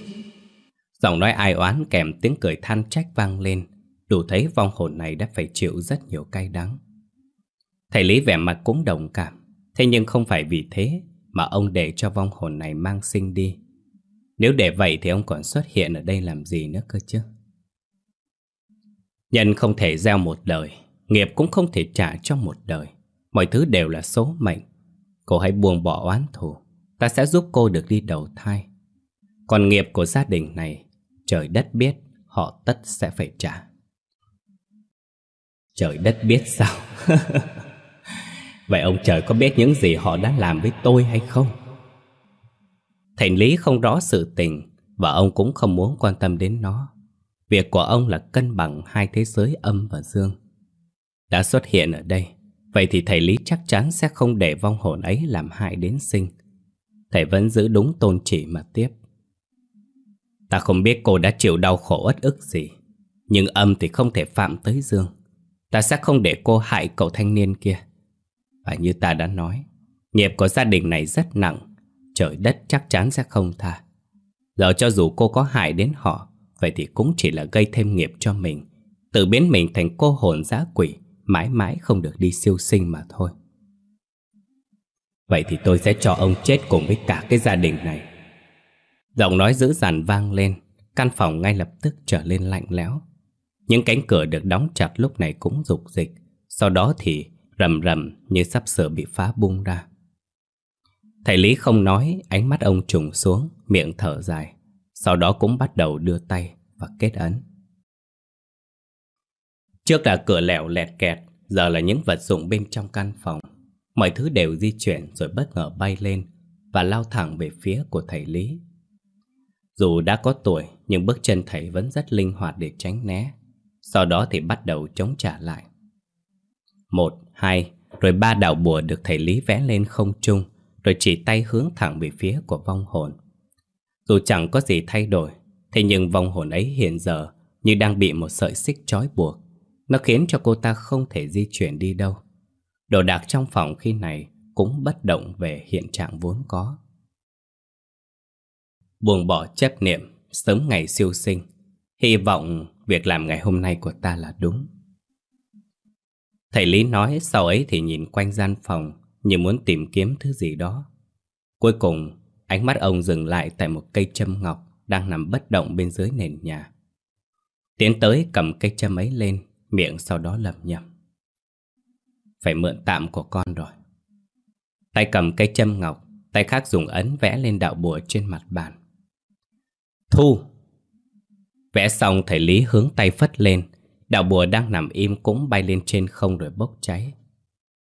Giọng nói ai oán kèm tiếng cười than trách vang lên Đủ thấy vong hồn này đã phải chịu rất nhiều cay đắng Thầy Lý vẻ mặt cũng đồng cảm Thế nhưng không phải vì thế Mà ông để cho vong hồn này mang sinh đi Nếu để vậy thì ông còn xuất hiện ở đây làm gì nữa cơ chứ Nhân không thể gieo một đời Nghiệp cũng không thể trả cho một đời Mọi thứ đều là số mệnh Cô hãy buông bỏ oán thù Ta sẽ giúp cô được đi đầu thai Còn nghiệp của gia đình này Trời đất biết họ tất sẽ phải trả Trời đất biết sao Vậy ông trời có biết những gì họ đã làm với tôi hay không? thầy lý không rõ sự tình Và ông cũng không muốn quan tâm đến nó Việc của ông là cân bằng hai thế giới âm và dương Đã xuất hiện ở đây Vậy thì thầy Lý chắc chắn sẽ không để vong hồn ấy làm hại đến sinh Thầy vẫn giữ đúng tôn chỉ mà tiếp Ta không biết cô đã chịu đau khổ ất ức gì Nhưng âm thì không thể phạm tới dương Ta sẽ không để cô hại cậu thanh niên kia Và như ta đã nói Nghiệp của gia đình này rất nặng Trời đất chắc chắn sẽ không tha Giờ cho dù cô có hại đến họ Vậy thì cũng chỉ là gây thêm nghiệp cho mình Tự biến mình thành cô hồn giã quỷ Mãi mãi không được đi siêu sinh mà thôi Vậy thì tôi sẽ cho ông chết cùng với cả cái gia đình này Giọng nói dữ dằn vang lên, căn phòng ngay lập tức trở lên lạnh lẽo. Những cánh cửa được đóng chặt lúc này cũng rục dịch, sau đó thì rầm rầm như sắp sửa bị phá bung ra. Thầy Lý không nói, ánh mắt ông trùng xuống, miệng thở dài. Sau đó cũng bắt đầu đưa tay và kết ấn. Trước là cửa lẻo lẹt kẹt, giờ là những vật dụng bên trong căn phòng. Mọi thứ đều di chuyển rồi bất ngờ bay lên và lao thẳng về phía của thầy Lý. Dù đã có tuổi nhưng bước chân thầy vẫn rất linh hoạt để tránh né. Sau đó thì bắt đầu chống trả lại. Một, hai, rồi ba đạo bùa được thầy Lý vẽ lên không trung, rồi chỉ tay hướng thẳng về phía của vong hồn. Dù chẳng có gì thay đổi, thế nhưng vong hồn ấy hiện giờ như đang bị một sợi xích trói buộc. Nó khiến cho cô ta không thể di chuyển đi đâu. Đồ đạc trong phòng khi này cũng bất động về hiện trạng vốn có buông bỏ chấp niệm, sớm ngày siêu sinh. Hy vọng việc làm ngày hôm nay của ta là đúng. Thầy Lý nói sau ấy thì nhìn quanh gian phòng như muốn tìm kiếm thứ gì đó. Cuối cùng, ánh mắt ông dừng lại tại một cây châm ngọc đang nằm bất động bên dưới nền nhà. Tiến tới cầm cây châm ấy lên, miệng sau đó lẩm nhẩm. Phải mượn tạm của con rồi. Tay cầm cây châm ngọc, tay khác dùng ấn vẽ lên đạo bùa trên mặt bàn. Thu Vẽ xong thầy Lý hướng tay phất lên Đạo bùa đang nằm im cũng bay lên trên không rồi bốc cháy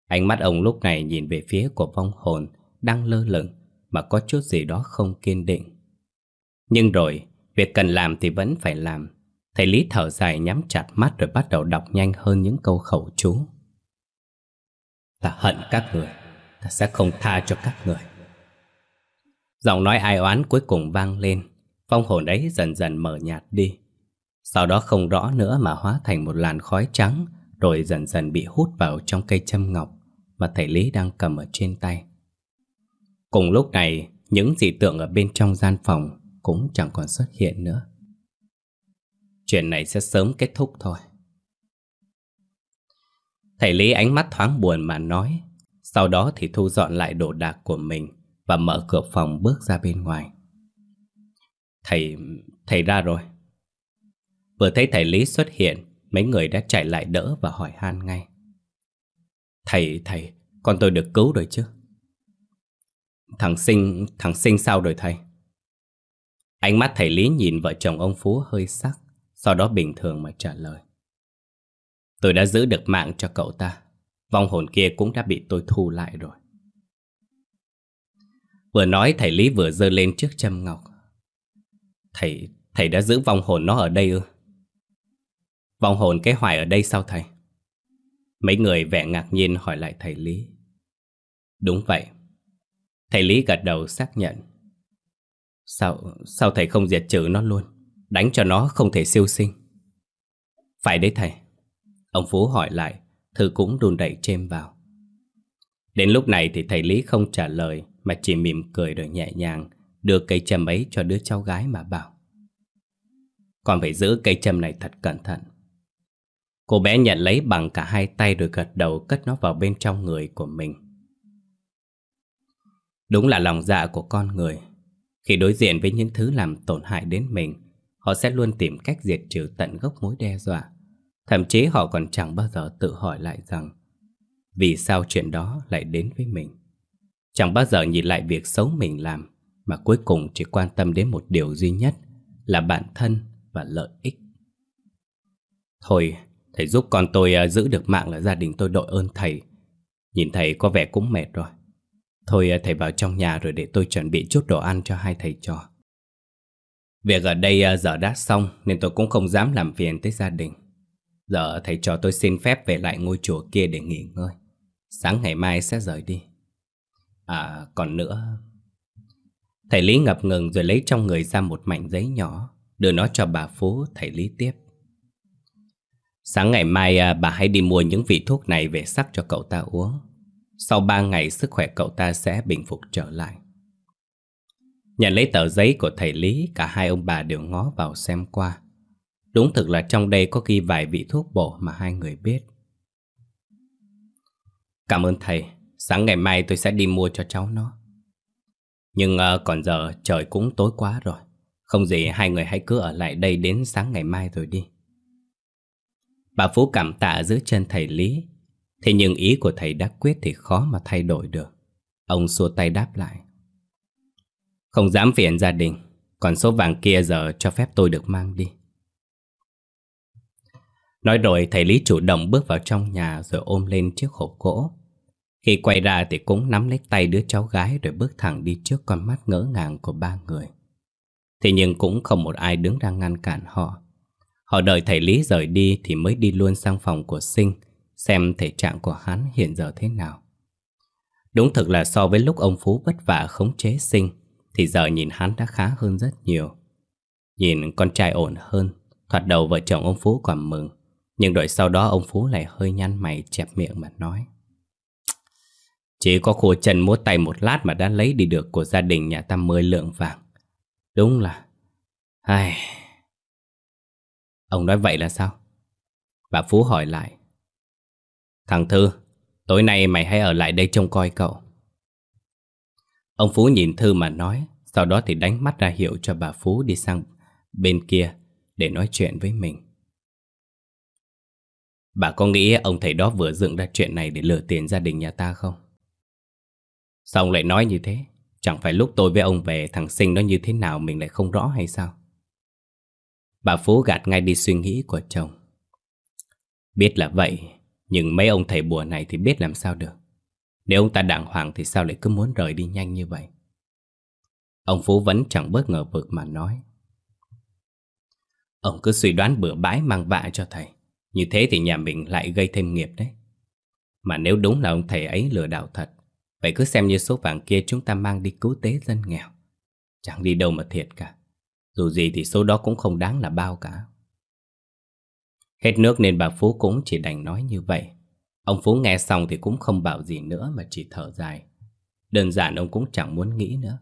Ánh mắt ông lúc này nhìn về phía của vong hồn Đang lơ lửng Mà có chút gì đó không kiên định Nhưng rồi Việc cần làm thì vẫn phải làm Thầy Lý thở dài nhắm chặt mắt Rồi bắt đầu đọc nhanh hơn những câu khẩu chú Ta hận các người Ta sẽ không tha cho các người Giọng nói ai oán cuối cùng vang lên Phong hồn ấy dần dần mở nhạt đi Sau đó không rõ nữa mà hóa thành một làn khói trắng Rồi dần dần bị hút vào trong cây châm ngọc Mà thầy Lý đang cầm ở trên tay Cùng lúc này Những dị tượng ở bên trong gian phòng Cũng chẳng còn xuất hiện nữa Chuyện này sẽ sớm kết thúc thôi Thầy Lý ánh mắt thoáng buồn mà nói Sau đó thì thu dọn lại đồ đạc của mình Và mở cửa phòng bước ra bên ngoài Thầy... thầy ra rồi. Vừa thấy thầy Lý xuất hiện, mấy người đã chạy lại đỡ và hỏi han ngay. Thầy, thầy, con tôi được cứu rồi chứ? Thằng Sinh, thằng Sinh sao rồi thầy? Ánh mắt thầy Lý nhìn vợ chồng ông Phú hơi sắc, sau đó bình thường mà trả lời. Tôi đã giữ được mạng cho cậu ta, vong hồn kia cũng đã bị tôi thu lại rồi. Vừa nói thầy Lý vừa giơ lên chiếc châm ngọc, Thầy, thầy đã giữ vong hồn nó ở đây ư? Vong hồn cái hoài ở đây sao thầy? Mấy người vẻ ngạc nhiên hỏi lại thầy Lý. Đúng vậy. Thầy Lý gật đầu xác nhận. Sao, sao thầy không diệt trừ nó luôn? Đánh cho nó không thể siêu sinh. Phải đấy thầy. Ông Phú hỏi lại, Thư cũng đùn đẩy chêm vào. Đến lúc này thì thầy Lý không trả lời mà chỉ mỉm cười rồi nhẹ nhàng Đưa cây châm ấy cho đứa cháu gái mà bảo Con phải giữ cây châm này thật cẩn thận Cô bé nhận lấy bằng cả hai tay rồi gật đầu cất nó vào bên trong người của mình Đúng là lòng dạ của con người Khi đối diện với những thứ làm tổn hại đến mình Họ sẽ luôn tìm cách diệt trừ tận gốc mối đe dọa Thậm chí họ còn chẳng bao giờ tự hỏi lại rằng Vì sao chuyện đó lại đến với mình Chẳng bao giờ nhìn lại việc xấu mình làm mà cuối cùng chỉ quan tâm đến một điều duy nhất là bản thân và lợi ích. Thôi, thầy giúp con tôi à, giữ được mạng là gia đình tôi đội ơn thầy. Nhìn thầy có vẻ cũng mệt rồi. Thôi à, thầy vào trong nhà rồi để tôi chuẩn bị chút đồ ăn cho hai thầy trò. Việc ở đây à, giờ đã xong nên tôi cũng không dám làm phiền tới gia đình. Giờ thầy trò tôi xin phép về lại ngôi chùa kia để nghỉ ngơi. Sáng ngày mai sẽ rời đi. À còn nữa, Thầy Lý ngập ngừng rồi lấy trong người ra một mảnh giấy nhỏ, đưa nó cho bà Phú, thầy Lý tiếp. Sáng ngày mai à, bà hãy đi mua những vị thuốc này về sắc cho cậu ta uống. Sau ba ngày sức khỏe cậu ta sẽ bình phục trở lại. Nhận lấy tờ giấy của thầy Lý, cả hai ông bà đều ngó vào xem qua. Đúng thực là trong đây có ghi vài vị thuốc bổ mà hai người biết. Cảm ơn thầy, sáng ngày mai tôi sẽ đi mua cho cháu nó. Nhưng ờ, còn giờ trời cũng tối quá rồi Không gì hai người hãy cứ ở lại đây đến sáng ngày mai rồi đi Bà Phú cảm tạ giữ chân thầy Lý Thế nhưng ý của thầy đã quyết thì khó mà thay đổi được Ông xua tay đáp lại Không dám phiền gia đình Còn số vàng kia giờ cho phép tôi được mang đi Nói rồi thầy Lý chủ động bước vào trong nhà rồi ôm lên chiếc hộp gỗ khi quay ra thì cũng nắm lấy tay đứa cháu gái rồi bước thẳng đi trước con mắt ngỡ ngàng của ba người. Thế nhưng cũng không một ai đứng ra ngăn cản họ. Họ đợi thầy Lý rời đi thì mới đi luôn sang phòng của Sinh, xem thể trạng của hắn hiện giờ thế nào. Đúng thực là so với lúc ông Phú vất vả khống chế Sinh, thì giờ nhìn hắn đã khá hơn rất nhiều. Nhìn con trai ổn hơn, thoạt đầu vợ chồng ông Phú còn mừng, nhưng đợi sau đó ông Phú lại hơi nhăn mày chẹp miệng mà nói. Chỉ có khổ chân múa tay một lát mà đã lấy đi được của gia đình nhà ta mười lượng vàng. Đúng là... Ai... Ông nói vậy là sao? Bà Phú hỏi lại. Thằng Thư, tối nay mày hãy ở lại đây trông coi cậu. Ông Phú nhìn Thư mà nói, sau đó thì đánh mắt ra hiệu cho bà Phú đi sang bên kia để nói chuyện với mình. Bà có nghĩ ông thầy đó vừa dựng ra chuyện này để lừa tiền gia đình nhà ta không? Sao ông lại nói như thế? Chẳng phải lúc tôi với ông về thằng sinh nó như thế nào mình lại không rõ hay sao? Bà Phú gạt ngay đi suy nghĩ của chồng. Biết là vậy, nhưng mấy ông thầy bùa này thì biết làm sao được. Nếu ông ta đàng hoàng thì sao lại cứ muốn rời đi nhanh như vậy? Ông Phú vẫn chẳng bớt ngờ vực mà nói. Ông cứ suy đoán bừa bãi mang vạ cho thầy. Như thế thì nhà mình lại gây thêm nghiệp đấy. Mà nếu đúng là ông thầy ấy lừa đảo thật, Vậy cứ xem như số vàng kia chúng ta mang đi cứu tế dân nghèo Chẳng đi đâu mà thiệt cả Dù gì thì số đó cũng không đáng là bao cả Hết nước nên bà Phú cũng chỉ đành nói như vậy Ông Phú nghe xong thì cũng không bảo gì nữa mà chỉ thở dài Đơn giản ông cũng chẳng muốn nghĩ nữa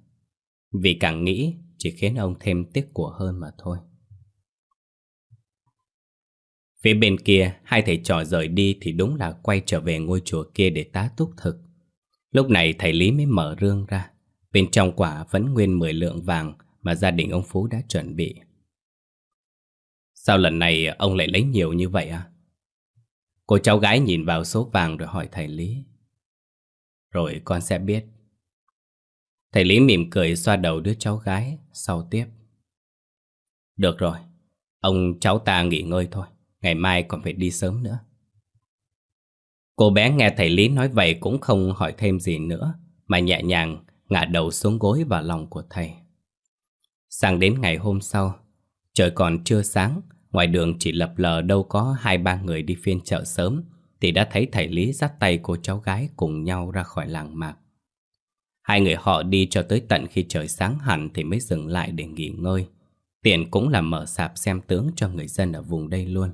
Vì càng nghĩ chỉ khiến ông thêm tiếc của hơn mà thôi Phía bên kia, hai thầy trò rời đi thì đúng là quay trở về ngôi chùa kia để tá túc thực. Lúc này thầy Lý mới mở rương ra Bên trong quả vẫn nguyên 10 lượng vàng Mà gia đình ông Phú đã chuẩn bị Sao lần này ông lại lấy nhiều như vậy à? Cô cháu gái nhìn vào số vàng rồi hỏi thầy Lý Rồi con sẽ biết Thầy Lý mỉm cười xoa đầu đứa cháu gái Sau tiếp Được rồi Ông cháu ta nghỉ ngơi thôi Ngày mai còn phải đi sớm nữa Cô bé nghe thầy Lý nói vậy cũng không hỏi thêm gì nữa, mà nhẹ nhàng ngả đầu xuống gối vào lòng của thầy. Sang đến ngày hôm sau, trời còn chưa sáng, ngoài đường chỉ lập lờ đâu có hai ba người đi phiên chợ sớm, thì đã thấy thầy Lý dắt tay cô cháu gái cùng nhau ra khỏi làng mạc. Hai người họ đi cho tới tận khi trời sáng hẳn thì mới dừng lại để nghỉ ngơi. Tiền cũng là mở sạp xem tướng cho người dân ở vùng đây luôn.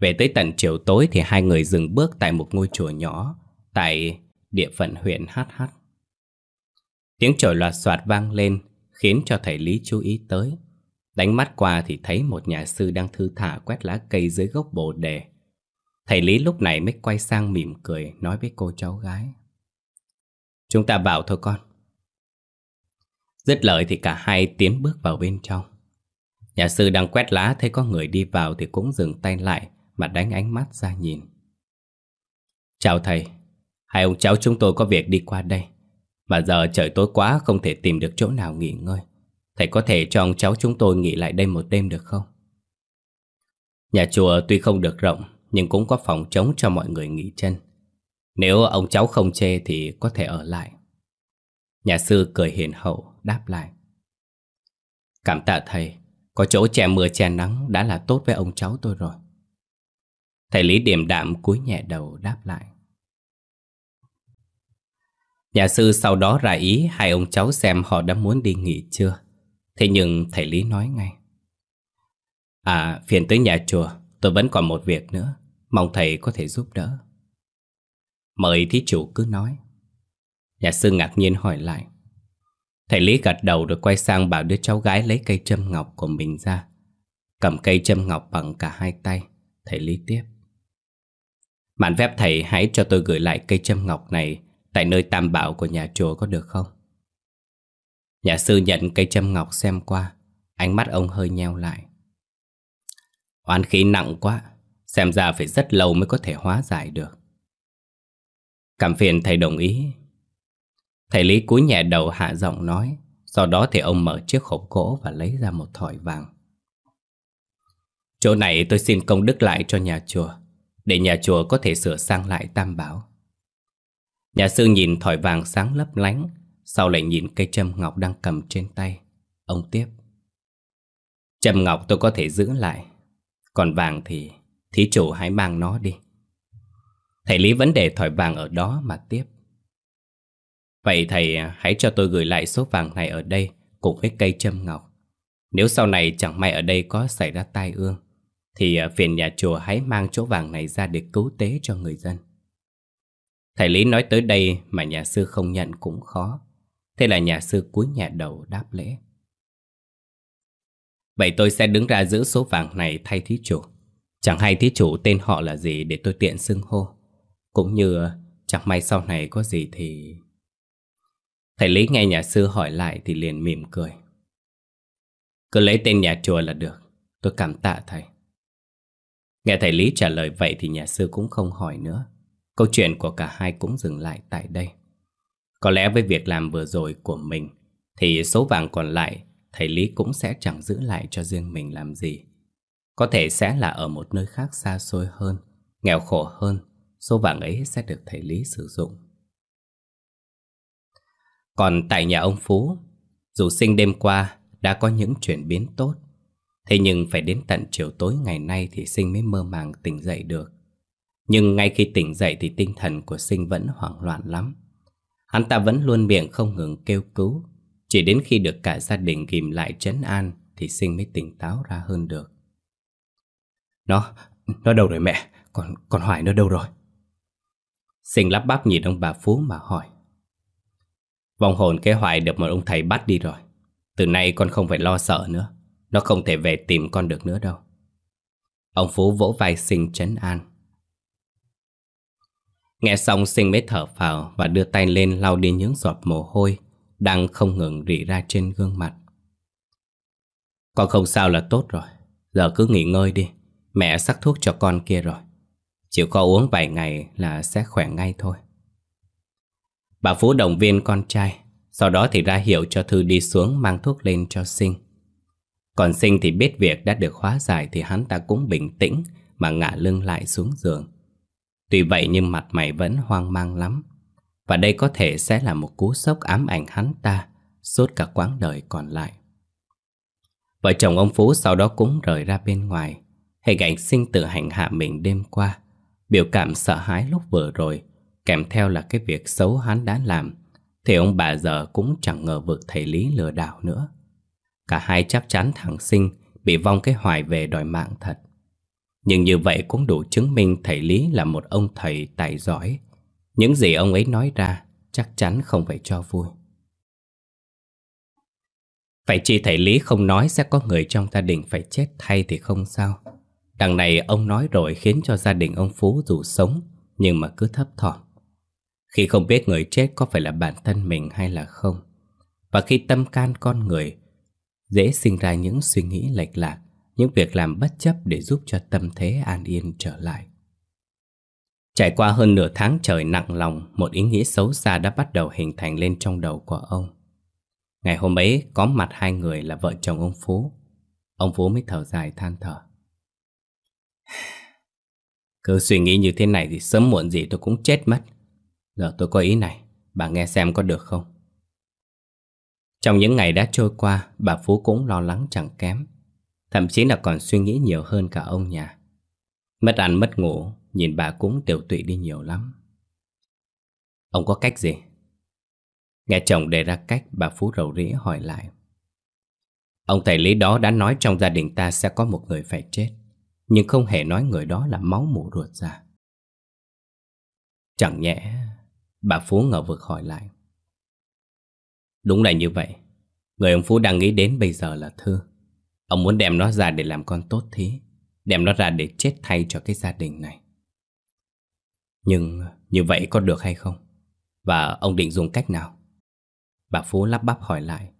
Về tới tận chiều tối thì hai người dừng bước tại một ngôi chùa nhỏ tại địa phận huyện HH. Tiếng chổi loạt soạt vang lên khiến cho thầy Lý chú ý tới. Đánh mắt qua thì thấy một nhà sư đang thư thả quét lá cây dưới gốc bồ đề. Thầy Lý lúc này mới quay sang mỉm cười nói với cô cháu gái. Chúng ta vào thôi con. Dứt lời thì cả hai tiến bước vào bên trong. Nhà sư đang quét lá thấy có người đi vào thì cũng dừng tay lại mà đánh ánh mắt ra nhìn. Chào thầy, hai ông cháu chúng tôi có việc đi qua đây, mà giờ trời tối quá không thể tìm được chỗ nào nghỉ ngơi. Thầy có thể cho ông cháu chúng tôi nghỉ lại đây một đêm được không? Nhà chùa tuy không được rộng, nhưng cũng có phòng trống cho mọi người nghỉ chân. Nếu ông cháu không chê thì có thể ở lại. Nhà sư cười hiền hậu, đáp lại. Cảm tạ thầy, có chỗ che mưa che nắng đã là tốt với ông cháu tôi rồi. Thầy Lý điềm đạm cúi nhẹ đầu đáp lại. Nhà sư sau đó ra ý hai ông cháu xem họ đã muốn đi nghỉ chưa. Thế nhưng thầy Lý nói ngay. À, phiền tới nhà chùa, tôi vẫn còn một việc nữa. Mong thầy có thể giúp đỡ. Mời thí chủ cứ nói. Nhà sư ngạc nhiên hỏi lại. Thầy Lý gật đầu rồi quay sang bảo đứa cháu gái lấy cây châm ngọc của mình ra. Cầm cây châm ngọc bằng cả hai tay. Thầy Lý tiếp bạn phép thầy hãy cho tôi gửi lại cây châm ngọc này Tại nơi tam bảo của nhà chùa có được không? Nhà sư nhận cây châm ngọc xem qua Ánh mắt ông hơi nheo lại Oán khí nặng quá Xem ra phải rất lâu mới có thể hóa giải được Cảm phiền thầy đồng ý Thầy Lý cúi nhẹ đầu hạ giọng nói Sau đó thì ông mở chiếc hộp gỗ và lấy ra một thỏi vàng Chỗ này tôi xin công đức lại cho nhà chùa để nhà chùa có thể sửa sang lại tam bảo. Nhà sư nhìn thỏi vàng sáng lấp lánh, sau lại nhìn cây châm ngọc đang cầm trên tay. Ông tiếp. Châm ngọc tôi có thể giữ lại, còn vàng thì thí chủ hãy mang nó đi. Thầy lý vấn đề thỏi vàng ở đó mà tiếp. Vậy thầy hãy cho tôi gửi lại số vàng này ở đây cùng với cây châm ngọc. Nếu sau này chẳng may ở đây có xảy ra tai ương, thì à, phiền nhà chùa hãy mang chỗ vàng này ra để cứu tế cho người dân. Thầy Lý nói tới đây mà nhà sư không nhận cũng khó. Thế là nhà sư cúi nhà đầu đáp lễ. Vậy tôi sẽ đứng ra giữ số vàng này thay thí chủ. Chẳng hay thí chủ tên họ là gì để tôi tiện xưng hô. Cũng như à, chẳng may sau này có gì thì... Thầy Lý nghe nhà sư hỏi lại thì liền mỉm cười. Cứ lấy tên nhà chùa là được. Tôi cảm tạ thầy. Nghe thầy Lý trả lời vậy thì nhà sư cũng không hỏi nữa. Câu chuyện của cả hai cũng dừng lại tại đây. Có lẽ với việc làm vừa rồi của mình thì số vàng còn lại thầy Lý cũng sẽ chẳng giữ lại cho riêng mình làm gì. Có thể sẽ là ở một nơi khác xa xôi hơn, nghèo khổ hơn, số vàng ấy sẽ được thầy Lý sử dụng. Còn tại nhà ông Phú, dù sinh đêm qua đã có những chuyển biến tốt, Thế nhưng phải đến tận chiều tối ngày nay thì Sinh mới mơ màng tỉnh dậy được. Nhưng ngay khi tỉnh dậy thì tinh thần của Sinh vẫn hoảng loạn lắm. Hắn ta vẫn luôn miệng không ngừng kêu cứu. Chỉ đến khi được cả gia đình ghim lại trấn an thì Sinh mới tỉnh táo ra hơn được. Nó, nó đâu rồi mẹ? Còn, còn Hoài nó đâu rồi? Sinh lắp bắp nhìn ông bà Phú mà hỏi. Vòng hồn kế Hoài được một ông thầy bắt đi rồi. Từ nay con không phải lo sợ nữa. Nó không thể về tìm con được nữa đâu Ông Phú vỗ vai Sinh chấn an Nghe xong Sinh mới thở phào Và đưa tay lên lau đi những giọt mồ hôi Đang không ngừng rỉ ra trên gương mặt Con không sao là tốt rồi Giờ cứ nghỉ ngơi đi Mẹ sắc thuốc cho con kia rồi chỉ có uống vài ngày là sẽ khỏe ngay thôi Bà Phú động viên con trai Sau đó thì ra hiệu cho Thư đi xuống mang thuốc lên cho Sinh còn sinh thì biết việc đã được hóa giải thì hắn ta cũng bình tĩnh mà ngả lưng lại xuống giường. Tuy vậy nhưng mặt mày vẫn hoang mang lắm. Và đây có thể sẽ là một cú sốc ám ảnh hắn ta suốt cả quãng đời còn lại. Vợ chồng ông Phú sau đó cũng rời ra bên ngoài. Hình ảnh sinh tự hành hạ mình đêm qua. Biểu cảm sợ hãi lúc vừa rồi, kèm theo là cái việc xấu hắn đã làm, thì ông bà giờ cũng chẳng ngờ vực thầy Lý lừa đảo nữa. Cả hai chắc chắn thằng Sinh Bị vong cái hoài về đòi mạng thật Nhưng như vậy cũng đủ chứng minh Thầy Lý là một ông thầy tài giỏi Những gì ông ấy nói ra Chắc chắn không phải cho vui Phải chi thầy Lý không nói Sẽ có người trong gia đình phải chết thay Thì không sao Đằng này ông nói rồi khiến cho gia đình ông Phú dù sống Nhưng mà cứ thấp thỏm Khi không biết người chết có phải là bản thân mình hay là không Và khi tâm can con người dễ sinh ra những suy nghĩ lệch lạc, những việc làm bất chấp để giúp cho tâm thế an yên trở lại. Trải qua hơn nửa tháng trời nặng lòng, một ý nghĩ xấu xa đã bắt đầu hình thành lên trong đầu của ông. Ngày hôm ấy có mặt hai người là vợ chồng ông Phú. Ông Phú mới thở dài than thở. Cứ suy nghĩ như thế này thì sớm muộn gì tôi cũng chết mất. Giờ tôi có ý này, bà nghe xem có được không? Trong những ngày đã trôi qua, bà Phú cũng lo lắng chẳng kém. Thậm chí là còn suy nghĩ nhiều hơn cả ông nhà. Mất ăn mất ngủ, nhìn bà cũng tiểu tụy đi nhiều lắm. Ông có cách gì? Nghe chồng đề ra cách, bà Phú rầu rĩ hỏi lại. Ông thầy lý đó đã nói trong gia đình ta sẽ có một người phải chết, nhưng không hề nói người đó là máu mủ ruột ra. Chẳng nhẽ, bà Phú ngờ vực hỏi lại. Đúng là như vậy Người ông Phú đang nghĩ đến bây giờ là Thư Ông muốn đem nó ra để làm con tốt thế, Đem nó ra để chết thay cho cái gia đình này Nhưng như vậy có được hay không? Và ông định dùng cách nào? Bà Phú lắp bắp hỏi lại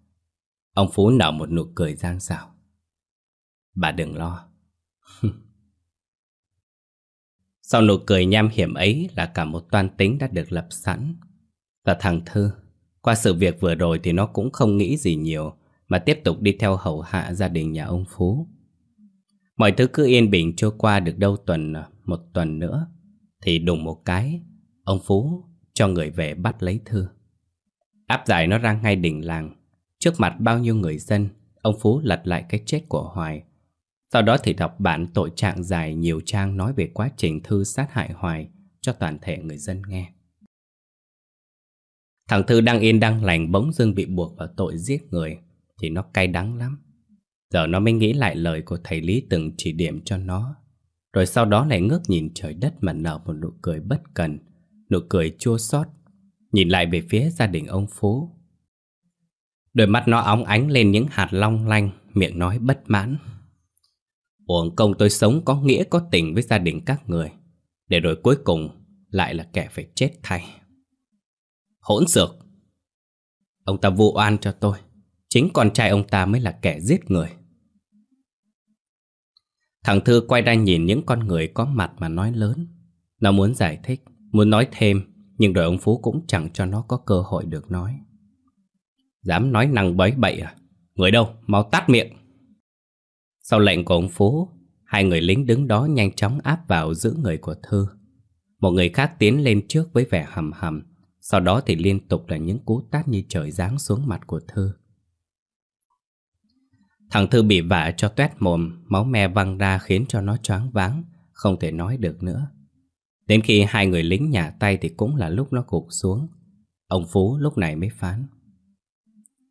Ông Phú nở một nụ cười gian xảo Bà đừng lo Sau nụ cười nham hiểm ấy là cả một toan tính đã được lập sẵn Và thằng Thư qua sự việc vừa rồi thì nó cũng không nghĩ gì nhiều Mà tiếp tục đi theo hậu hạ gia đình nhà ông Phú Mọi thứ cứ yên bình trôi qua được đâu tuần Một tuần nữa Thì đùng một cái Ông Phú cho người về bắt lấy Thư Áp giải nó ra ngay đỉnh làng Trước mặt bao nhiêu người dân Ông Phú lật lại cái chết của Hoài Sau đó thì đọc bản tội trạng dài nhiều trang nói về quá trình Thư sát hại Hoài cho toàn thể người dân nghe. Thằng Thư đang yên đang lành bỗng dưng bị buộc vào tội giết người Thì nó cay đắng lắm Giờ nó mới nghĩ lại lời của thầy Lý từng chỉ điểm cho nó Rồi sau đó lại ngước nhìn trời đất mà nở một nụ cười bất cần Nụ cười chua xót Nhìn lại về phía gia đình ông Phú Đôi mắt nó óng ánh lên những hạt long lanh Miệng nói bất mãn Uổng công tôi sống có nghĩa có tình với gia đình các người Để rồi cuối cùng lại là kẻ phải chết thay hỗn xược. Ông ta vụ oan cho tôi, chính con trai ông ta mới là kẻ giết người. Thằng Thư quay ra nhìn những con người có mặt mà nói lớn. Nó muốn giải thích, muốn nói thêm, nhưng đội ông Phú cũng chẳng cho nó có cơ hội được nói. Dám nói năng bấy bậy à? Người đâu? Mau tắt miệng! Sau lệnh của ông Phú, hai người lính đứng đó nhanh chóng áp vào giữ người của Thư. Một người khác tiến lên trước với vẻ hầm hầm, sau đó thì liên tục là những cú tát như trời giáng xuống mặt của Thư Thằng Thư bị vạ cho tuét mồm Máu me văng ra khiến cho nó choáng váng Không thể nói được nữa Đến khi hai người lính nhả tay Thì cũng là lúc nó gục xuống Ông Phú lúc này mới phán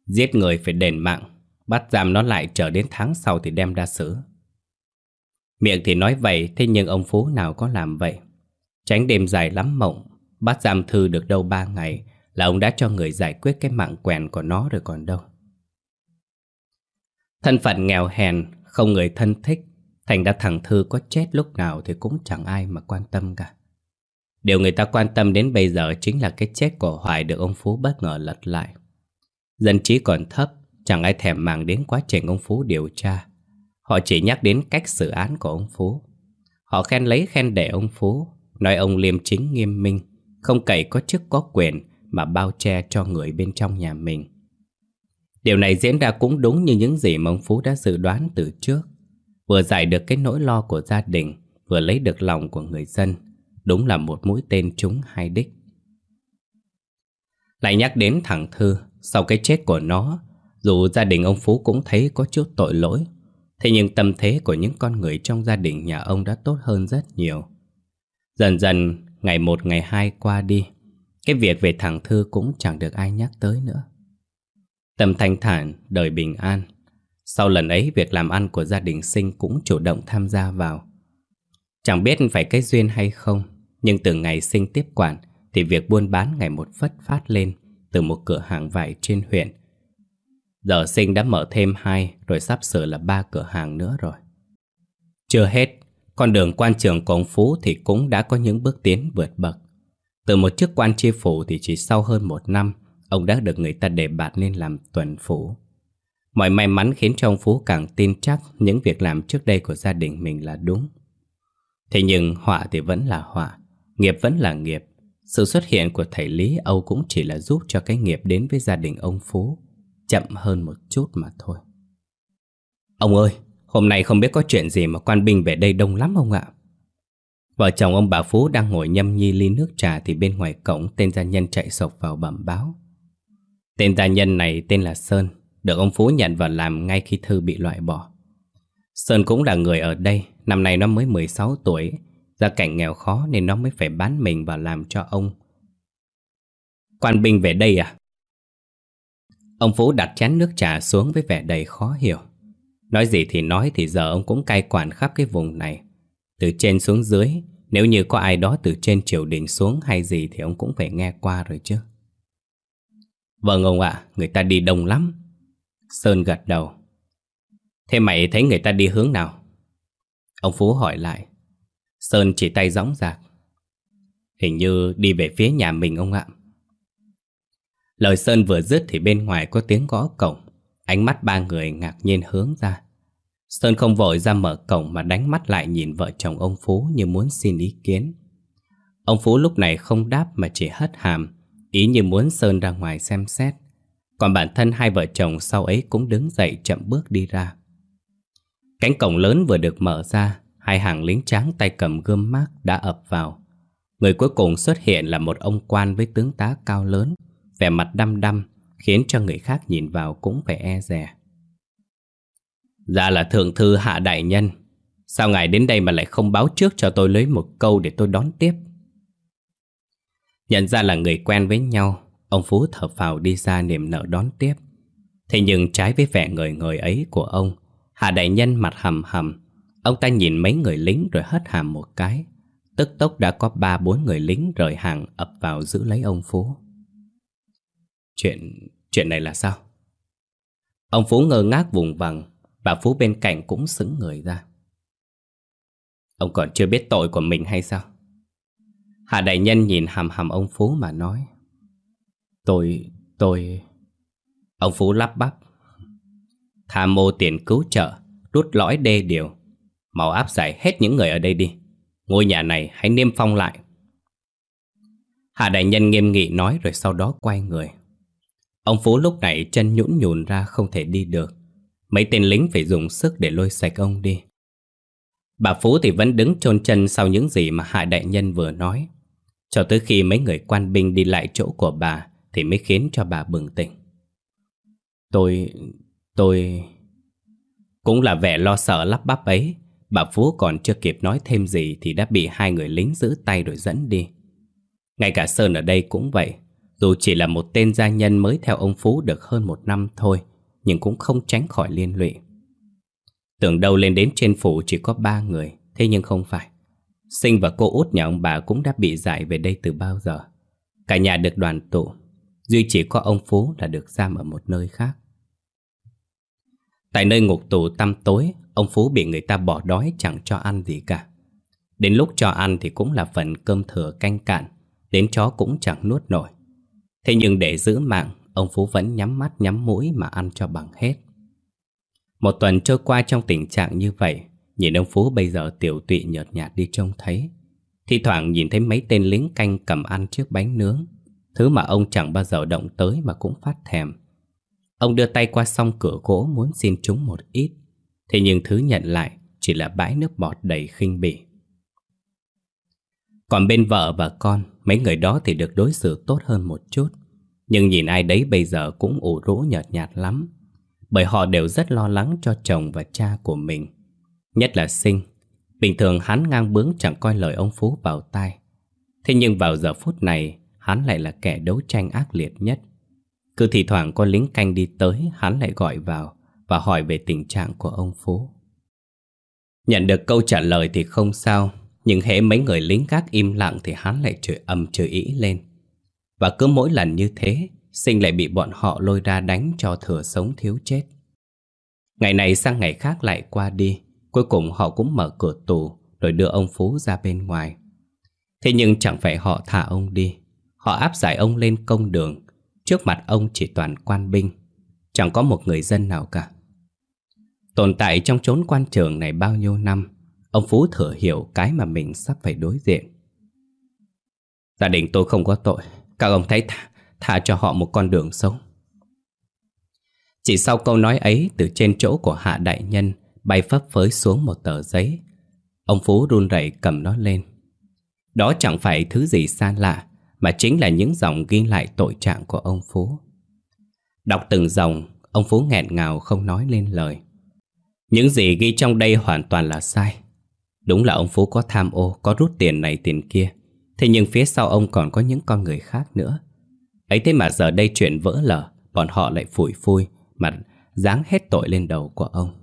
Giết người phải đền mạng Bắt giam nó lại chờ đến tháng sau Thì đem ra xử Miệng thì nói vậy Thế nhưng ông Phú nào có làm vậy Tránh đêm dài lắm mộng Bắt giam thư được đâu ba ngày là ông đã cho người giải quyết cái mạng quèn của nó rồi còn đâu. Thân phận nghèo hèn, không người thân thích, thành ra thằng Thư có chết lúc nào thì cũng chẳng ai mà quan tâm cả. Điều người ta quan tâm đến bây giờ chính là cái chết của Hoài được ông Phú bất ngờ lật lại. Dân trí còn thấp, chẳng ai thèm màng đến quá trình ông Phú điều tra. Họ chỉ nhắc đến cách xử án của ông Phú. Họ khen lấy khen để ông Phú, nói ông liêm chính nghiêm minh, không cậy có chức có quyền Mà bao che cho người bên trong nhà mình Điều này diễn ra cũng đúng như những gì mà ông Phú đã dự đoán từ trước Vừa giải được cái nỗi lo của gia đình Vừa lấy được lòng của người dân Đúng là một mũi tên trúng hai đích Lại nhắc đến thằng Thư Sau cái chết của nó Dù gia đình ông Phú cũng thấy có chút tội lỗi Thế nhưng tâm thế của những con người trong gia đình nhà ông đã tốt hơn rất nhiều Dần dần Ngày một ngày hai qua đi Cái việc về thằng Thư cũng chẳng được ai nhắc tới nữa Tâm thanh thản, đời bình an Sau lần ấy việc làm ăn của gia đình sinh cũng chủ động tham gia vào Chẳng biết phải cái duyên hay không Nhưng từ ngày sinh tiếp quản Thì việc buôn bán ngày một phất phát lên Từ một cửa hàng vải trên huyện Giờ sinh đã mở thêm hai Rồi sắp sửa là ba cửa hàng nữa rồi Chưa hết con đường quan trường của ông Phú thì cũng đã có những bước tiến vượt bậc. Từ một chức quan tri phủ thì chỉ sau hơn một năm, ông đã được người ta đề bạt lên làm tuần phủ. Mọi may mắn khiến cho ông Phú càng tin chắc những việc làm trước đây của gia đình mình là đúng. Thế nhưng họa thì vẫn là họa, nghiệp vẫn là nghiệp. Sự xuất hiện của thầy Lý Âu cũng chỉ là giúp cho cái nghiệp đến với gia đình ông Phú chậm hơn một chút mà thôi. Ông ơi, Hôm nay không biết có chuyện gì mà quan binh về đây đông lắm không ạ? Vợ chồng ông bà Phú đang ngồi nhâm nhi ly nước trà thì bên ngoài cổng tên gia nhân chạy sộc vào bẩm báo. Tên gia nhân này tên là Sơn, được ông Phú nhận vào làm ngay khi Thư bị loại bỏ. Sơn cũng là người ở đây, năm nay nó mới 16 tuổi, gia cảnh nghèo khó nên nó mới phải bán mình vào làm cho ông. Quan binh về đây à? Ông Phú đặt chén nước trà xuống với vẻ đầy khó hiểu. Nói gì thì nói thì giờ ông cũng cai quản khắp cái vùng này. Từ trên xuống dưới, nếu như có ai đó từ trên triều đình xuống hay gì thì ông cũng phải nghe qua rồi chứ. Vâng ông ạ, người ta đi đông lắm. Sơn gật đầu. Thế mày thấy người ta đi hướng nào? Ông Phú hỏi lại. Sơn chỉ tay gióng giạc. Hình như đi về phía nhà mình ông ạ. Lời Sơn vừa dứt thì bên ngoài có tiếng gõ cổng. Ánh mắt ba người ngạc nhiên hướng ra Sơn không vội ra mở cổng mà đánh mắt lại nhìn vợ chồng ông Phú như muốn xin ý kiến Ông Phú lúc này không đáp mà chỉ hất hàm Ý như muốn Sơn ra ngoài xem xét Còn bản thân hai vợ chồng sau ấy cũng đứng dậy chậm bước đi ra Cánh cổng lớn vừa được mở ra Hai hàng lính tráng tay cầm gươm mát đã ập vào Người cuối cùng xuất hiện là một ông quan với tướng tá cao lớn Vẻ mặt đăm đăm khiến cho người khác nhìn vào cũng phải e dè. Ra dạ là thượng thư hạ đại nhân, sao ngài đến đây mà lại không báo trước cho tôi lấy một câu để tôi đón tiếp? Nhận ra là người quen với nhau, ông Phú thở phào đi ra niềm nở đón tiếp. Thế nhưng trái với vẻ người người ấy của ông, hạ đại nhân mặt hầm hầm, ông ta nhìn mấy người lính rồi hất hàm một cái. Tức tốc đã có ba bốn người lính rời hàng ập vào giữ lấy ông Phú. Chuyện... chuyện này là sao? Ông Phú ngơ ngác vùng vằng Bà Phú bên cạnh cũng sững người ra Ông còn chưa biết tội của mình hay sao? Hạ đại nhân nhìn hàm hàm ông Phú mà nói Tôi... tôi... Ông Phú lắp bắp Tham mô tiền cứu trợ Đút lõi đê điều Màu áp giải hết những người ở đây đi Ngôi nhà này hãy niêm phong lại Hạ đại nhân nghiêm nghị nói rồi sau đó quay người Ông Phú lúc này chân nhũn nhùn ra không thể đi được. Mấy tên lính phải dùng sức để lôi sạch ông đi. Bà Phú thì vẫn đứng chôn chân sau những gì mà hại Đại Nhân vừa nói. Cho tới khi mấy người quan binh đi lại chỗ của bà thì mới khiến cho bà bừng tỉnh. Tôi... tôi... Cũng là vẻ lo sợ lắp bắp ấy, bà Phú còn chưa kịp nói thêm gì thì đã bị hai người lính giữ tay rồi dẫn đi. Ngay cả Sơn ở đây cũng vậy, dù chỉ là một tên gia nhân mới theo ông Phú được hơn một năm thôi Nhưng cũng không tránh khỏi liên lụy Tưởng đâu lên đến trên phủ chỉ có ba người Thế nhưng không phải Sinh và cô út nhà ông bà cũng đã bị giải về đây từ bao giờ Cả nhà được đoàn tụ Duy chỉ có ông Phú là được giam ở một nơi khác Tại nơi ngục tù tăm tối Ông Phú bị người ta bỏ đói chẳng cho ăn gì cả Đến lúc cho ăn thì cũng là phần cơm thừa canh cạn Đến chó cũng chẳng nuốt nổi Thế nhưng để giữ mạng, ông Phú vẫn nhắm mắt nhắm mũi mà ăn cho bằng hết. Một tuần trôi qua trong tình trạng như vậy, nhìn ông Phú bây giờ tiểu tụy nhợt nhạt đi trông thấy. Thì thoảng nhìn thấy mấy tên lính canh cầm ăn chiếc bánh nướng, thứ mà ông chẳng bao giờ động tới mà cũng phát thèm. Ông đưa tay qua song cửa gỗ muốn xin chúng một ít, thế nhưng thứ nhận lại chỉ là bãi nước bọt đầy khinh bỉ. Còn bên vợ và con, mấy người đó thì được đối xử tốt hơn một chút. Nhưng nhìn ai đấy bây giờ cũng ủ rũ nhợt nhạt lắm Bởi họ đều rất lo lắng cho chồng và cha của mình Nhất là Sinh Bình thường hắn ngang bướng chẳng coi lời ông Phú vào tai Thế nhưng vào giờ phút này Hắn lại là kẻ đấu tranh ác liệt nhất Cứ thì thoảng có lính canh đi tới Hắn lại gọi vào Và hỏi về tình trạng của ông Phú Nhận được câu trả lời thì không sao Nhưng hễ mấy người lính gác im lặng Thì hắn lại chửi âm chửi ý lên và cứ mỗi lần như thế Sinh lại bị bọn họ lôi ra đánh cho thừa sống thiếu chết Ngày này sang ngày khác lại qua đi Cuối cùng họ cũng mở cửa tù Rồi đưa ông Phú ra bên ngoài Thế nhưng chẳng phải họ thả ông đi Họ áp giải ông lên công đường Trước mặt ông chỉ toàn quan binh Chẳng có một người dân nào cả Tồn tại trong chốn quan trường này bao nhiêu năm Ông Phú thừa hiểu cái mà mình sắp phải đối diện Gia đình tôi không có tội các ông thấy thả, thả cho họ một con đường sống Chỉ sau câu nói ấy Từ trên chỗ của hạ đại nhân Bay phấp phới xuống một tờ giấy Ông Phú run rẩy cầm nó lên Đó chẳng phải thứ gì xa lạ Mà chính là những dòng ghi lại tội trạng của ông Phú Đọc từng dòng Ông Phú nghẹn ngào không nói lên lời Những gì ghi trong đây hoàn toàn là sai Đúng là ông Phú có tham ô Có rút tiền này tiền kia Thế nhưng phía sau ông còn có những con người khác nữa Ấy thế mà giờ đây chuyện vỡ lở Bọn họ lại phủi phui Mặt dáng hết tội lên đầu của ông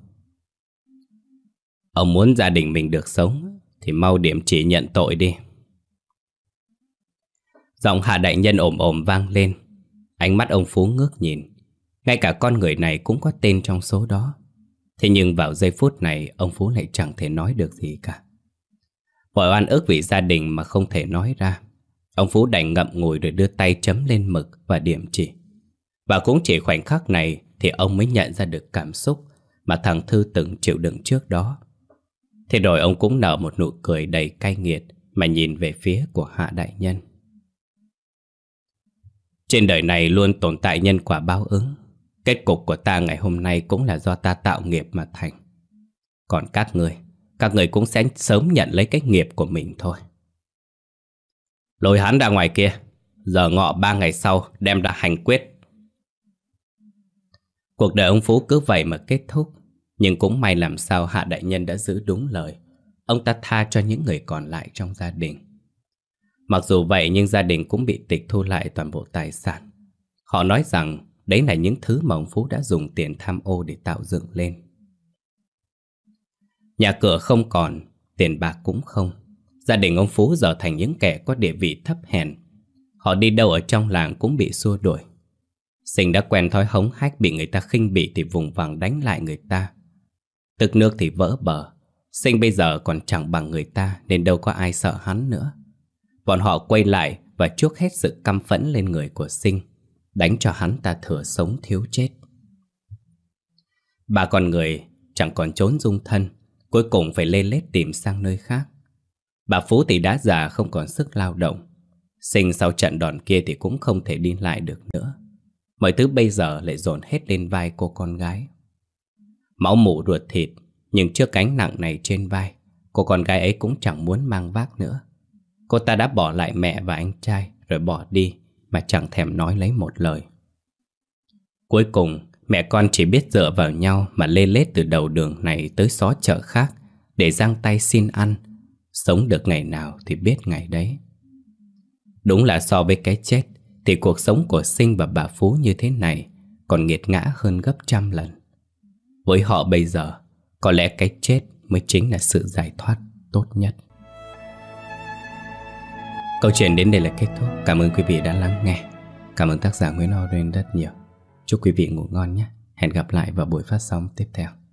Ông muốn gia đình mình được sống Thì mau điểm chỉ nhận tội đi Giọng hạ đại nhân ồm ồm vang lên Ánh mắt ông Phú ngước nhìn Ngay cả con người này cũng có tên trong số đó Thế nhưng vào giây phút này Ông Phú lại chẳng thể nói được gì cả Mọi oan ức vì gia đình mà không thể nói ra Ông Phú đành ngậm ngùi rồi đưa tay chấm lên mực và điểm chỉ Và cũng chỉ khoảnh khắc này thì ông mới nhận ra được cảm xúc Mà thằng Thư từng chịu đựng trước đó Thế rồi ông cũng nở một nụ cười đầy cay nghiệt Mà nhìn về phía của Hạ Đại Nhân Trên đời này luôn tồn tại nhân quả báo ứng Kết cục của ta ngày hôm nay cũng là do ta tạo nghiệp mà thành Còn các người các người cũng sẽ sớm nhận lấy cái nghiệp của mình thôi. Lôi hắn ra ngoài kia, giờ ngọ ba ngày sau đem ra hành quyết. Cuộc đời ông Phú cứ vậy mà kết thúc, nhưng cũng may làm sao Hạ Đại Nhân đã giữ đúng lời. Ông ta tha cho những người còn lại trong gia đình. Mặc dù vậy nhưng gia đình cũng bị tịch thu lại toàn bộ tài sản. Họ nói rằng đấy là những thứ mà ông Phú đã dùng tiền tham ô để tạo dựng lên. Nhà cửa không còn, tiền bạc cũng không. Gia đình ông Phú giờ thành những kẻ có địa vị thấp hèn. Họ đi đâu ở trong làng cũng bị xua đuổi. Sinh đã quen thói hống hách bị người ta khinh bỉ thì vùng vằng đánh lại người ta. Tức nước thì vỡ bờ. Sinh bây giờ còn chẳng bằng người ta nên đâu có ai sợ hắn nữa. Bọn họ quay lại và chuốc hết sự căm phẫn lên người của Sinh. Đánh cho hắn ta thừa sống thiếu chết. bà con người chẳng còn trốn dung thân Cuối cùng phải lê lết tìm sang nơi khác Bà Phú thì đã già không còn sức lao động Sinh sau trận đòn kia thì cũng không thể đi lại được nữa Mọi thứ bây giờ lại dồn hết lên vai cô con gái Máu mủ ruột thịt Nhưng trước cánh nặng này trên vai Cô con gái ấy cũng chẳng muốn mang vác nữa Cô ta đã bỏ lại mẹ và anh trai Rồi bỏ đi Mà chẳng thèm nói lấy một lời Cuối cùng Mẹ con chỉ biết dựa vào nhau mà lê lết từ đầu đường này tới xó chợ khác để giang tay xin ăn. Sống được ngày nào thì biết ngày đấy. Đúng là so với cái chết thì cuộc sống của Sinh và bà Phú như thế này còn nghiệt ngã hơn gấp trăm lần. Với họ bây giờ, có lẽ cái chết mới chính là sự giải thoát tốt nhất. Câu chuyện đến đây là kết thúc. Cảm ơn quý vị đã lắng nghe. Cảm ơn tác giả Nguyễn Oren rất nhiều. Chúc quý vị ngủ ngon nhé Hẹn gặp lại vào buổi phát sóng tiếp theo